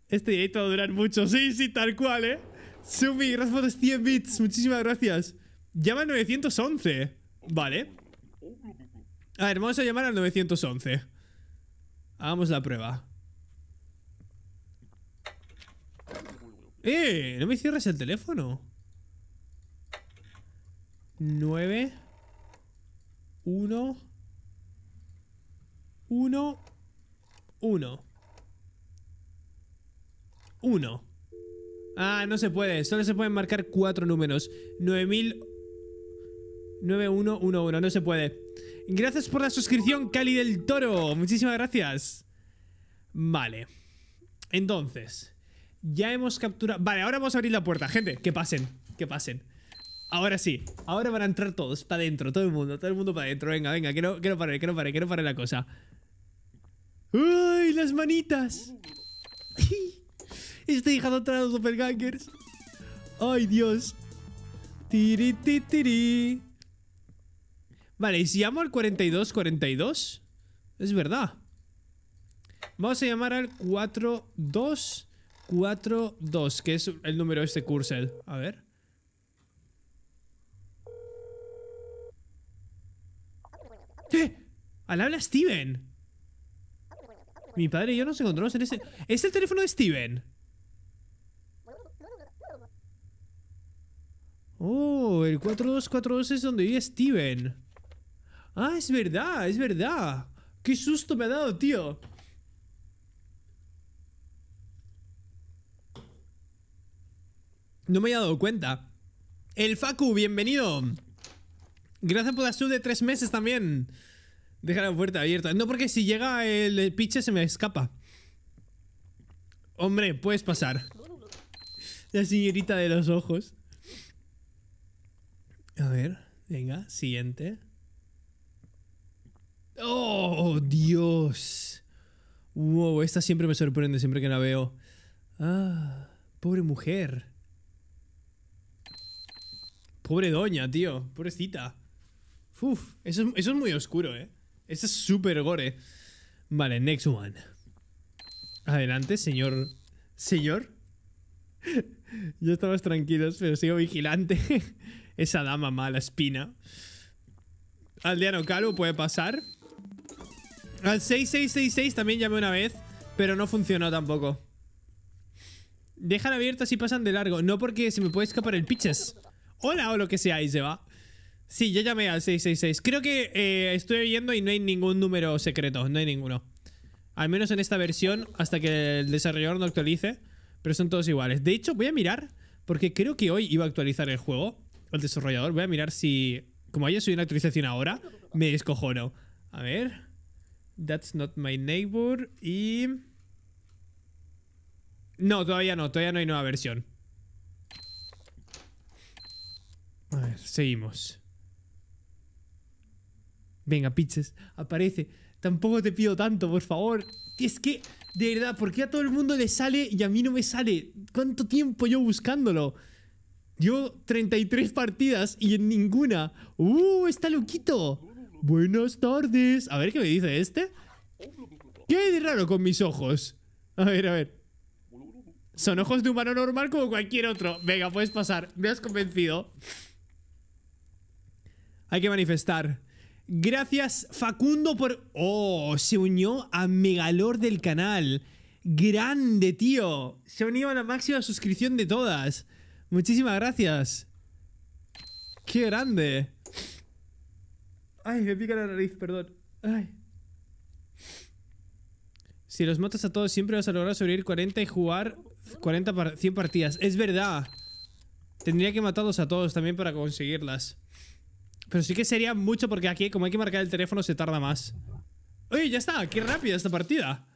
Este directo va a durar mucho. Sí, sí, tal cual, ¿eh? Sumi, gracias por los 100 bits. Muchísimas gracias. Llama al 911. Vale. A ah, ver, vamos a llamar al 911. Hagamos la prueba. ¡Eh! No me cierres el teléfono. 9 1 1 1 1 Ah, no se puede. Solo se pueden marcar cuatro números. 9000... 9111. No se puede. Gracias por la suscripción, Cali del Toro. Muchísimas gracias. Vale. Entonces... Ya hemos capturado... Vale, ahora vamos a abrir la puerta. Gente, que pasen. Que pasen. Ahora sí, ahora van a entrar todos para adentro, todo el mundo, todo el mundo para adentro. Venga, venga, que no, que no pare, que no pare, que no pare la cosa. ¡Ay, las manitas! Estoy dejando atrás a los doppelgangers. ¡Ay, Dios! Tiri, tiri, tiri. Vale, ¿y si llamo al 4242? Es verdad. Vamos a llamar al 4242, que es el número de este cursel. A ver. ¿Qué? ¡Eh! Al habla Steven. Mi padre y yo nos encontramos en este... ¿Es el teléfono de Steven? Oh, el 4242 es donde vive Steven. Ah, es verdad, es verdad. Qué susto me ha dado, tío. No me había dado cuenta. El Facu, bienvenido. Gracias por la sub de tres meses también. Deja la puerta abierta. No, porque si llega el piche se me escapa. Hombre, puedes pasar. La señorita de los ojos. A ver, venga, siguiente. ¡Oh, Dios! Wow, esta siempre me sorprende, siempre que la veo. Ah, pobre mujer. Pobre doña, tío. Pobrecita. Uf, eso es, muy oscuro, ¿eh? Eso es súper gore. Vale, next one. Adelante, señor. Señor. [LAUGHS] Yo estaba tranquilos, pero sigo vigilante. [LAUGHS] Esa dama mala espina. Aldeano Calvo puede pasar. Al 6666 también llamé una vez, pero no funcionó tampoco. Dejan abiertas y pasan de largo. No porque se me puede escapar el pitches. Hola o lo que sea, y se va. Sí, yo llamé al 666. Creo que eh, estoy oyendo y no hay ningún número secreto. No hay ninguno. Al menos en esta versión, hasta que el desarrollador no actualice. Pero son todos iguales. De hecho, voy a mirar, porque creo que hoy iba a actualizar el juego desarrollador. Voy a mirar si. Como haya subido una actualización ahora, me descojono. A ver. That's not my neighbor. Y. No, todavía no, todavía no hay nueva versión. A ver, seguimos. Venga, pizzas, aparece. Tampoco te pido tanto, por favor. Es que, de verdad, ¿por qué a todo el mundo le sale y a mí no me sale? ¿Cuánto tiempo yo buscándolo? Llevo 33 partidas y en ninguna. ¡Uh! ¡Está loquito! Buenas tardes. A ver qué me dice este. ¿Qué hay de raro con mis ojos? A ver, a ver. Son ojos de humano normal como cualquier otro. Venga, puedes pasar. Me has convencido. Hay que manifestar. Gracias, Facundo, por... ¡Oh! Se unió a Megalor del canal. ¡Grande, tío! Se unió a la máxima suscripción de todas. Muchísimas gracias. ¡Qué grande! Ay, me pica la nariz, perdón. Si los matas a todos, siempre vas a lograr subir 40 y jugar 40 100 partidas. ¡Es verdad! Tendría que matarlos a todos también para conseguirlas. Pero sí que sería mucho porque aquí, como hay que marcar el teléfono, se tarda más. ¡Oye, ya está! ¡Qué rápida esta partida!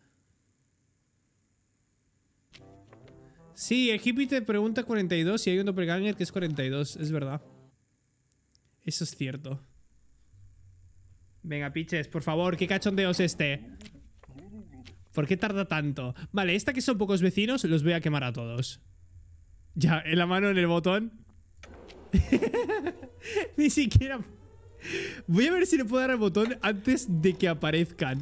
Sí, el hippie te pregunta 42 y hay un doppelganger que es 42, es verdad. Eso es cierto. Venga, piches, por favor, qué cachondeos este. ¿Por qué tarda tanto? Vale, esta que son pocos vecinos, los voy a quemar a todos. Ya, en la mano en el botón. [LAUGHS] Ni siquiera... Voy a ver si le puedo dar al botón antes de que aparezcan.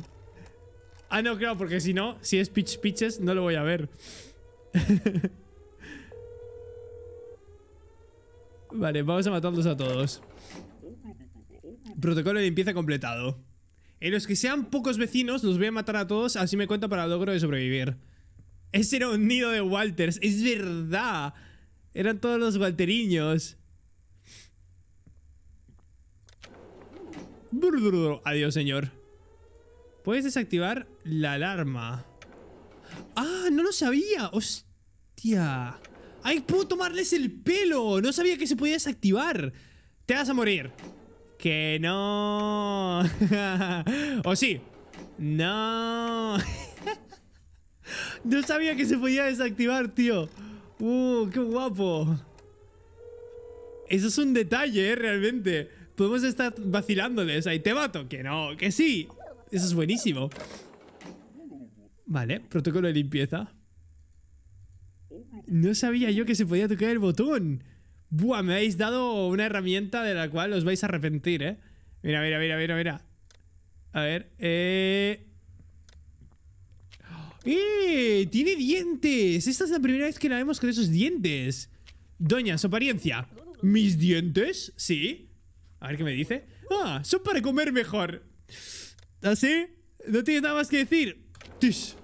Ah, no, claro, porque si no, si es pitch pitches, no lo voy a ver. [LAUGHS] vale, vamos a matarlos a todos. Protocolo de limpieza completado. En los que sean pocos vecinos, los voy a matar a todos, así me cuenta para el logro de sobrevivir. Ese era un nido de Walters, es verdad. Eran todos los Walteriños. Adiós, señor. Puedes desactivar la alarma. ¡Ah, no lo sabía! ¡Hostia! ¡Ay, puedo tomarles el pelo! No sabía que se podía desactivar. Te vas a morir. Que no. [LAUGHS] o sí. No. [LAUGHS] no sabía que se podía desactivar, tío. Uh, qué guapo. Eso es un detalle, ¿eh? Realmente. Podemos estar vacilándoles ahí. Te mato. Que no, que sí. Eso es buenísimo. Vale, protocolo de limpieza. No sabía yo que se podía tocar el botón. Buah, me habéis dado una herramienta de la cual os vais a arrepentir, ¿eh? Mira, mira, mira, mira, mira. A ver, eh... ¡Oh! ¡Eh! ¡Tiene dientes! Esta es la primera vez que la vemos con esos dientes. Doña, su apariencia. ¿Mis dientes? Sí. A ver qué me dice. ¡Ah! Son para comer mejor. ¿Así? No tiene nada más que decir. Tish.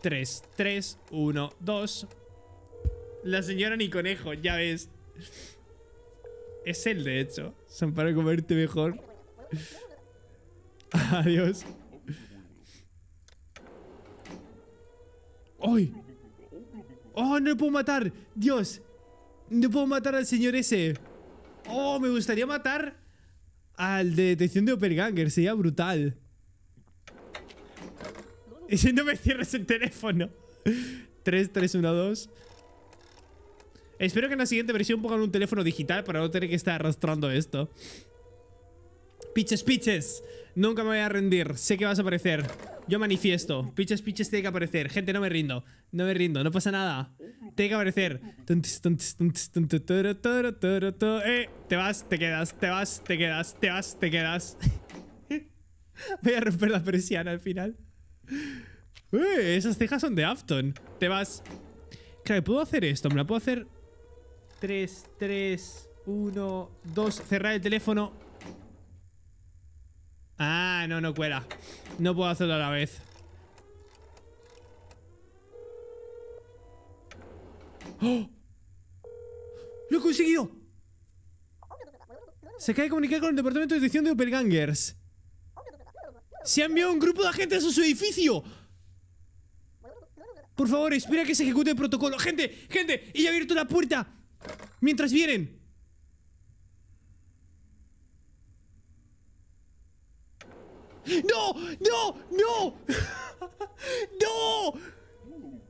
tres, 3, 1, 2. La señora ni conejo, ya ves. Es él, de hecho. Son para comerte mejor. [LAUGHS] Adiós. ¡Ay! ¡Oh, no le puedo matar! ¡Dios! No puedo matar al señor ese. ¡Oh, me gustaría matar al de detección de Operganger, Sería brutal. Y si no me cierres el teléfono. 3, 3, 1, 2. Espero que en la siguiente versión pongan un teléfono digital para no tener que estar arrastrando esto. Piches, piches. Nunca me voy a rendir. Sé que vas a aparecer. Yo manifiesto. Piches, piches, tiene que aparecer. Gente, no me rindo. No me rindo. No pasa nada. Tiene que aparecer. Eh, te vas, te quedas, te vas, te quedas, te vas, te quedas. [LAUGHS] voy a romper la persiana al final. Eh, esas cejas son de Afton. Te vas. Claro, puedo hacer esto. Me la puedo hacer. 3, 3, 1, 2. Cerrar el teléfono. Ah, no, no cuela. No puedo hacerlo a la vez. ¡Oh! ¡Lo he conseguido! Se cae comunicar con el departamento de edición de Upergangers se ha enviado un grupo de agentes a su edificio. Por favor, espera que se ejecute el protocolo. ¡Gente! ¡Gente! ¡Y ha abierto la puerta! Mientras vienen. ¡No! ¡No! ¡No! [LAUGHS] ¡No!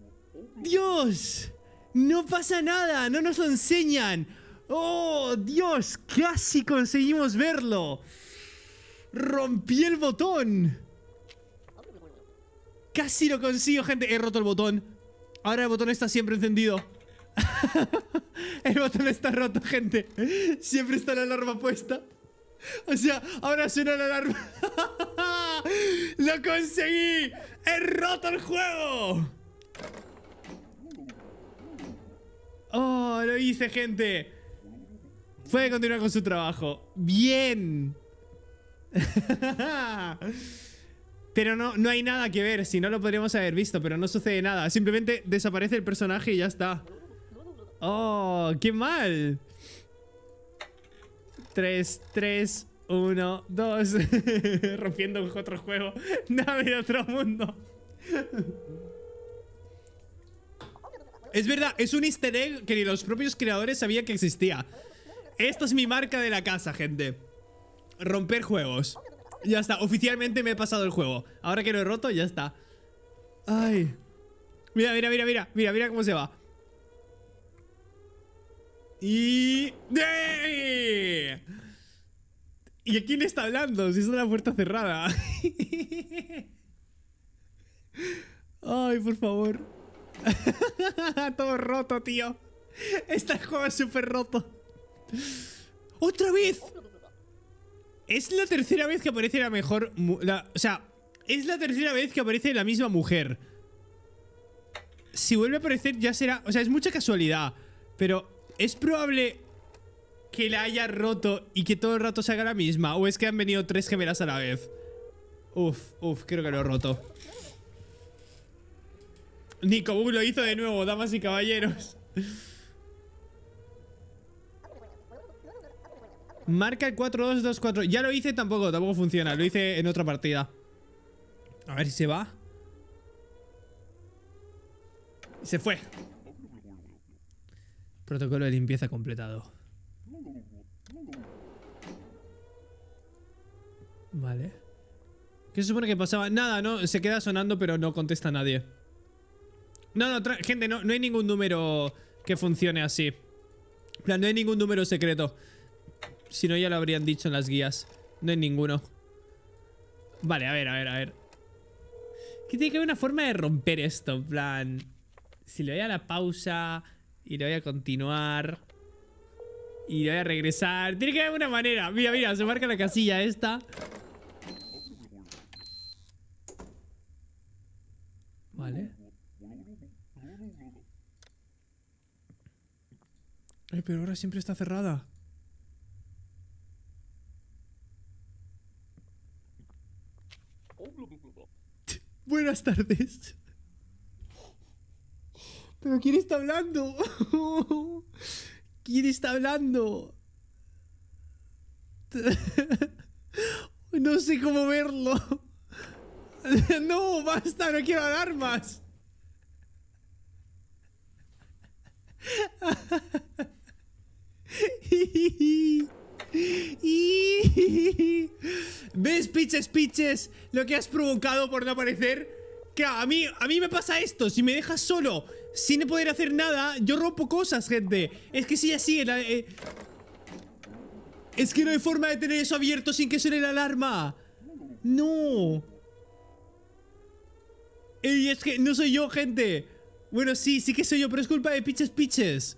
¡Dios! No pasa nada, no nos lo enseñan. ¡Oh, Dios! Casi conseguimos verlo. ¡Rompí el botón! Casi lo consigo, gente. He roto el botón. Ahora el botón está siempre encendido. [LAUGHS] el botón está roto, gente. Siempre está la alarma puesta. O sea, ahora suena la alarma. [LAUGHS] ¡Lo conseguí! ¡He roto el juego! ¡Oh, lo hice, gente! Puede continuar con su trabajo. ¡Bien! [LAUGHS] pero no, no hay nada que ver, si no lo podríamos haber visto, pero no sucede nada. Simplemente desaparece el personaje y ya está. ¡Oh, qué mal! 3, 3, 1, 2. Rompiendo otro juego. [LAUGHS] Nada de otro mundo. es verdad, es un easter egg que ni los propios creadores sabían que existía. Esto es mi marca de la casa, gente. Romper juegos. Ya está, oficialmente me he pasado el juego. Ahora que lo he roto, ya está. Ay. Mira, mira, mira, mira, mira, mira cómo se va. Y... ¿Y a quién está hablando? Si es una puerta cerrada. [LAUGHS] Ay, por favor. [LAUGHS] Todo roto, tío. Este juego es súper roto. ¡Otra vez! Es la tercera vez que aparece la mejor... o sea, es la tercera vez que aparece la misma mujer. Si vuelve a aparecer ya será... O sea, es mucha casualidad. Pero es probable que la haya roto y que todo el rato se haga la misma. O es que han venido tres gemelas a la vez. Uf, uf, creo que lo he roto. Nico lo hizo de nuevo, damas y caballeros. Marca el 4224 Ya lo hice, tampoco, tampoco funciona. Lo hice en otra partida. A ver si se va. Se fue. Protocolo de limpieza completado. Vale. ¿Qué se supone que pasaba? Nada, no, se queda sonando pero no contesta nadie. No, no, gente, no, hay ningún número que funcione así. plan, no hay ningún número secreto. Si no, ya lo habrían dicho en las guías. No hay ninguno. Vale, a ver, a ver, a ver. Que tiene que haber una forma de romper esto, en plan... Si le voy a la pausa y le voy a continuar... Y le voy a regresar. Tiene que haber una manera. Mira, mira, se marca la casilla esta. Vale. pero ahora siempre está cerrada. Buenas tardes. ¿Pero quién está hablando? ¿Quién está hablando? No sé cómo verlo. No, basta, no quiero hablar más. [LAUGHS] [LAUGHS] Y... ¿Ves, piches, piches? Lo que has provocado por no aparecer. que a mí, a mí me pasa esto. Si me dejas solo, sin poder hacer nada, yo rompo cosas, gente. Es que si así... Eh, es que no hay forma de tener eso abierto sin que suene la alarma. No. Y es que no soy yo, gente. Bueno, sí, sí que soy yo, pero es culpa de piches, piches.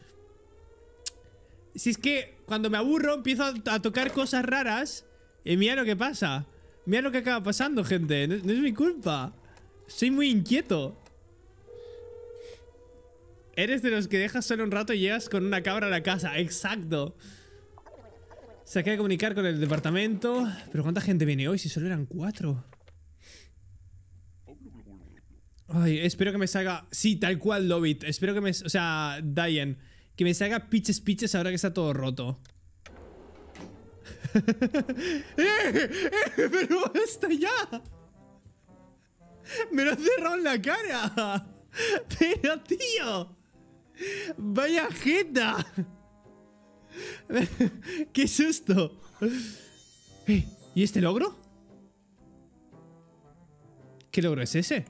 Si es que cuando me aburro empiezo a, tocar cosas raras y mira lo que pasa. Mira lo que acaba pasando, gente. No, es mi culpa. Soy muy inquieto. Eres de los que dejas solo un rato y llegas con una cabra a la casa. Exacto. Se acaba de comunicar con el departamento. Pero ¿cuánta gente viene hoy si solo eran cuatro? Ay, espero que me salga... Sí, tal cual, Lovit. Espero que me... O sea, Diane. Que me salga pitches piches ahora que está todo roto. [LAUGHS] ¡Eh! ¡Eh! ¡Pero hasta ya! ¡Me lo ha cerrado en la cara! [LAUGHS] ¡Pero, tío! ¡Vaya jeta! [LAUGHS] ¡Qué susto! ¿Y este logro? ¿Qué logro es ese?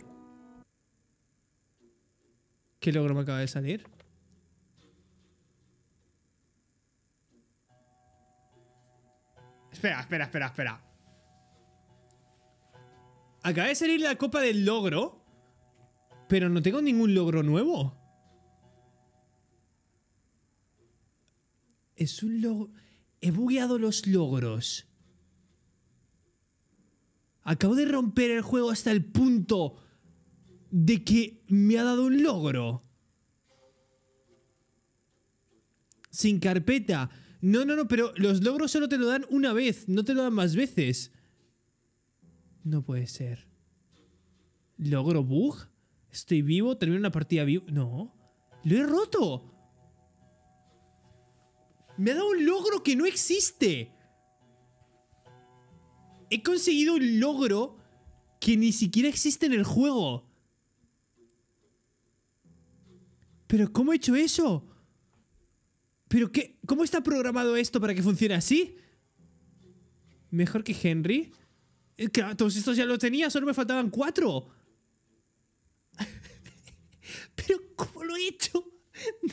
¿Qué logro me acaba de salir? Espera, espera, espera, espera. Acaba de salir la copa del logro, pero no tengo ningún logro nuevo. Es un logro... He bugueado los logros. Acabo de romper el juego hasta el punto de que me ha dado un logro. Sin carpeta. No, no, no, pero los logros solo te lo dan una vez, no te lo dan más veces. No puede ser. ¿Logro bug? ¿Estoy vivo? ¿Termino una partida vivo? No. ¡Lo he roto! Me ha dado un logro que no existe. He conseguido un logro que ni siquiera existe en el juego. ¿Pero cómo he hecho eso? ¿Pero qué? ¿Cómo está programado esto para que funcione así? ¿Mejor que Henry? Eh, claro, todos estos ya lo tenía, solo me faltaban cuatro. [LAUGHS] Pero ¿cómo lo he hecho?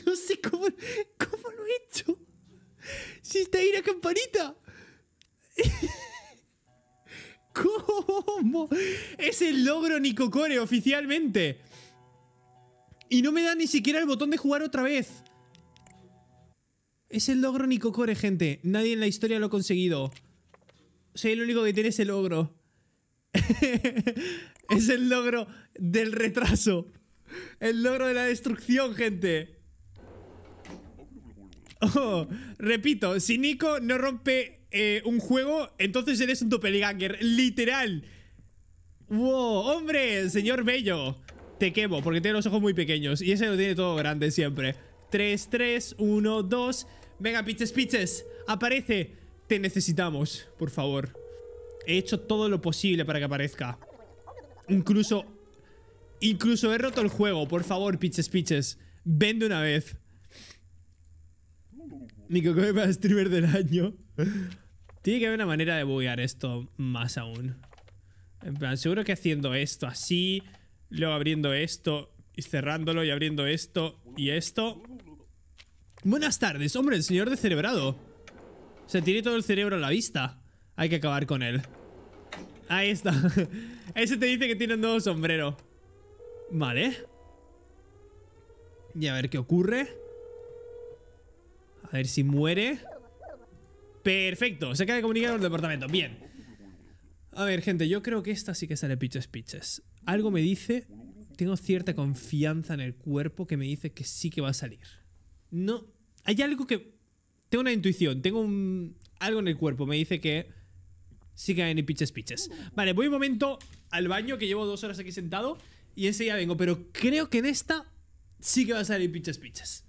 No sé cómo, cómo lo he hecho. Si está ahí la campanita. [LAUGHS] ¿Cómo? Es el logro Nico Core oficialmente. Y no me da ni siquiera el botón de jugar otra vez. Es el logro Core, eh, gente. Nadie en la historia lo ha conseguido. Soy el único que tiene ese logro. [LAUGHS] es el logro del retraso. El logro de la destrucción, gente. repito, si Nico no rompe eh, un juego, entonces eres un doppelganger. Literal. ¡Wow! ¡Hombre! Señor Bello. Te quemo, porque tiene los ojos muy pequeños. Y ese lo tiene todo grande siempre. 3, 3, 1, 2... Venga, piches, piches. Aparece. Te necesitamos, por favor. He hecho todo lo posible para que aparezca. Incluso... Incluso he roto el juego. Por favor, piches, piches. Ven de una vez. Mi para streamer del año. Tiene que haber una manera de buguear esto más aún. En plan, seguro que haciendo esto así, luego abriendo esto y cerrándolo y abriendo esto y esto... Buenas tardes, hombre, el señor de cerebrado. Se tiene todo el cerebro a la vista. Hay que acabar con él. Ahí está. [LAUGHS] Ese te dice que tiene un nuevo sombrero. Vale. Y a ver qué ocurre. A ver si muere. Perfecto, se acaba de comunicar con el departamento. Bien. A ver, gente, yo creo que esta sí que sale piches pitches. Algo me dice, tengo cierta confianza en el cuerpo que me dice que sí que va a salir. No hay algo que... Tengo una intuición, tengo un, algo en el cuerpo, me dice que Sí hay ni pitches pitches. Vale, voy un momento al baño, que llevo dos horas aquí sentado, y enseguida vengo, pero creo que en esta sí que va a salir pitches pitches.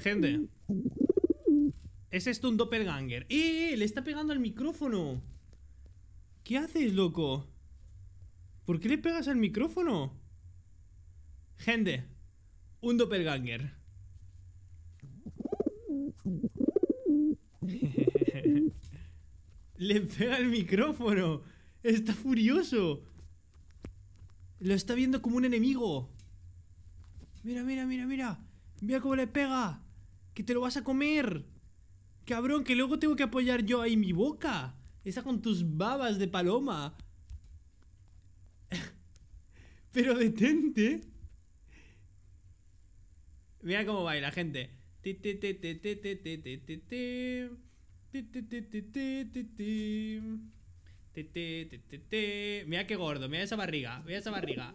Gente. Es esto un doppelganger. ¡Eh, eh, ¡Eh! ¡Le está pegando al micrófono! ¿Qué haces, loco? ¿Por qué le pegas al micrófono? Gente, un doppelganger. [LAUGHS] le pega el micrófono. Está furioso. Lo está viendo como un enemigo. Mira, mira, mira, mira. Mira cómo le pega. Que te lo vas a comer. Cabrón, que luego tengo que apoyar yo ahí mi boca. Esa con tus babas de paloma. Pero detente. Mira cómo baila, gente. Mira qué gordo, mira esa barriga, mira esa barriga.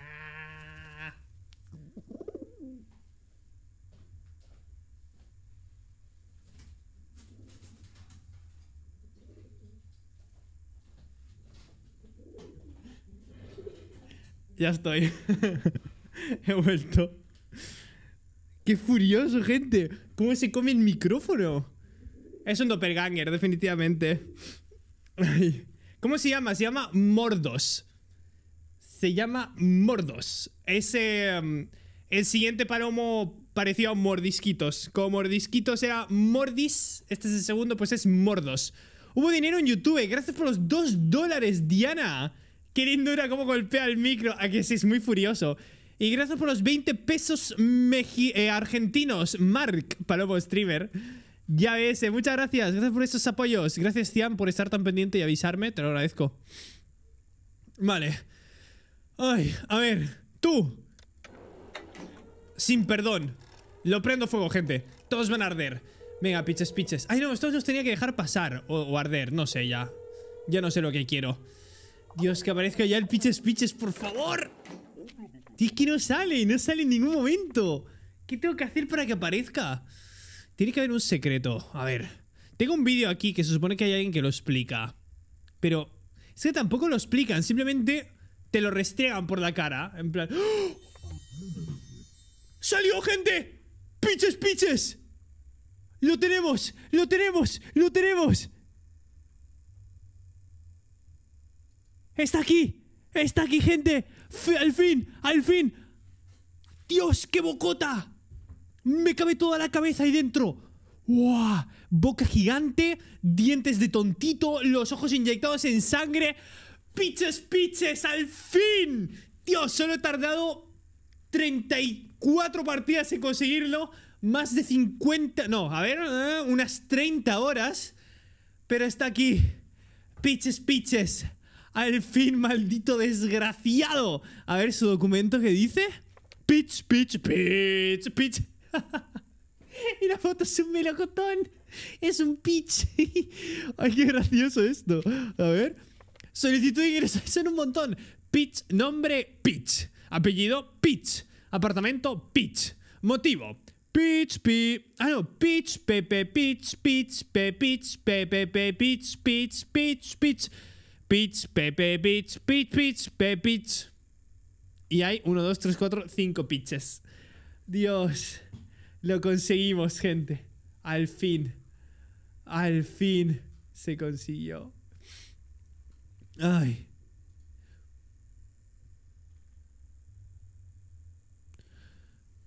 Ya estoy. [LAUGHS] He vuelto. ¡Qué furioso, gente! ¿Cómo se come el micrófono? Es un doppelganger, definitivamente. ¿Cómo se llama? Se llama Mordos. Se llama Mordos. Es em, el siguiente palomo parecía Mordisquitos. Como Mordisquitos era Mordis, este es el segundo, pues es Mordos. Hubo dinero en YouTube. Gracias por los dos dólares, Diana. Qué lindo cómo golpea el micro. A ah, que sí, es muy furioso. Y gracias por los 20 pesos eh, argentinos, Mark Palomo Streamer. Ya ves, eh, muchas gracias. Gracias por estos apoyos. Gracias, Cian, por estar tan pendiente y avisarme. Te lo agradezco. Vale. Ay, a ver. Tú. Sin perdón. Lo prendo fuego, gente. Todos van a arder. Venga, piches, piches. Ay, no, estos los tenía que dejar pasar. o arder, no sé ya. Ya no sé lo que quiero. Dios, que aparezca ya el piches piches, por favor. Es que no sale, no sale en ningún momento. ¿Qué tengo que hacer para que aparezca? Tiene que haber un secreto. A ver. Tengo un vídeo aquí que se supone que hay alguien que lo explica. Pero es que tampoco lo explican. Simplemente te lo restregan por la cara. En plan... ¡Oh! ¡Salió, gente! ¡Piches, piches! ¡Lo tenemos! ¡Lo tenemos! ¡Lo tenemos! Está aquí. Está aquí, gente. al fin, al fin. Dios, qué bocota. Me cabe toda la cabeza ahí dentro. ¡Wow! Boca gigante, dientes de tontito, los ojos inyectados en sangre. ¡Piches, piches! ¡Al fin! Dios, solo he tardado 34 partidas en conseguirlo. Más de 50... No, a ver, eh, unas 30 horas. Pero está aquí. Piches, piches. Al fin, maldito desgraciado. A ver su documento que dice. Pitch, pitch, pitch, pitch. [LAUGHS] y la foto es un melocotón. Es un pitch. [LAUGHS] Ay, qué gracioso esto. A ver. Solicitud de ingreso. [LAUGHS] Son un montón. Pitch, nombre, pitch. Apellido, pitch. Apartamento, pitch. Motivo. Pitch, pi... Ah, no. Pitch, pepe, pitch, pitch, Peach pitch, pepe, pitch, pitch, pitch, pitch. pitch. Pitch, Pepe, pitch, pitch, pitch, Pepe, pitch. Y hay 1, 2, 3, 4, 5 pitches. Dios, lo conseguimos, gente. Al fin. Al fin se consiguió. Ay.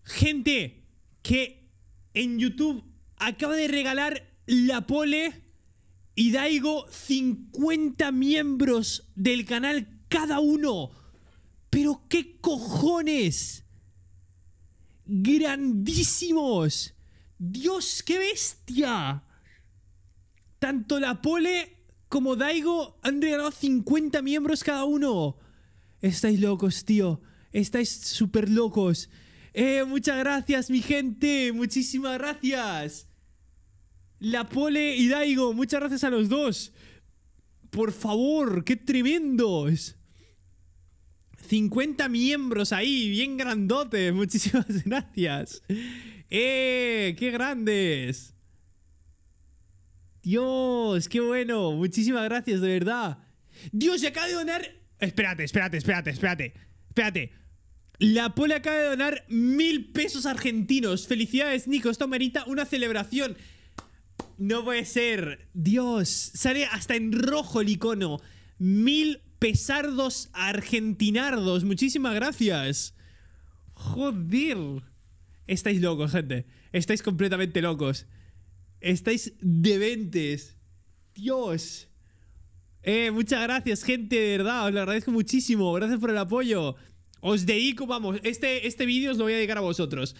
Gente que en YouTube acaba de regalar la pole ¡Y Daigo, 50 miembros del canal cada uno. Pero qué cojones. Grandísimos. Dios, qué bestia. Tanto la pole como Daigo han regalado 50 miembros cada uno. Estáis locos, tío. Estáis súper locos. Eh, muchas gracias, mi gente. Muchísimas gracias. La Pole y Daigo, muchas gracias a los dos. Por favor, qué tremendos. 50 miembros ahí, bien grandote. [LAUGHS] Muchísimas gracias. ¡Eh! ¡Qué grandes! Dios, qué bueno. Muchísimas gracias, de verdad. Dios, se acaba de donar... Espérate, espérate, espérate, espérate. Espérate. La Pole acaba de donar mil pesos argentinos. Felicidades, Nico. Esto merita una celebración. No puede ser. Dios, sale hasta en rojo el icono. Mil pesardos argentinardos. Muchísimas gracias. Joder. Estáis locos, gente. Estáis completamente locos. Estáis ventes, Dios. Eh, muchas gracias, gente. De verdad, os lo agradezco muchísimo. Gracias por el apoyo. Os dedico, vamos, este, este vídeo os lo voy a dedicar a vosotros.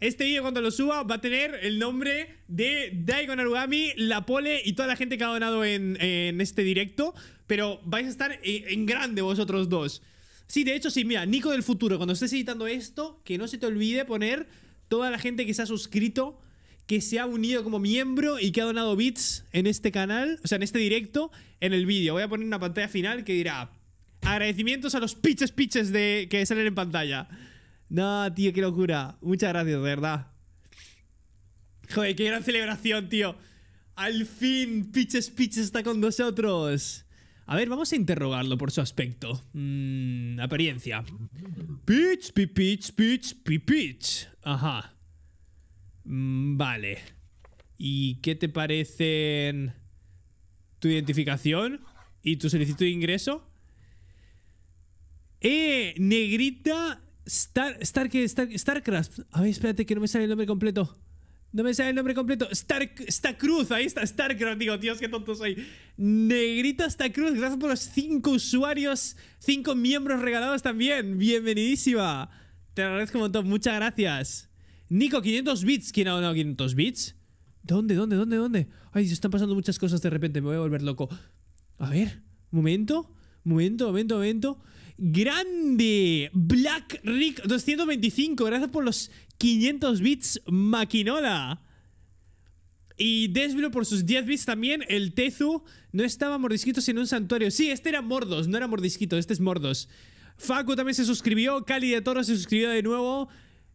Este vídeo cuando lo suba va a tener el nombre de Daigo Narugami, La Pole y toda la gente que ha donado en, este directo. Pero vais a estar eh, en grande vosotros dos. Sí, de hecho, sí, mira, Nico del futuro, cuando estés editando esto, que no se te olvide poner toda la gente que se ha suscrito, que se ha unido como miembro y que ha donado bits en este canal, o sea, en este directo, en el vídeo. Voy a poner una pantalla final que dirá agradecimientos a los pitches pitches de, que salen en pantalla. No, tío, qué locura. Muchas gracias, de verdad. Joder, qué gran celebración, tío. Al fin, Pitches Peach está con nosotros. A ver, vamos a interrogarlo por su aspecto. Mm, apariencia. Pitch, pi, pitch, pitch, Ajá. Mm, vale. ¿Y qué te parecen tu identificación y tu solicitud de ingreso? Eh, negrita Star, Starcraft. A ver, espérate que no me sale el nombre completo. No me sale el nombre completo. Star, Star ahí está, Starcraft. Digo, Dios, qué tonto soy. Negrita Star gracias por los cinco usuarios, Cinco miembros regalados también. Bienvenidísima. Te agradezco un montón, muchas gracias. Nico, 500 bits. ¿Quién ha donado 500 bits? ¿Dónde, dónde, dónde, dónde? Ay, se están pasando muchas cosas de repente, me voy a volver loco. A ver, momento, momento, momento, momento. Grande Black Rick 225, gracias por los 500 bits, Maquinola. Y desvilo por sus 10 bits también. El Tezu no estaba mordisquito en un santuario. Sí, este era Mordos, no era mordisquito, este es Mordos. Facu también se suscribió. Cali de Toro se suscribió de nuevo.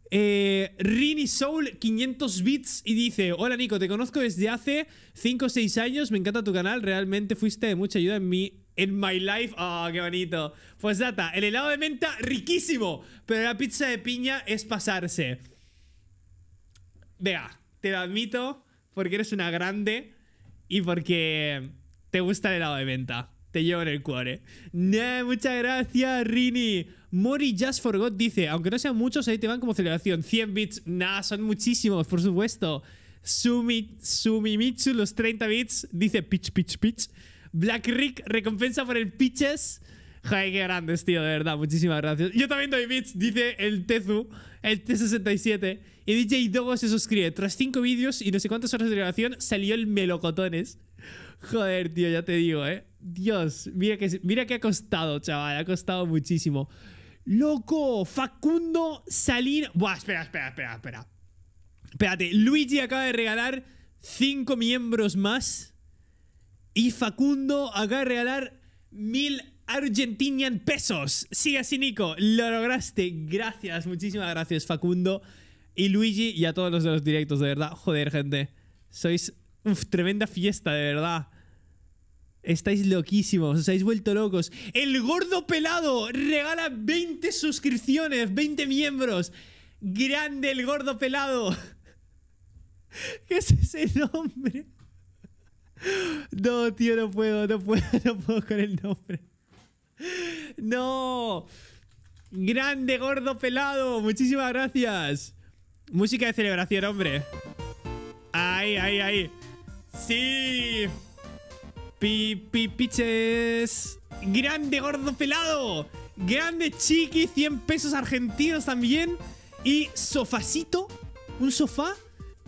Eh, Rini Soul 500 bits y dice: Hola Nico, te conozco desde hace 5 o 6 años. Me encanta tu canal. Realmente fuiste de mucha ayuda en mi In My Life. Oh, qué bonito. Pues data, el helado de menta, riquísimo. Pero la pizza de piña es pasarse. Vea, te lo admito porque eres una grande y porque te gusta el helado de menta. Te llevo en el cuore. Nah, muchas gracias, Rini. Mori Just Forgot dice, aunque no sean muchos, ahí te van como celebración. 100 bits. Nah, son muchísimos, por supuesto. Sumi, Sumimitsu, los 30 bits, dice pitch, pitch, pitch. Black Rick, recompensa por el pitches. Joder, qué grandes, tío, de verdad. Muchísimas gracias. Yo también doy bits, dice el Tezu, el T67. Y DJ Dogo se suscribe. Tras cinco vídeos y no sé cuántas horas de grabación salió el Melocotones. Joder, tío, ya te digo, eh. Dios, mira que, mira ha costado, chaval. Ha costado muchísimo. Loco, Facundo salir. Buah, espera, espera, espera, espera. Espérate, Luigi acaba de regalar Cinco miembros más. Y Facundo acaba de regalar mil Argentinian pesos. Sigue así, Nico. Lo lograste. Gracias, muchísimas gracias, Facundo. Y Luigi y a todos los de los directos, de verdad. Joder, gente. Sois uf, tremenda fiesta, de verdad. Estáis loquísimos, os habéis vuelto locos. El gordo pelado regala 20 suscripciones, 20 miembros. Grande el gordo pelado. [LAUGHS] ¿Qué es ese nombre? [GASPS] No, tío, no puedo, no puedo, [LAUGHS] no puedo con el nombre. No. Grande, gordo, pelado. Muchísimas gracias. Música de celebración, hombre. Ahí, ahí, ahí. Sí. Pi, pi, piches. Grande, gordo, pelado. Grande, chiqui. 100 pesos argentinos también. Y sofacito. Un sofá.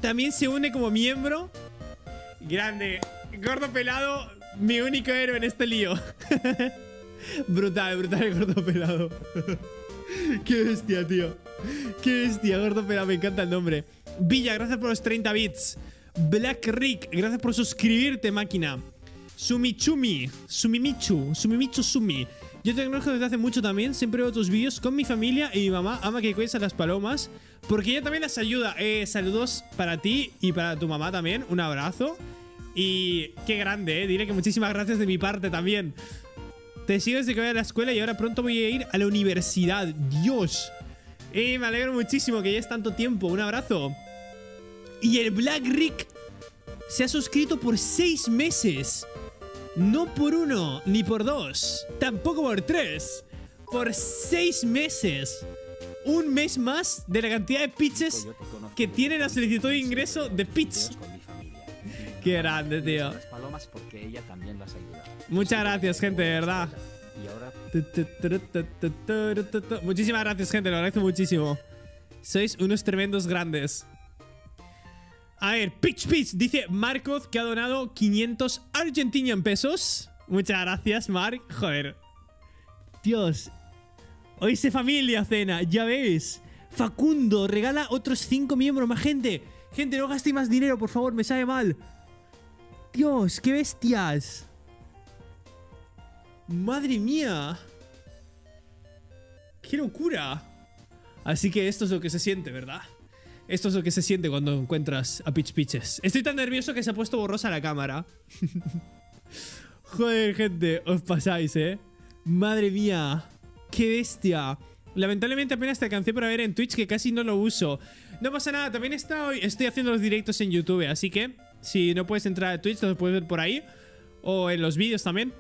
También se une como miembro. Grande gordo pelado, mi único héroe en este lío. [LAUGHS] brutal, brutal el gordo pelado. [LAUGHS] Qué bestia, tío. Qué bestia, gordo pelado. Me encanta el nombre. Villa, gracias por los 30 bits. Black Rick, gracias por suscribirte, máquina. Sumichumi, Sumimichu, Sumimichu Sumi. Yo te conozco desde hace mucho también, siempre veo tus vídeos con mi familia y mi mamá ama que cuides a las palomas, porque ella también las ayuda. Eh, saludos para ti y para tu mamá también, un abrazo. Y qué grande, ¿eh? Dile que muchísimas gracias de mi parte también. Te sigo desde que voy a la escuela y ahora pronto voy a ir a la universidad. Dios. Y eh, me alegro muchísimo que es tanto tiempo. Un abrazo. Y el Black Rick se ha suscrito por seis meses. No por uno, ni por dos. Tampoco por tres. Por seis meses. Un mes más de la cantidad de pitches que tiene la solicitud de ingreso de pitch. Qué grande, tío. Muchas gracias, gente, de verdad. Muchísimas gracias, gente, lo agradezco muchísimo. Sois unos tremendos grandes. A ver, Pitch Pitch dice Marcos que ha donado 500 Argentinian pesos. Muchas gracias, Mark. Joder. Dios. Hoy se familia cena, ya veis. Facundo regala otros 5 miembros más, gente. Gente, no gastéis más dinero, por favor, me sale mal. Dios, qué bestias. Madre mía. ¡Qué locura! Así que esto es lo que se siente, ¿verdad? Esto es lo que se siente cuando encuentras a Pitch Pitches. Estoy tan nervioso que se ha puesto borrosa la cámara. [LAUGHS] Joder, gente, os pasáis, ¿eh? Madre mía, qué bestia. Lamentablemente apenas te alcancé para ver en Twitch que casi no lo uso. No pasa nada, también estoy haciendo los directos en YouTube, así que si no puedes entrar a Twitch, lo puedes ver por ahí. O en los vídeos también.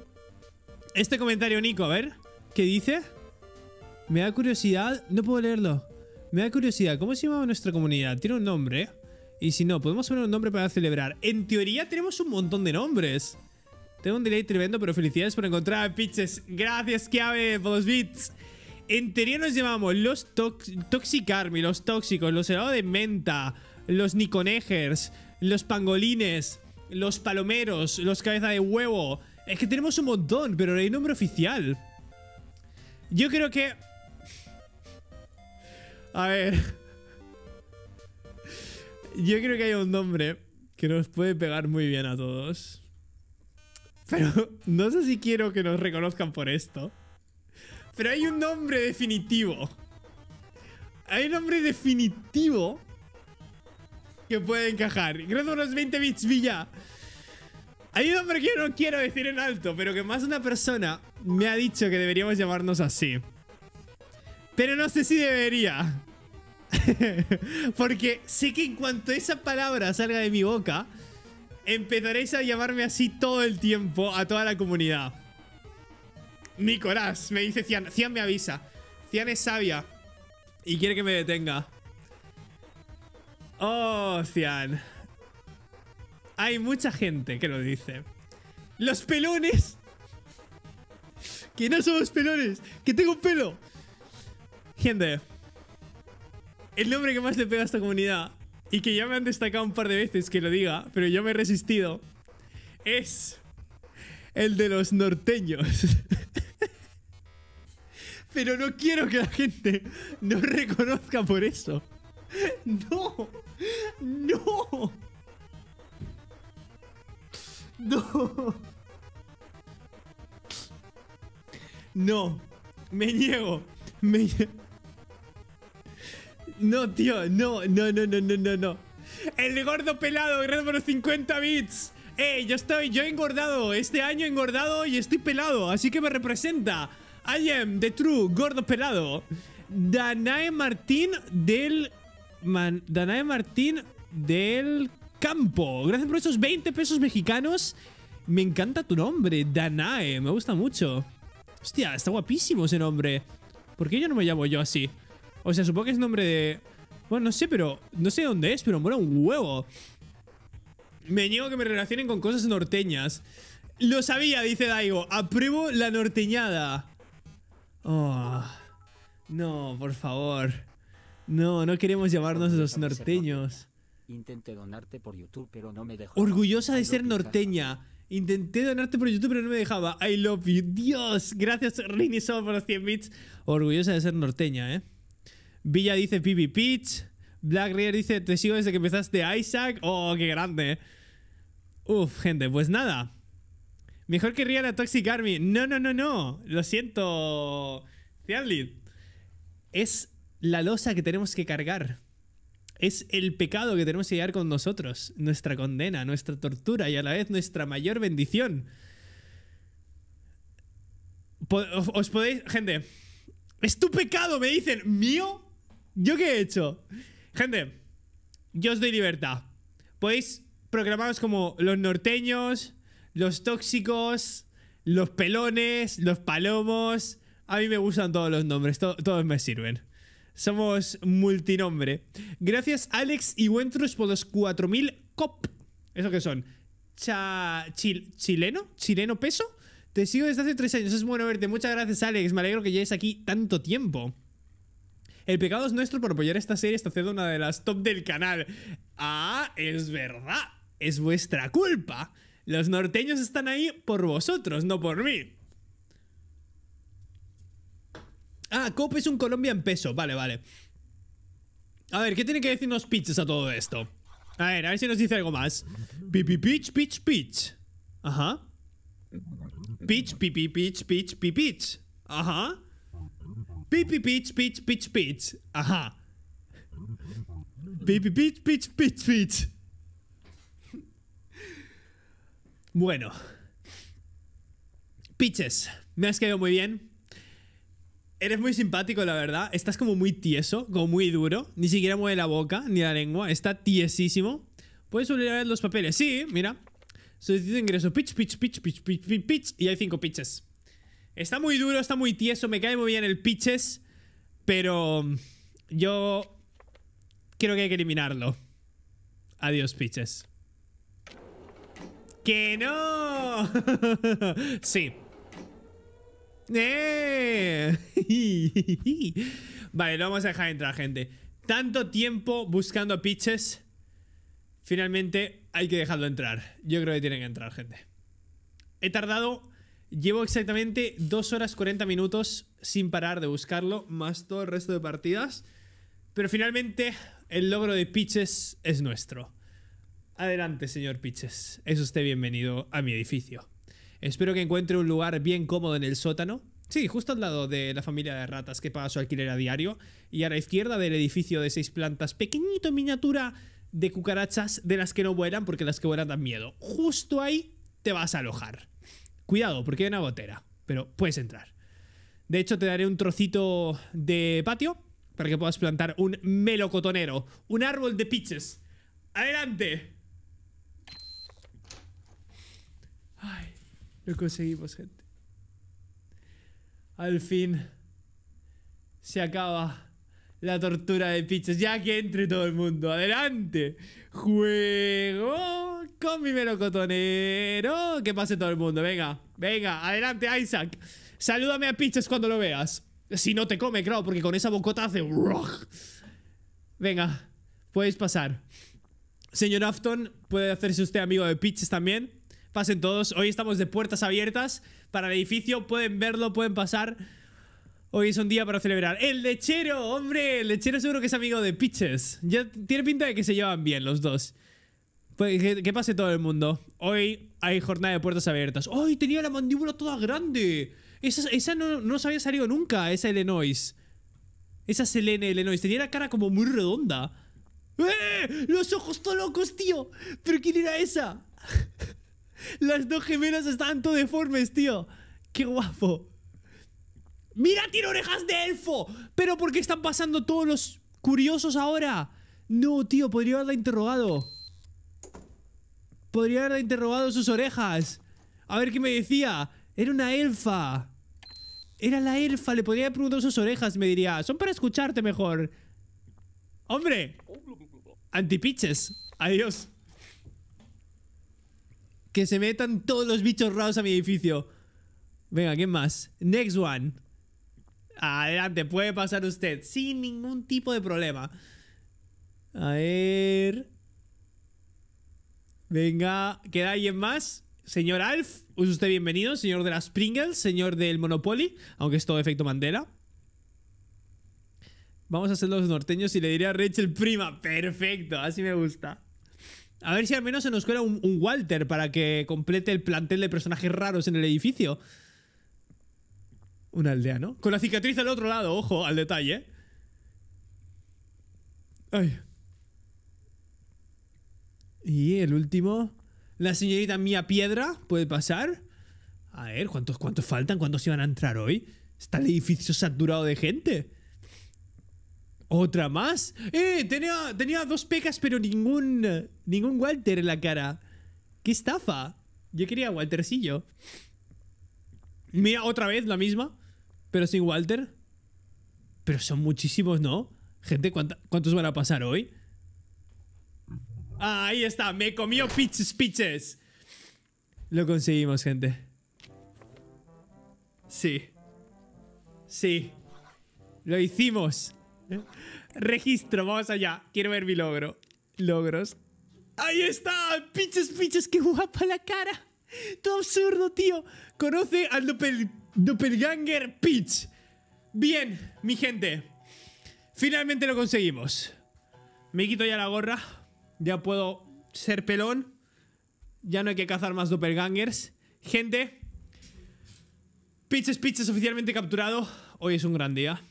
Este comentario, Nico, a ver. ¿Qué dice? Me da curiosidad. No puedo leerlo. Me da curiosidad. ¿Cómo se llama nuestra comunidad? Tiene un nombre. Y si no, podemos poner un nombre para celebrar. En teoría tenemos un montón de nombres. Tengo un delay tremendo, pero felicidades por encontrar a Pitches. Gracias, Kiave, por los bits En teoría nos llamamos los Toxic los tóxicos, los helados de menta, los Nikonegers, los pangolines, los palomeros, los cabeza de huevo. Es que tenemos un montón, pero no hay nombre oficial. Yo creo que... A ver... Yo creo que hay un nombre que nos puede pegar muy bien a todos. Pero no sé si quiero que nos reconozcan por esto. Pero hay un nombre definitivo. Hay un nombre definitivo que puede encajar. Creo que unos 20 bits villa Hay un que yo no quiero decir en alto, pero que más una persona me ha dicho que deberíamos llamarnos así. Pero no sé si debería. [LAUGHS] Porque sé que en cuanto esa palabra salga de mi boca, empezaréis a llamarme así todo el tiempo a toda la comunidad. Nicolás, me dice Cian. Cian me avisa. Cian es sabia y quiere que me detenga. Oh, Cian. Hay mucha gente que lo dice. ¡Los pelones! ¡Que no somos pelones! ¡Que tengo pelo! Gente. El nombre que más le pega a esta comunidad y que ya me han destacado un par de veces que lo diga, pero yo me he resistido, es el de los norteños. [LAUGHS] pero no quiero que la gente nos reconozca por eso. No. ¡No! ¡No! No, me niego. Me... No, tío, no, no, no, no, no, no, no. El gordo pelado, gracias por los 50 bits. Eh, yo estoy, yo he engordado. Este año engordado y estoy pelado, así que me representa. I am the true gordo pelado. Danae Martín del Danae Martín del Campo. Gracias por esos 20 pesos mexicanos. Me encanta tu nombre, Danae. Me gusta mucho. Hostia, está guapísimo ese nombre. ¿Por qué yo no me llamo yo así? O sea, supongo que es nombre de... Bueno, no sé, pero... No sé dónde es, pero mola un huevo. Me niego que me relacionen con cosas norteñas. Lo sabía, dice Daigo. Apruebo la norteñada. Oh, no, por favor. No, no queremos llamarnos los norteños. Intenté donarte por YouTube, pero no me dejó. Orgullosa de ser norteña. Intenté donarte por YouTube, pero no me dejaba. I love you. Dios, gracias Rini Sol por los 100 bits. Orgullosa de ser norteña, ¿eh? Villa dice Pipi Peach. Black Rear dice, te sigo desde que empezaste Isaac. Oh, qué grande. ¿eh? Uf, gente, pues nada. Mejor que rían a Toxic Army. No, no, no, no. Lo siento, Cianlit. Es la losa que tenemos que cargar. Es el pecado que tenemos que llevar con nosotros, nuestra condena, nuestra tortura y a la vez nuestra mayor bendición. Os podéis, gente, es tu pecado, me dicen, mío. ¿Yo qué he hecho? Gente, yo os doy libertad. Podéis proclamaros como los norteños, los tóxicos, los pelones, los palomos. A mí me gustan todos los nombres, todos me sirven. Somos multinombre. Gracias, Alex y Wentrus, por los 4.000 COP. ¿Eso qué son? ¿Chileno? ¿Chileno peso? Te sigo desde hace tres años, es bueno verte. Muchas gracias, Alex. Me alegro que llegues aquí tanto tiempo. El pecado es nuestro por apoyar esta serie, está haciendo una de las top del canal. Ah, es verdad. Es vuestra culpa. Los norteños están ahí por vosotros, no por mí. Ah, COP es un Colombia en peso. Vale, vale. A ver, ¿qué tiene que decirnos Pitches a todo esto? A ver, a ver si nos dice algo más. Pipi, pitch, pitch, pitch. Ajá. Pitch, pipi, pitch, pitch, pitch. Ajá. Pipi, pitch, pitch, pitch, pitch. Ajá. Pipi, pitch, pitch, pitch, pitch. Bueno. Pitches, me has quedado muy bien. Eres muy simpático, la verdad. Estás como muy tieso, como muy duro. Ni siquiera mueve la boca ni la lengua. Está tiesísimo. Puedes olvidar los papeles. Sí, mira. Solicito ingreso. Pitch, pitch, pitch, pitch, pitch, pitch, pitch. Y hay cinco pitches. Está muy duro, está muy tieso. Me cae muy bien el pitches. Pero mm, yo creo que hay que eliminarlo. Adiós, pitches. ¡Que no! [LAUGHS] sí. Eh. [LAUGHS] vale, lo vamos a dejar entrar, gente. Tanto tiempo buscando pitches. Finalmente hay que dejarlo entrar. Yo creo que tienen que entrar, gente. He tardado. Llevo exactamente Dos horas 40 minutos sin parar de buscarlo, más todo el resto de partidas. Pero finalmente el logro de Pitches es nuestro. Adelante, señor Pitches. Es usted bienvenido a mi edificio. Espero que encuentre un lugar bien cómodo en el sótano. Sí, justo al lado de la familia de ratas que paga su alquiler a diario. Y a la izquierda del edificio de seis plantas, pequeñito en miniatura de cucarachas de las que no vuelan porque las que vuelan dan miedo. Justo ahí te vas a alojar. Cuidado, porque hay una botera pero puedes entrar. De hecho, te daré un trocito de patio para que puedas plantar un melocotonero, un árbol de pitches ¡Adelante! Ay. Lo conseguimos, gente. Al fin se acaba la tortura de pitches Ya que entre todo el mundo. Adelante. Juego con mi melocotonero. Que pase todo el mundo. Venga, venga. Adelante, Isaac. Salúdame a Piches cuando lo veas. Si no te come, claro, porque con esa bocota hace... Venga, puedes pasar. Señor Afton, puede hacerse usted amigo de pitches también pasen todos. Hoy estamos de puertas abiertas para el edificio, pueden verlo, pueden pasar. Hoy es un día para celebrar. ¡El lechero! ¡Hombre! El lechero seguro que es amigo de Pitches. Ya tiene pinta de que se llevan bien los dos. Pues, que, pase todo el mundo. Hoy hay jornada de puertas abiertas. ¡Ay! Tenía la mandíbula toda grande. Esa, no, no se había salido nunca, esa lenois Esa Selene lenois Tenía la cara como muy redonda. ¡Eh! ¡Los ojos todos locos, tío! ¿Pero quién era esa? Las dos gemelas están todo deformes, tío. ¡Qué guapo! ¡Mira, tiene orejas de elfo! ¿Pero por qué están pasando todos los curiosos ahora? No, tío, podría haberla interrogado. Podría haberla interrogado sus orejas. A ver qué me decía. Era una elfa. Era la elfa. Le podría haber preguntado sus orejas. Me diría, son para escucharte mejor. ¡Hombre! Antipiches. Adiós. Que se metan todos los bichos raros a mi edificio. Venga, ¿quién más? Next one. Adelante, puede pasar usted. Sin ningún tipo de problema. A ver. Venga, ¿queda alguien más? Señor Alf, usted bienvenido. Señor de las Pringles, señor del Monopoly, aunque es todo efecto Mandela. Vamos a ser los norteños y le diré a Rachel prima. Perfecto, así me gusta. A ver si al menos se nos cuela un, Walter para que complete el plantel de personajes raros en el edificio. Una aldea, ¿no? Con la cicatriz al otro lado, ojo, al detalle. Ay. Y el último. La señorita Mía Piedra, puede pasar. A ver, ¿cuántos, cuántos faltan? ¿Cuántos iban a entrar hoy? Está el edificio saturado de gente. ¿Otra más? ¡Eh! Tenía, tenía dos pecas, pero ningún, ningún Walter en la cara. ¡Qué estafa! Yo quería Waltercillo. Mira, otra vez la misma, pero sin Walter. Pero son muchísimos, ¿no? Gente, ¿cuántos van a pasar hoy? Ah, ahí está, me comió pitches, pitches. Lo conseguimos, gente. Sí. Sí. Lo hicimos. Registro, vamos allá. Quiero ver mi logro. Logros. ¡Ahí está! ¡Pinches, piches! que qué para la cara! ¡Todo absurdo, tío! Conoce al doppelganger Peach. Bien, mi gente. Finalmente lo conseguimos. Me quito ya la gorra. Ya puedo ser pelón. Ya no hay que cazar más doppelgangers. Gente. Piches, piches oficialmente capturado. Hoy es un gran día.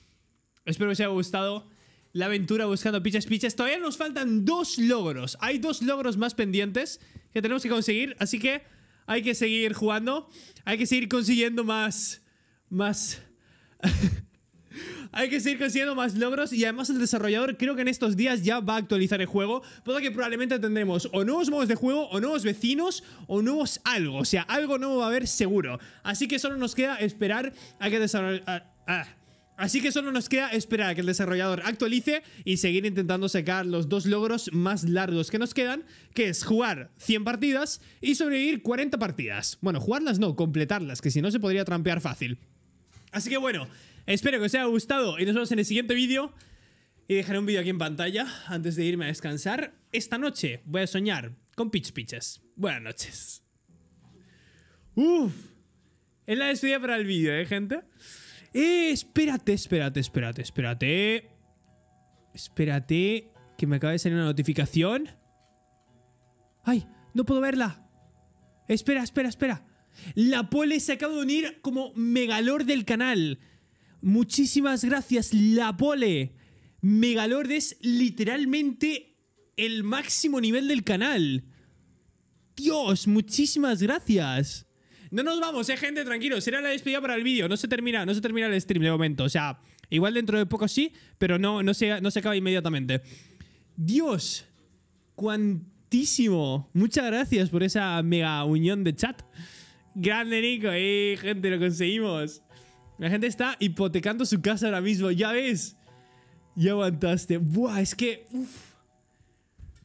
Espero que os haya gustado la aventura buscando pichas pichas. Todavía nos faltan dos logros. Hay dos logros más pendientes que tenemos que conseguir. Así que hay que seguir jugando. Hay que seguir consiguiendo más... Más... [LAUGHS] hay que seguir consiguiendo más logros y además el desarrollador creo que en estos días ya va a actualizar el juego, por lo que probablemente tendremos o nuevos modos de juego, o nuevos vecinos, o nuevos algo, o sea, algo nuevo va a haber seguro. Así que solo nos queda esperar a que desarrollar... Así que solo nos queda esperar a que el desarrollador actualice y seguir intentando sacar los dos logros más largos que nos quedan, que es jugar 100 partidas y sobrevivir 40 partidas. Bueno, jugarlas no, completarlas, que si no se podría trampear fácil. Así que bueno, espero que os haya gustado y nos vemos en el siguiente vídeo. Y dejaré un vídeo aquí en pantalla antes de irme a descansar. Esta noche voy a soñar con Pitch Pitches. Buenas noches. Uf. Es la despedida para el vídeo, ¿eh, gente? Eh, espérate, espérate, espérate, espérate. Espérate, que me acaba de salir una notificación. ¡Ay! ¡No puedo verla! Espera, espera, espera. La Pole se acaba de unir como megalor del canal. Muchísimas gracias, La Pole. Megalord es literalmente el máximo nivel del canal. Dios, muchísimas gracias. No nos vamos, eh, gente, tranquilo. Será la despedida para el vídeo. No se termina, no se termina el stream de momento. O sea, igual dentro de poco sí, pero no, no, se, no se acaba inmediatamente. Dios, cuantísimo. Muchas gracias por esa mega unión de chat. Grande Nico, eh, gente, lo conseguimos. La gente está hipotecando su casa ahora mismo, ya ves. Ya aguantaste. Buah, es que. Uf.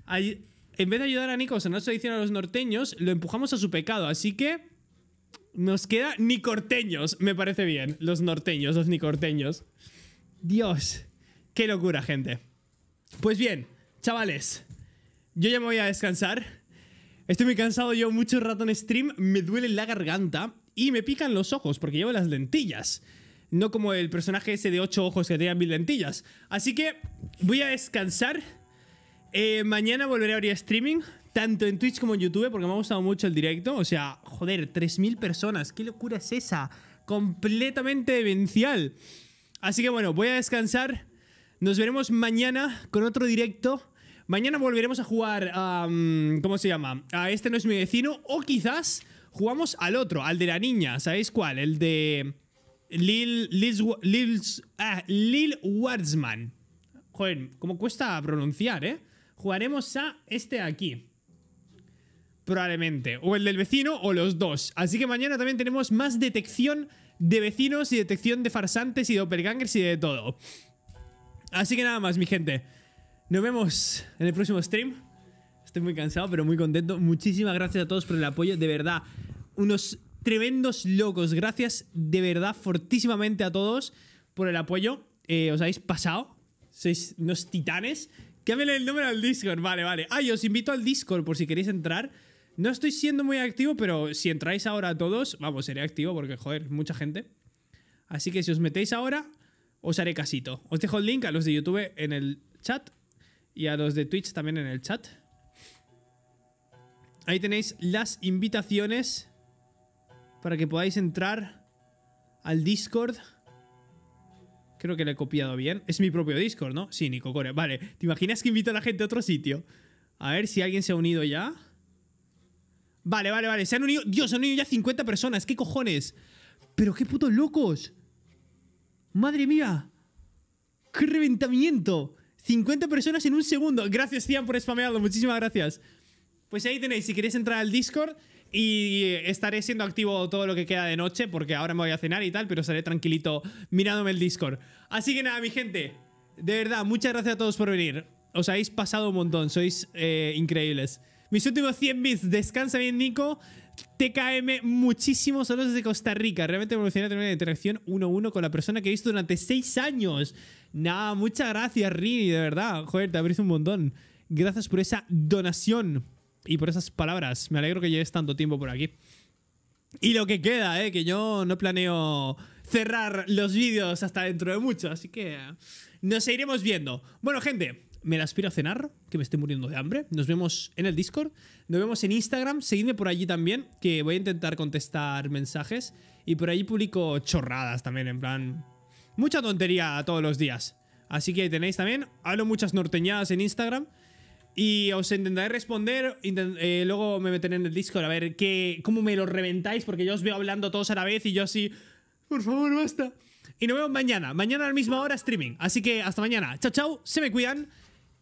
en vez de ayudar a Nico, a sanar su a los norteños, lo empujamos a su pecado. Así que. Nos queda nicorteños, me parece bien. Los norteños, los nicorteños. Dios, qué locura, gente. Pues bien, chavales, yo ya me voy a descansar. Estoy muy cansado, llevo mucho rato en stream, me duele la garganta y me pican los ojos porque llevo las lentillas. No como el personaje ese de ocho ojos que tenía mil lentillas. Así que voy a descansar. Eh, mañana volveré a abrir streaming tanto en Twitch como en YouTube, porque me ha gustado mucho el directo. O sea, joder, 3.000 personas, qué locura es esa. Completamente demencial. Así que bueno, voy a descansar. Nos veremos mañana con otro directo. Mañana volveremos a jugar a... ¿Cómo se llama? A este no es mi vecino. O quizás jugamos al otro, al de la niña. ¿Sabéis cuál? El de... Lil... Lil... Lil, ah, Lil Joder, cómo cuesta pronunciar, ¿eh? Jugaremos a este aquí probablemente. O el del vecino o los dos. Así que mañana también tenemos más detección de vecinos y detección de farsantes y de doppelgangers y de todo. Así que nada más, mi gente. Nos vemos en el próximo stream. Estoy muy cansado, pero muy contento. Muchísimas gracias a todos por el apoyo. De verdad, unos tremendos locos. Gracias de verdad fortísimamente a todos por el apoyo. Eh, os habéis pasado. Sois unos titanes. Cámbiale el número al Discord. Vale, vale. Ah, y os invito al Discord por si queréis entrar. No estoy siendo muy activo, pero si entráis ahora a todos, vamos, seré activo porque, joder, mucha gente. Así que si os metéis ahora, os haré casito. Os dejo el link a los de YouTube en el chat y a los de Twitch también en el chat. Ahí tenéis las invitaciones para que podáis entrar al Discord. Creo que lo he copiado bien. Es mi propio Discord, ¿no? Sí, Nico Core. Vale, ¿te imaginas que invito a la gente a otro sitio? A ver si alguien se ha unido ya. Vale, vale, vale. Se han unido. Dios, se han unido ya 50 personas. ¿Qué cojones? Pero qué putos locos. Madre mía. ¡Qué reventamiento! 50 personas en un segundo. Gracias, Cian, por spamearlo. Muchísimas gracias. Pues ahí tenéis, si queréis entrar al Discord y estaré siendo activo todo lo que queda de noche porque ahora me voy a cenar y tal, pero estaré tranquilito mirándome el Discord. Así que nada, mi gente, de verdad, muchas gracias a todos por venir. Os habéis pasado un montón, sois eh, increíbles. Mis últimos 100 bits. Descansa bien, Nico. TKM muchísimos saludos desde Costa Rica. Realmente me emociona tener una interacción 1-1 con la persona que he visto durante 6 años. Nada, muchas gracias, Rini, de verdad. Joder, te aprecio un montón. Gracias por esa donación y por esas palabras. Me alegro que lleves tanto tiempo por aquí. Y lo que queda, ¿eh? que yo no planeo cerrar los vídeos hasta dentro de mucho, así que nos seguiremos viendo. Bueno, gente, me las aspiro a cenar, que me estoy muriendo de hambre. Nos vemos en el Discord, nos vemos en Instagram, seguidme por allí también, que voy a intentar contestar mensajes. Y por allí publico chorradas también, en plan... Mucha tontería todos los días. Así que tenéis también. Hablo muchas norteñadas en Instagram. Y os intentaré responder. Eh, luego me meteré en el Discord a ver qué, cómo me lo reventáis, porque yo os veo hablando todos a la vez y yo así... Por favor, basta. Y nos vemos mañana. Mañana a la misma hora streaming. Así que hasta mañana. Chao, chao. Se me cuidan.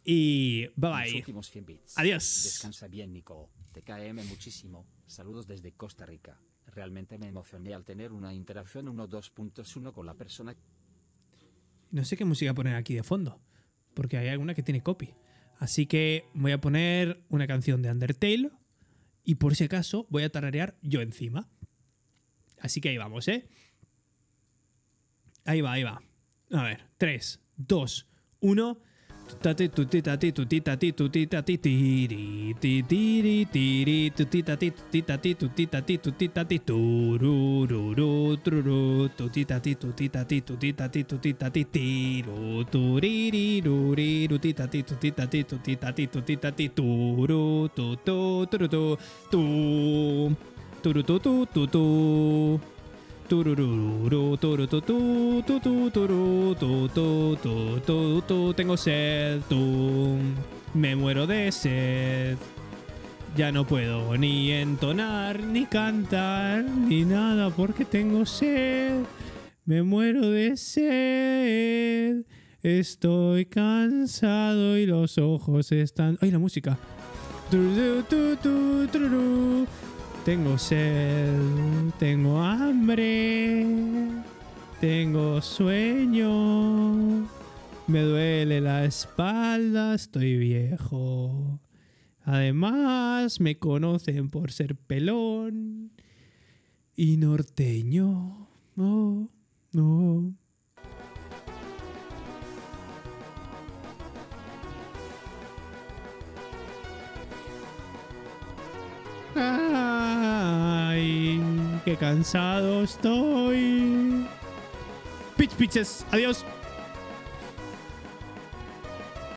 Y bye bye. Adiós. Descansa bien, Nico. Te TKM muchísimo. Saludos desde Costa Rica. Realmente me emocioné al tener una interacción 1-2.1 con la persona. No sé qué música poner aquí de fondo, porque hay alguna que tiene copy. Así que voy a poner una canción de Undertale y por si acaso voy a tararear yo encima. Así que ahí vamos, ¿eh? Ahí va, ahí va. A ver, 3, 2, 1. タテトテタテトテタテトテタテテリテテリテリトテタテトテタテトテタテトテタテトロロロトロロトテタテトテタテトテタテトテタテテロトレリロレロテタテトテタテトテタテトテタテトロトトトロトトトロトトトト Tengo sed, Me muero de sed. Ya no puedo ni entonar, ni cantar, ni nada porque tengo sed. Me muero de sed. Estoy cansado y los ojos están... ¡Ay, la música! Tengo sed, tengo hambre, tengo sueño, me duele la espalda, estoy viejo. Además, me conocen por ser pelón y norteño. No, no. Ay, qué cansado estoy. Pitch pitches. Adiós.